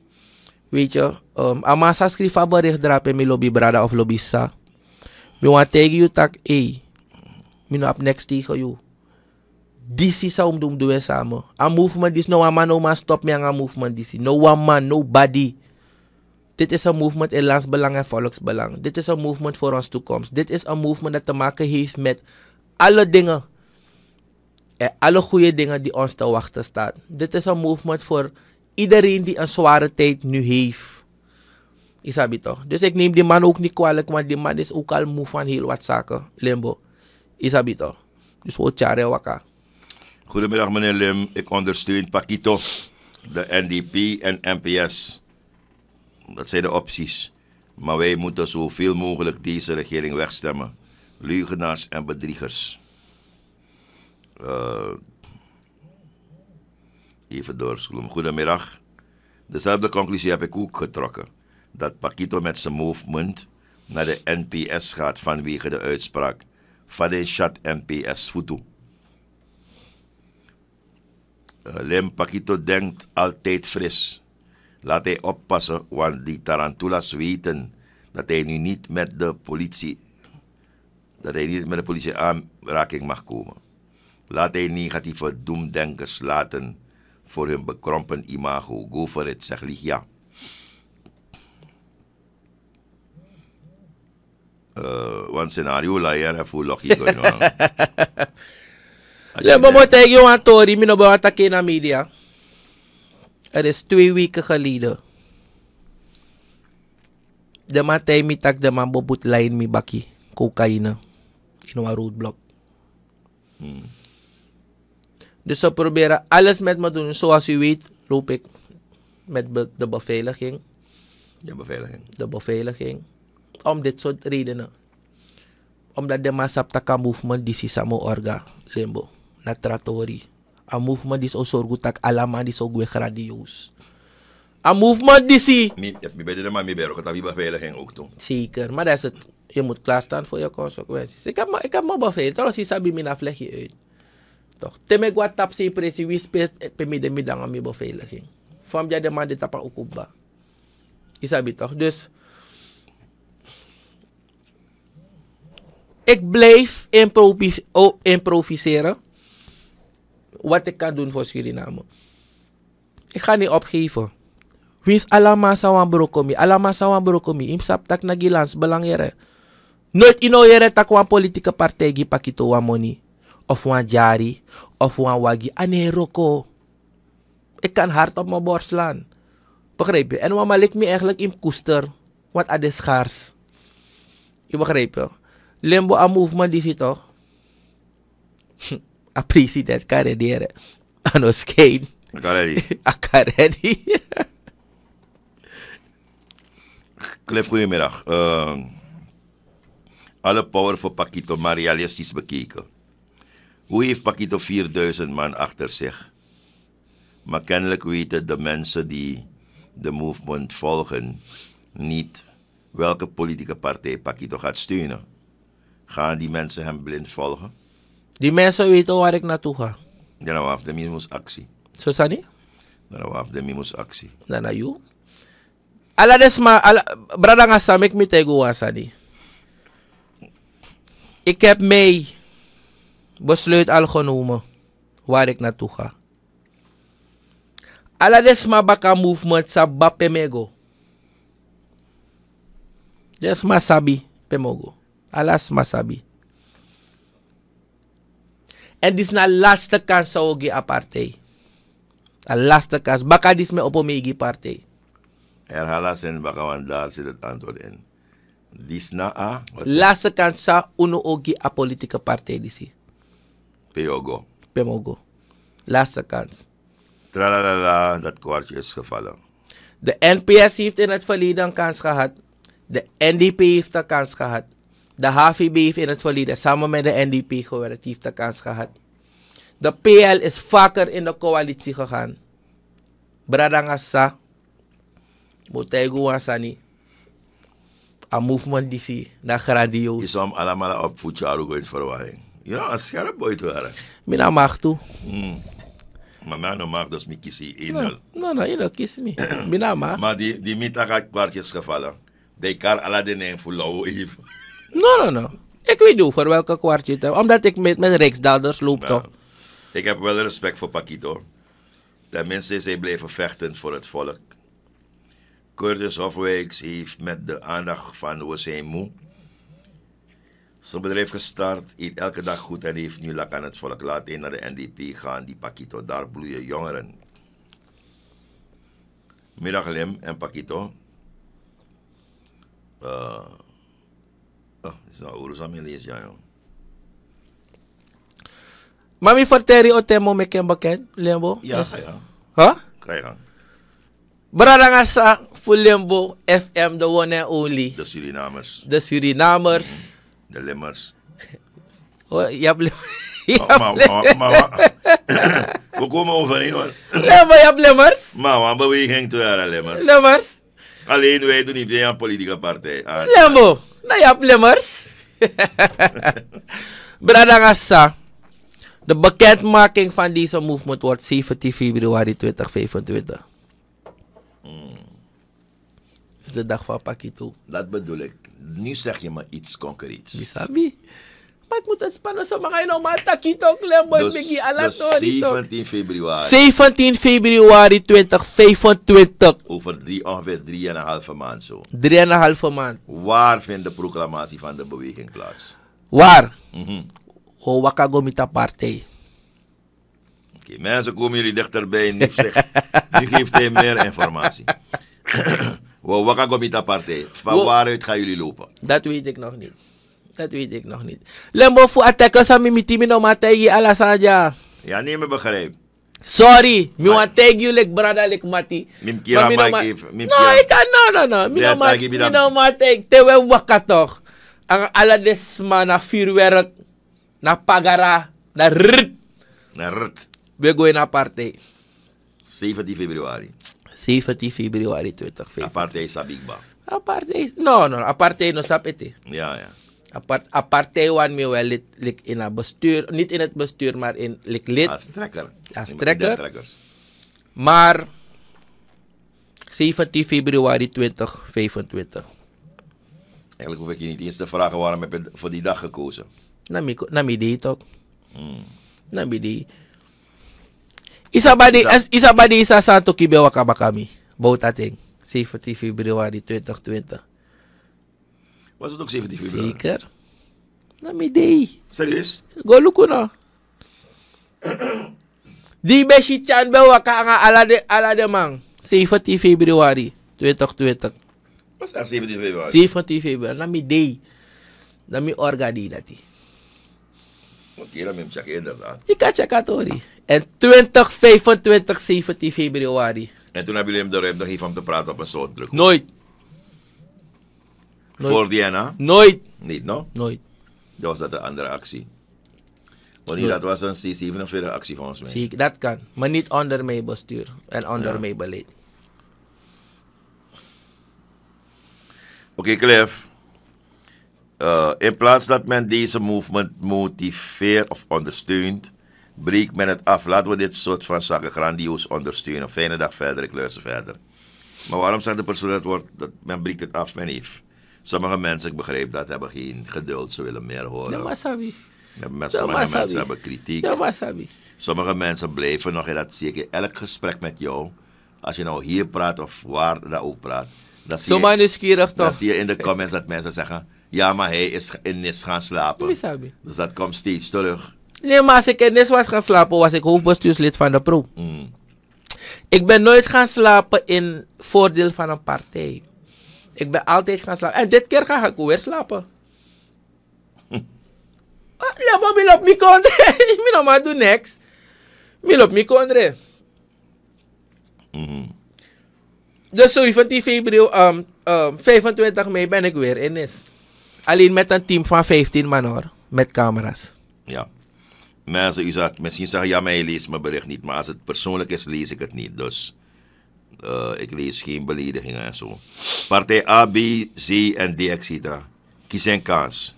Weet je? Um, ehm, amasa skrifa bericht drape mi lobby brada of lobby sa. Mi wan you tak, ey. Mi no ap next tegen you. This is how we do it samen. A movement dis no one man, no man stop me aan nou a movement this. No one man, nobody. Dit is een movement in landsbelang en volksbelang. Dit is een movement voor ons toekomst. Dit is een movement dat te maken heeft met alle dingen en alle goede dingen die ons te wachten staan. Dit is een movement voor iedereen die een zware tijd nu heeft. Isabi toch? Dus ik neem die man ook niet kwalijk, want die man is ook al moe van heel wat zaken. Limbo. Isabi Dus wat tjaren waka. Goedemiddag meneer Lim, ik ondersteun Pakito, de NDP en NPS. Dat zijn de opties. Maar wij moeten zoveel mogelijk deze regering wegstemmen. Leugenaars en bedriegers. Uh, even doorscrollen. Goedemiddag. Dezelfde conclusie heb ik ook getrokken. Dat Paquito met zijn movement naar de NPS gaat vanwege de uitspraak van de chat NPS Futu. Eh, Lem Paquito denkt altijd fris. Laat hij oppassen, want die tarantulas weten dat hij nu niet met de politie, dat hij niet met de politie aanraking mag komen. Laat hij negatieve doemdenkers laten voor hun bekrompen imago. Go for it, lieg ja. Uh, want scenario la era full lucky ki going on. Le bomo tegen jou aan Tori, mino na media. Er is twee weken geleden. De matei mi tak de man put lain mi baki. Cocaïne. In een roadblock. Hmm. Dus ze proberen alles met me te doen. Zoals u weet, loop ik met be de beveiliging. De beveiliging. De beveiliging. Om dit soort redenen. Omdat de Masaptaka movement die samo Orga, Limbo, Natratori. A movement die zo zorgutak alama die zo gradioos. A movement die si. Je de man maar mee bezig, dat die beveiliging ook doen. Zeker, maar dat is het. Je moet klaarstaan voor je consequenties. Ik heb mijn ik heb als beveiligd, anders is Sabi mina vlechtje uit. Toch? Teme gua tap si presi wis pe eh, pemide midang ami beveiliging. Van jadi man di tapang ukuba. Isabi toch? Dus ik blijf improviseren wat ik kan doen voor Suriname. Ik ga niet opgeven. Wis alama sawan brokomi, alama sawan brokomi, Imsap tak nagilans belang yere. Nooit ino yere takwan politieke partij gi pakito wa money of een jari, of een wagi. Ane roko. Ik kan hard op mijn borst slaan. Begrijp je? En mama lijkt me eigenlijk in koester. Want het is schaars. Je begrijp je? Limbo en movement die zit toch? A president kan rederen. Aan ons geen. Akaredi. Cliff, goedemiddag. Ehm, alle power voor Pakito maar realistisch bekeken. Hoe heeft Pakito 4000 man achter zich? Maar kennelijk weten de mensen die de movement volgen niet welke politieke partij Pakito gaat steunen. Gaan die mensen hem blind volgen? Die mensen weten waar ik naartoe ga. Dan nou, af de minus actie. Zo Sani? Dan nou, af de minus actie. Dan you. Nou, ala desma, ala, brada Ik heb mee besluit al genomen waar ik naartoe ga. Alades baka movement sabba pemego. Yes, masabi pemogo. Alas masabi. En dit is na laatste kans zou ik apartheid. Een laatste kans. Baka dis me op omegi partij. Er halas en bakawan daar zit het antwoord in. Dis na a. Laatste kans sa uno ogi a politieke partij disi. Peogo. Pemogo. Laatste kans. Tralalala, dat kwartje is gevallen. De NPS heeft in het verleden een kans gehad. De NDP heeft een kans gehad. De HVB heeft in het verleden samen met de NDP gewerkt, heeft een kans gehad. De PL is vaker in de coalitie gegaan. Bradangasa, Botego Asani, a movement DC, naar grandioos. Is om allemaal op voetje in verwarring. Ja, een scherp boy waren. Mina mag toe. Hmm. Maar nou mijn no mag, dus ik kies je Nee nee, no, edel kies me. Mina mag. Maar die, die mita gaat kwartjes gevallen. Die kar alla de neem voor lauw even. No, no, no. Ik weet niet voor welke kwartje het Omdat ik met, met Rijksdaalders loop toch. Ik heb wel respect voor Pakito. Tenminste, zij blijven vechten voor het volk. Curtis Hofwijks heeft met de aandacht van moe. Zijn bedrijf gestart, eet elke dag goed en heeft nu lak aan het volk. Laat een naar de NDP gaan, die Pakito, daar bloeien jongeren. Middag Lim en Pakito. Uh, oh, is nou ouders aan mijn ja joh. Mami Forteri Otemo me Limbo. Ja, yes. ja. Huh? Ga je gang. Brada FM, the one and only. De Surinamers. De Surinamers. Mhm de Lemmers. Oh, ja, ja, we komen overeen hoor. Ja, maar je hebt Lemmers. Maar we hebben beweging te jaren Lemmers. Lemmers. Alleen wij doen niet via een politieke partij. Ah, Lemmo, nou je hebt Lemmers. Bradagassa. De bekendmaking van deze movement wordt 17 februari 2025. Dat hmm. is de dag van Pakito. Dat bedoel ik nu zeg je me iets concreets. Isabi. Maar ik moet het spannen, zo mag je nou maar takito klemmen. Dus, dus 17 februari. 17 februari 2025. Over drie, ongeveer 3,5 maand zo. 3,5 maand. Waar vindt de proclamatie van de beweging plaats? Waar? Mm -hmm. O oh, de Partij. Oké, okay, mensen komen jullie dichterbij. Nu, zeg, nu geeft hij meer informatie. Wakagomita partij, van Wo waaruit gaan jullie lopen? Dat weet ik nog niet. Dat weet ik nog niet. Lembo voor attacker sa mimitimi no ala alasanja. Ja, nee, me begrijp. Sorry, mi want tag you like brada like mati. Mim kira ma give. No, ik kan no no no. Mi no ma mi no ma te we wakatok. Ang ala na firwerk na pagara na rrt. Na rrt. We go in aparte. 17 februari. 17 februari 2015. Apartheid is Apartheid. No, no, apartheid no sapete. Ja, ja. Apart, apartheid wan me wel lid, in het bestuur. Niet in het bestuur, maar in lid. Als trekker. Als trekker. Maar 17 februari 2025. Eigenlijk hoef ik je niet eens te vragen waarom heb je voor die dag gekozen. Nami, nami die toch? Hmm. die. Isa ba di as, isa ba di isa sa to kibewa ka ba kami? Both ating safety February 2020. What's the safety February? Seeker. Na mi day. Serious? Golo ko na. di be si Chan wa ka nga ala de ala de mang safety February 2020. What's safety February? Safety February. Na mi day. Na mi organi dati. Je kan checken, Tori. En 20, 25, 17 februari. En toen hebben jullie hem de nog even om te praten op een zo'n druk. Nooit. Voor Diana? Nooit. Niet, no? Nooit. Dat was dat een andere actie. Want dat was een C47-actie van ons Zie ik, dat kan. Maar niet onder mijn bestuur en onder ja. mijn beleid. Oké, okay, Cliff. Eh, in plaats dat men deze movement motiveert of ondersteunt, breekt men het af. Laten we dit soort van zaken grandioos ondersteunen. Fijne dag verder, ik luister verder. Maar waarom zegt de persoon dat, woord? dat men breekt het af, men heeft? Sommige mensen, ik begrijp dat, hebben geen geduld. Ze willen meer horen. Ja, maar sabi. Ja, sommige mensen hebben kritiek. Ja, maar sabi. Sommige mensen blijven nog in dat elk gesprek met jou. Als je nou hier praat of waar dat ook praat. Dan zie, Zo je, dan zie je in de comments dat mensen zeggen... Ja, maar hij is in nis gaan slapen. Dus dat komt steeds terug. Nee, maar als ik in Nis was gaan slapen, was ik hoofdbestuurslid van de pro. Mm. Ik ben nooit gaan slapen in voordeel van een partij. Ik ben altijd gaan slapen. En dit keer ga ik weer slapen. Ah, ja, maar ik op mijn kondre. Ik ben maar doen niks. Ik op mijn kondre. Dus 25 februari, 25 um, um, mei ben ik weer in Nis. Alleen met een team van 15 man hoor, met camera's. Ja. Mensen, u zegt, misschien zeggen, ja, mij leest mijn bericht niet. Maar als het persoonlijk is, lees ik het niet. Dus eh, ik lees geen beledigingen en zo. Partij A, B, C en D, etc. Kies een kans.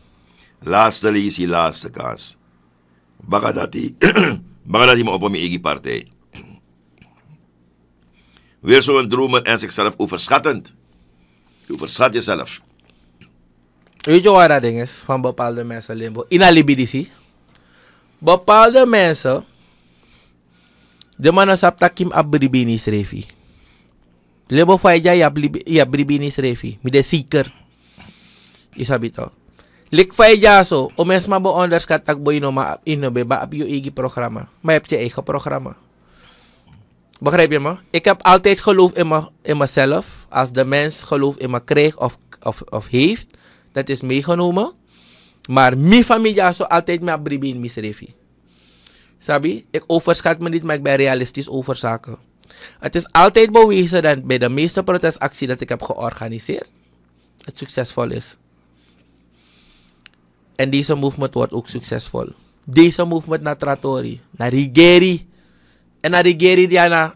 Laatste lees je laatste kans. Bagadati. Bagadati me op om je eigen partij. Weer zo'n droomer en zichzelf overschattend. Je overschat jezelf. Weet je waar dat ding is van bepaalde mensen, Limbo? Inalibidici. Bepaalde mensen. De mannen sapta kim abribini srefi. Limbo faija ya bribini srefi. Mi de seeker. Isabito. Lik faija so. O mesma bo onderskatak bo nou inoma nou inobe ba ap yo igi programma. Maar heb je eigen programma. Begrijp je me? Ik heb altijd geloof in, me, in mezelf. Als de mens geloof in me kreeg of, of, of heeft dat is meegenomen. Maar mijn familie zo altijd met bribi in misrevi. Sabi, ik overschat me niet, maar ik ben realistisch over zaken. Het is altijd bewezen dat bij de meeste protestacties dat ik heb georganiseerd, het succesvol is. En deze movement wordt ook succesvol. Deze movement naar Tratori, naar Rigeri. En naar Rigeri, Diana,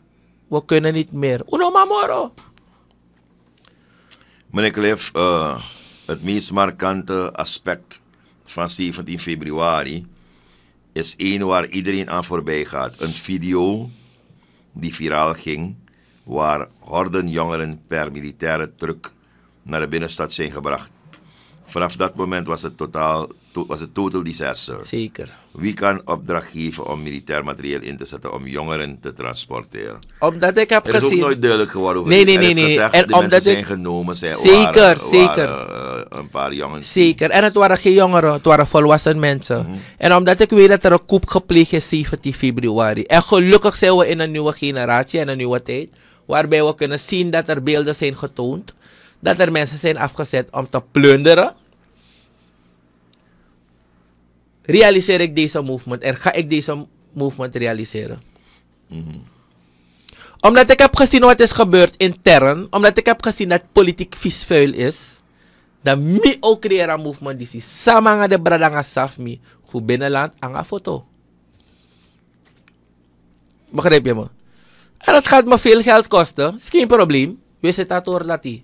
we kunnen niet meer. Uno mamoro. Meneer Cliff, uh, eh, het meest markante aspect van 17 februari is één waar iedereen aan voorbij gaat. Een video die viraal ging, waar horden jongeren per militaire truck naar de binnenstad zijn gebracht. Vanaf dat moment was het totaal was een total disaster. Zeker. Wie kan opdracht geven om militair materieel in te zetten om jongeren te transporteren? Omdat ik heb gezien... Er is ook nooit duidelijk geworden nee, nee, nee, nee. Gezegd, omdat zijn genomen, zijn Zeker, waren, eh, zeker. een paar jongens. Zeker. En het waren geen jongeren, het waren volwassen mensen. Mhm. En omdat ik weet dat er een koep gepleegd is 17 februari. En gelukkig zijn we in een nieuwe generatie en een nieuwe tijd. Waarbij we kunnen zien dat er beelden zijn getoond. Dat er mensen zijn afgezet om te plunderen realiseer ik deze movement en ga ik deze movement realiseren. Mhm. Omdat ik heb gezien wat is gebeurd intern, omdat ik heb gezien dat politiek vies vuil is, dan ik ook een movement die si samen met de bradanga safmi, voor binnenland aan een foto. Begrijp je me? En dat gaat me veel geld kosten, is geen probleem. We zitten dat Wie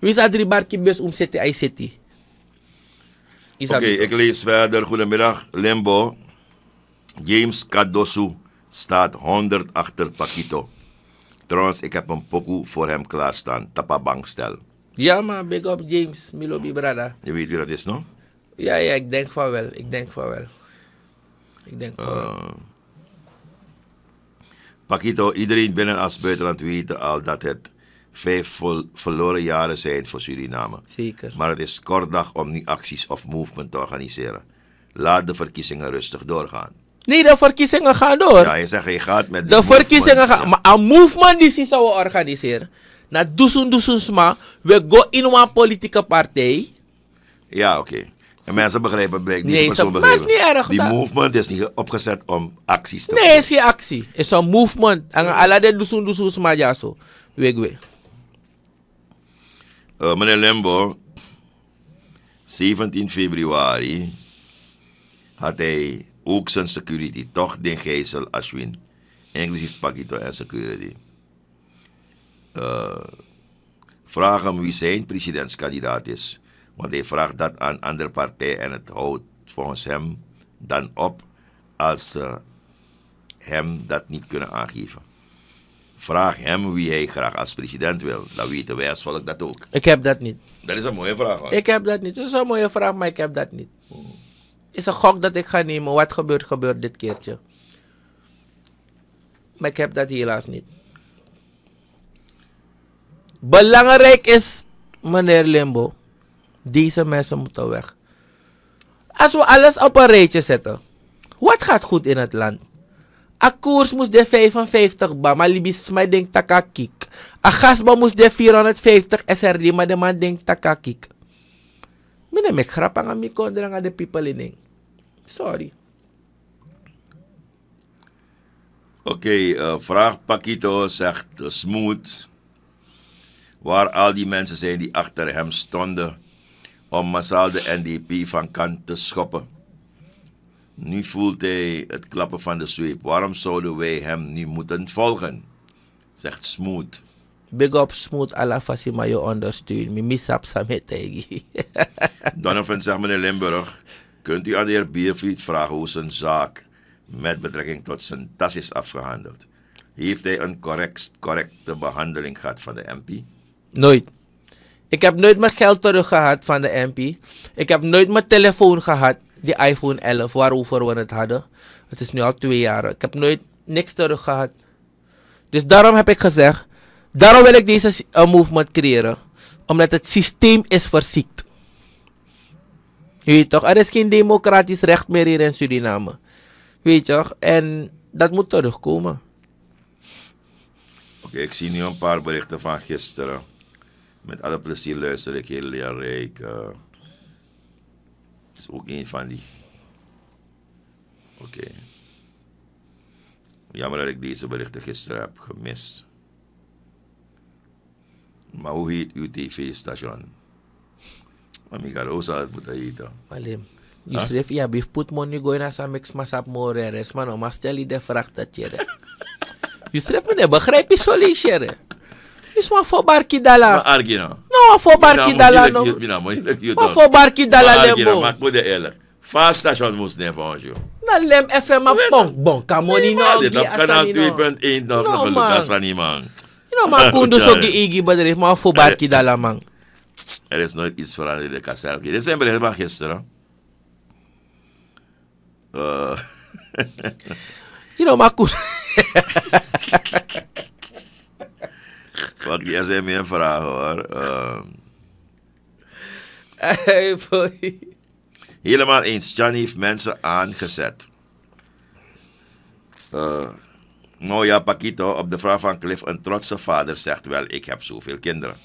is die Kibes om CTI City? Oké, ik lees verder. Goedemiddag, Limbo. James Cardoso staat 100 achter Pakito. Trouwens, ik heb een pokoe voor hem klaarstaan. Tapa Bankstel. Ja, maar big up James, Milobi Brada. Je weet wie dat is, no? Ja, ja, ik denk van wel. Ik denk van wel. Ik denk van wel. Eh, Pakito, iedereen binnen als buitenland weet al dat het vijf verloren jaren zijn voor Suriname. Zeker. Maar het is kortdag om nu acties of movement te organiseren. Laat de verkiezingen rustig doorgaan. Nee, de verkiezingen gaan door. Ja, je zegt je gaat met de verkiezingen gaan. Maar een movement die ze zouden organiseren. Na dusun dusun sma, we go in een politieke partij. Ja, oké. Okay. En mensen begrijpen blijkbaar Die nee, persoon begrijpen. is niet erg. Die movement is niet opgezet om acties te Nee, het is geen actie. Het is een movement. En alle de doesun sma ja zo. Weg, weg. Eh, meneer Lembo, 17 februari had hij ook zijn security, toch den Gijzel Ashwin, inclusief Pakito en security. Uh, vraag hem wie zijn presidentskandidaat is, want hij vraagt dat aan andere partij en het houdt volgens hem dan op als ze eh, hem dat niet kunnen aangeven. Vraag hem wie hij graag als president wil. Dan weten wij als volk dat ook. Ik heb dat niet. Dat is een mooie vraag. Ik heb dat niet. Dat is een mooie vraag, maar ik heb dat niet. Het is een gok dat ik ga nemen. Wat gebeurt, gebeurt dit keertje. Maar ik heb dat helaas niet. Belangrijk is, meneer Limbo, deze mensen moeten weg. Als we alles op een rijtje zetten, wat gaat goed in het land? A koers moest de 55 ba, maar libis denkt takakik. A gasba moest de 450 SRD, maar de man denkt takakik. Ik mek grapang aan mi aan de people in Sorry. Oké, eh, vraag pakito zegt uh, eh, Smooth. Waar al die mensen zijn die achter hem stonden om massaal de NDP van kant te schoppen. Nu voelt hij het klappen van de zweep. Waarom zouden wij hem niet moeten volgen? Zegt Smooth. Big up Smooth ala je ondersteun. Mimi sap sametegi. Donovan zegt meneer Limburg. Kunt u aan de heer Biervliet vragen hoe zijn zaak met betrekking tot zijn tas is afgehandeld? Heeft hij een correct, correcte behandeling gehad van de MP? Nooit. Ik heb nooit mijn geld teruggehad van de MP. Ik heb nooit mijn telefoon gehad die iPhone 11 waarover we het hadden. Het is nu al twee jaar. Ik heb nooit niks terug gehad. Dus daarom heb ik gezegd, daarom wil ik deze eh, movement creëren. Omdat het systeem is verziekt. Je weet toch, er is geen democratisch recht meer hier in Suriname. Weet je toch, en dat moet terugkomen. Oké, ik zie nu een paar berichten van gisteren. Met alle plezier luister ik heel leerrijk is ook een van die. Oké. Okay. Jammer dat ik deze berichten gisteren heb gemist. Maar hoe heet uw tv-station? Amiga Rosa had moeten heten. Malim. Je huh? schreef, ja, bief put money going go naar Samix Masap Moreres, man. Maar stel je de vraag dat je... Je schreef me, begrijp je, solliciteren. Isso é uma fobar que dá lá. Argi não. É não, né, uma fobar que dá lá não. Uma fobar que dá lá lembo. Mas quando é ela? Fasta schon muss ne vanjo. Na lem é FM é bom bom kamoni no gi asani no. Kanal 2.1 no no belut não, man. No man kundo so gi igi badre ma fobar ki dala man. Er is nooit iets veranderd in de kastel. Dit is helemaal gisteren. não, you know, my Qualquer é een vraag Hey boy. Ehm, helemaal eens. Jan heeft mensen aangezet. Uh, nou ja, Paquito, op de vraag van Cliff, een trotse vader zegt wel, ik heb zoveel kinderen.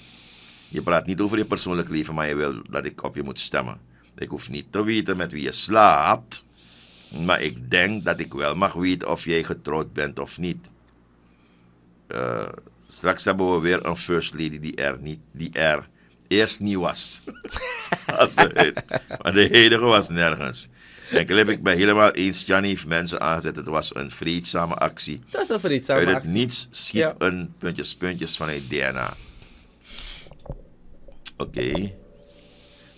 Je praat niet over je persoonlijk leven, maar je wil dat ik op je moet stemmen. Ik hoef niet te weten met wie je slaapt, maar ik denk dat ik wel mag weten of jij getrouwd bent of niet. Uh, Straks hebben we weer een first lady die er, niet, die er eerst niet was. de maar de was nergens. En Cliff, ik ben helemaal eens. Johnny heeft mensen aangezet. Het was een vreedzame actie. Dat was een vreedzame actie. Uit het niets schiet ja. een puntjes, puntjes vanuit DNA. Oké.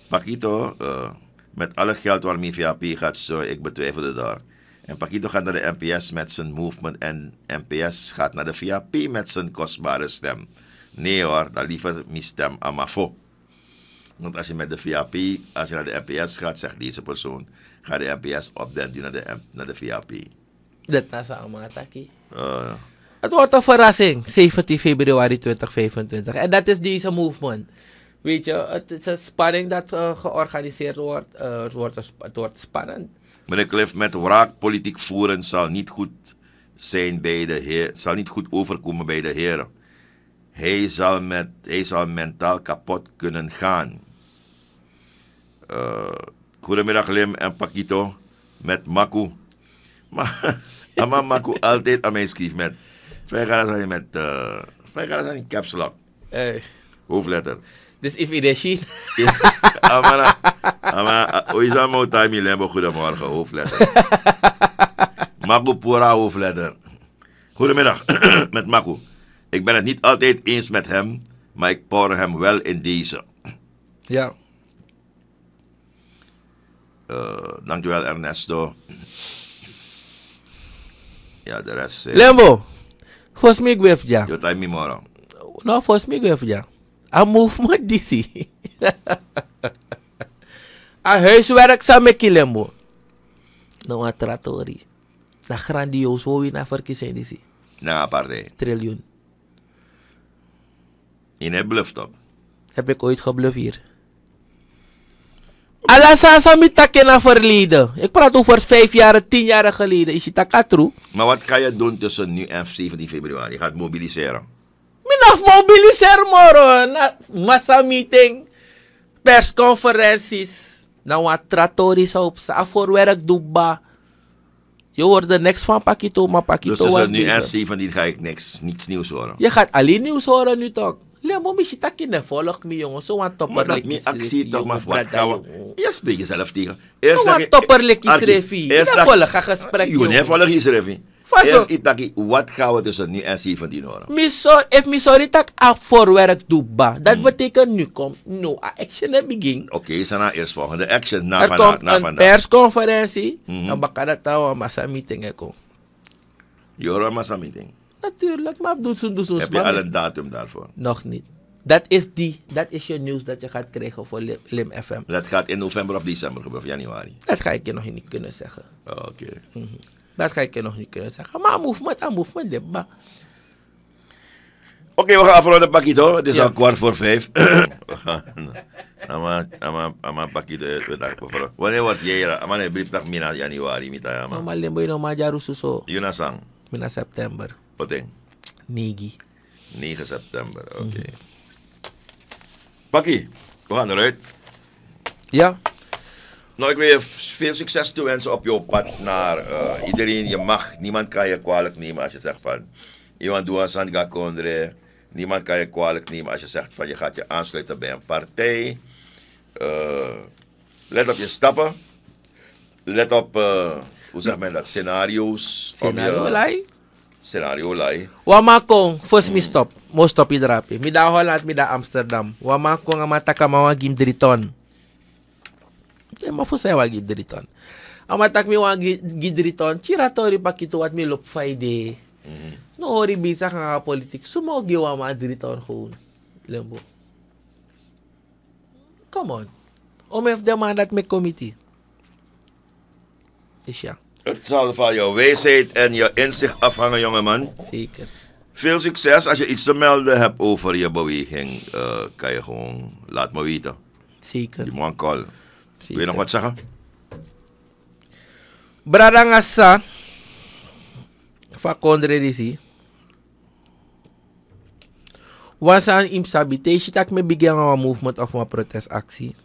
Pakito, eh, met alle geld waarmee VAP gaat zo, ik betwijfelde daar. En Pakito gaat naar de NPS met zijn movement en NPS gaat naar de VAP met zijn kostbare stem. Nee hoor, dan liever mijn stem aan Want als je met de VAP, als je naar de NPS gaat, zegt deze persoon, ga de NPS op den naar de, naar de VAP. Dat is allemaal taki. Uh. Het wordt een verrassing, 17 februari 2025. En dat is deze movement. Weet je, het is een spanning dat eh, georganiseerd wordt. Eh, eh, het, wordt het spannend. Meneer Cliff, met wraakpolitiek voeren zal niet goed zijn bij de heer, zal niet goed overkomen bij de Heer. Hij zal, met, hij zal mentaal kapot kunnen gaan. Uh, goedemiddag Lim en Pakito met Maku. Maar Makko Maku altijd aan mijn schrift met. Vijf jaar zijn met. Uh, jaar zijn in caps Hoofdletter. Dus if it is she. Amara, amara, oizamo oh, time lembo, goedemorgen, hoofdletter. Maku Pura, hoofdletter. Goedemiddag, met Maku. Ik ben het niet altijd eens met hem, maar ik power hem wel in deze. Ja. Eh, dankjewel Ernesto. Ja, de rest. Eh, lembo, volgens mij ik ja. Je tijd morgen. Nou, volgens mij ik ja. A movement DC. E e a huiswerk bo. Nou een tratori. Na grandioos wou na verkiezing DC. Na aparte. Triljoen. In bluff op, Heb ik ooit gebluff hier? mi takken na verleden. Ik praat over vijf jaar, tien jaar geleden. Is je true. Maar wat ga je doen tussen nu en 17 februari? Je gaat mobiliseren. Vanaf mobiliser moro na massa meeting, persconferenties. Nou, wat tratoris op sa werk duba. Je hoort niks van Pakito, maar Pakito dus, dus we nu bezig. van die ga ik niks, niets nieuws horen. Je gaat alleen nieuws horen nu toch? Leer is misschien dat je volg me jongen, zo wat topperlijk is. actie toch maar wat gaan we? yes je zelf tegen. Eerst zo wat topperlijk is volg een gesprek ah, jongen. Je volg is revi. Eerst itaki, wat gaan we tussen nu en 17 horen? Miso, if misori tak a voorwerk doeba. Dat mm. betekent nu komt no a action begin. Oké, okay, sana eerst volgende action na vandaag. Er komt na, na een persconferentie. Mm -hmm. Dan bakada tawa masa meeting eko. Jora masa meeting? Natuurlijk, maar doet zo'n doet Heb je al een datum daarvoor? Nog niet. Dat is, die, dat is je nieuws dat je gaat krijgen voor Lim, Lim FM. Dat gaat in november of december gebeuren, of januari? Dat ga ik je nog niet kunnen zeggen. Oké. Okay. Mm -hmm. Dat ga ik je nog niet kunnen zeggen. Maar movement, aan ah, movement, ba. Oké, okay, we gaan afronden pakito. Het is ja. al kwart voor vijf. we gaan. Ama, ama, ama pakito. Wanneer wordt jij? Ama ne brief tak mina januari mita ama. Ama lembo ino ma jaru suso. Yuna sang. Mina september. Poteng. Negi. 9 september, oké. Okay. Mm -hmm. Pakkie, we gaan eruit. Ja. Nou, ik wil je veel succes toewensen op jouw pad naar uh, iedereen. Je mag, niemand kan je kwalijk nemen als je zegt van... Iwan Duan Sandga Kondre. Niemand kan je kwalijk nemen als je zegt van je gaat je aansluiten bij een partij. Eh, let op je stappen. Let op, uh, hoe zegt men dat, scenario's. Scenario je, lai? Scenario lai. Wamakong, first me stop. Mo stop je drapi. Mi da Holland, mi da Amsterdam. Wamakong amata kamawa driton mafo wa wagi driton. Ama Amatak mi wagi gidriton, chiratori pakito at mi lupfay de. Mm. No ori bisa ka politik, gi wa ma driton hoon. Lembo. Come on. OMF demandat met committee. Is ja. Het zal van jouw wijsheid en je inzicht afhangen, jongeman. Zeker. Veel succes. Als je iets te melden hebt over je beweging, uh, kan je gewoon laat me weten. Zeker. Die man call. Zeker. Wil je nog wat zeggen? Eh, Bradangasa van Kondredisi. Was aan im sabotage me een movement of een protestactie.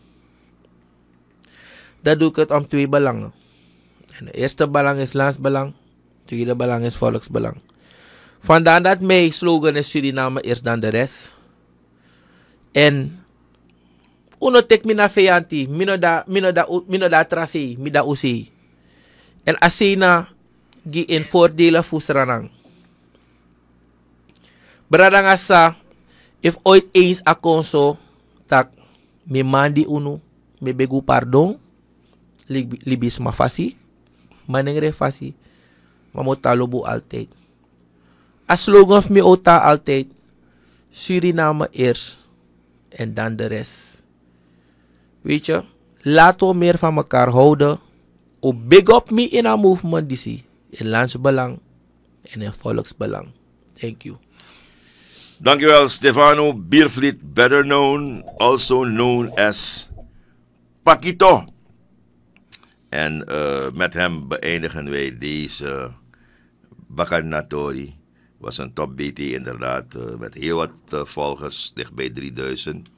Dat doe ik het om twee belangen. En de eerste belang is landsbelang, de tweede belang is volksbelang. Vandaar dat mijn slogan is Suriname eerst dan de rest. En uno tek mina feyanti mino da mino da mino da trasi mi da usi en asina gi in voordelen fusranang beradang asa if ooit eens akonso tak me mandi unu me begu pardon libis ma fasi manengre fasi mamota lobo alte. as long of mi ota altijd Suriname eerst en dan de rest Weet je, laten we meer van elkaar houden. O big up me in our movement DC. In landsbelang en in volksbelang. Thank you. Dankjewel Stefano Biervliet, better known, also known as Paquito. En eh, met hem beëindigen wij deze Bacanatori. Was een top BT inderdaad, eh, met heel wat uh, volgers, dichtbij 3000.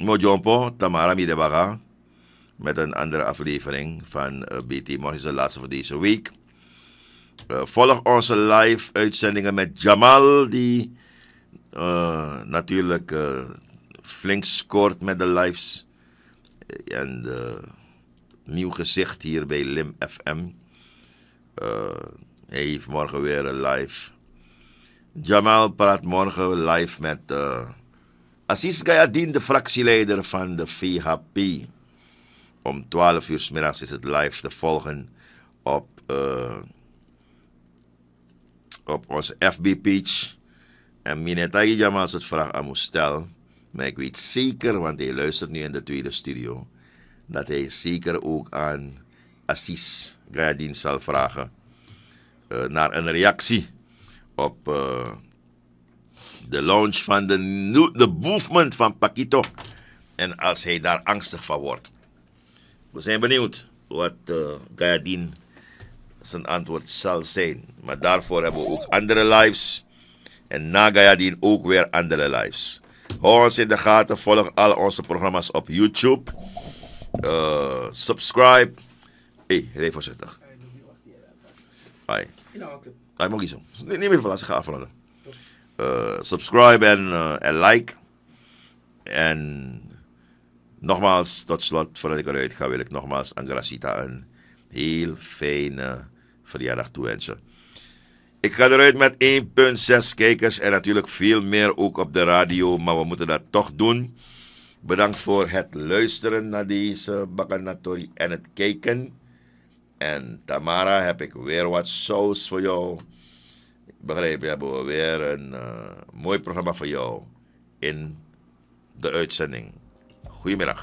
Mojompo, Tamara Midebaga. Met een andere aflevering van eh, BT Morgen is de laatste voor deze week. Eh, volg onze live uitzendingen met Jamal, die eh, natuurlijk flink scoort met de lives. En nieuw gezicht hier bij Lim FM. hij heeft morgen weer een live. Jamal praat morgen live met Assis Gayadin, de fractieleider van de VHP. Om 12 uur s middags is het live te volgen op, eh, op onze fb Peach. En Minetagi Jama als het vraag aan moest Maar ik weet zeker, want hij luistert nu in de tweede studio, dat hij zeker ook aan Assis Gayadin zal vragen eh, naar een reactie op uh, de launch van de, de movement van Paquito. En als hij daar angstig van wordt. We zijn benieuwd wat uh, eh, Gayadin zijn antwoord zal zijn. Maar daarvoor hebben we ook andere lives. En na Gayadin ook weer andere lives. Hou ons in de gaten. Volg al onze programma's op YouTube. Uh, subscribe. Hé, hey, voorzichtig. Ai. Ai, mag ik zo. Niet meer verlaten. Ga afronden. Eh, subscribe en, uh, like. En nogmaals, tot slot, voordat ik eruit ga, wil ik nogmaals aan Gracita een heel fijne verjaardag toewensen. Ik ga eruit met 1,6 kijkers en natuurlijk veel meer ook op de radio, maar we moeten dat toch doen. Bedankt voor het luisteren naar deze bakanatori en het kijken. En Tamara, heb ik weer wat saus voor jou begrepen hebben we weer een eh, mooi programma voor jou in de uitzending. Goedemiddag.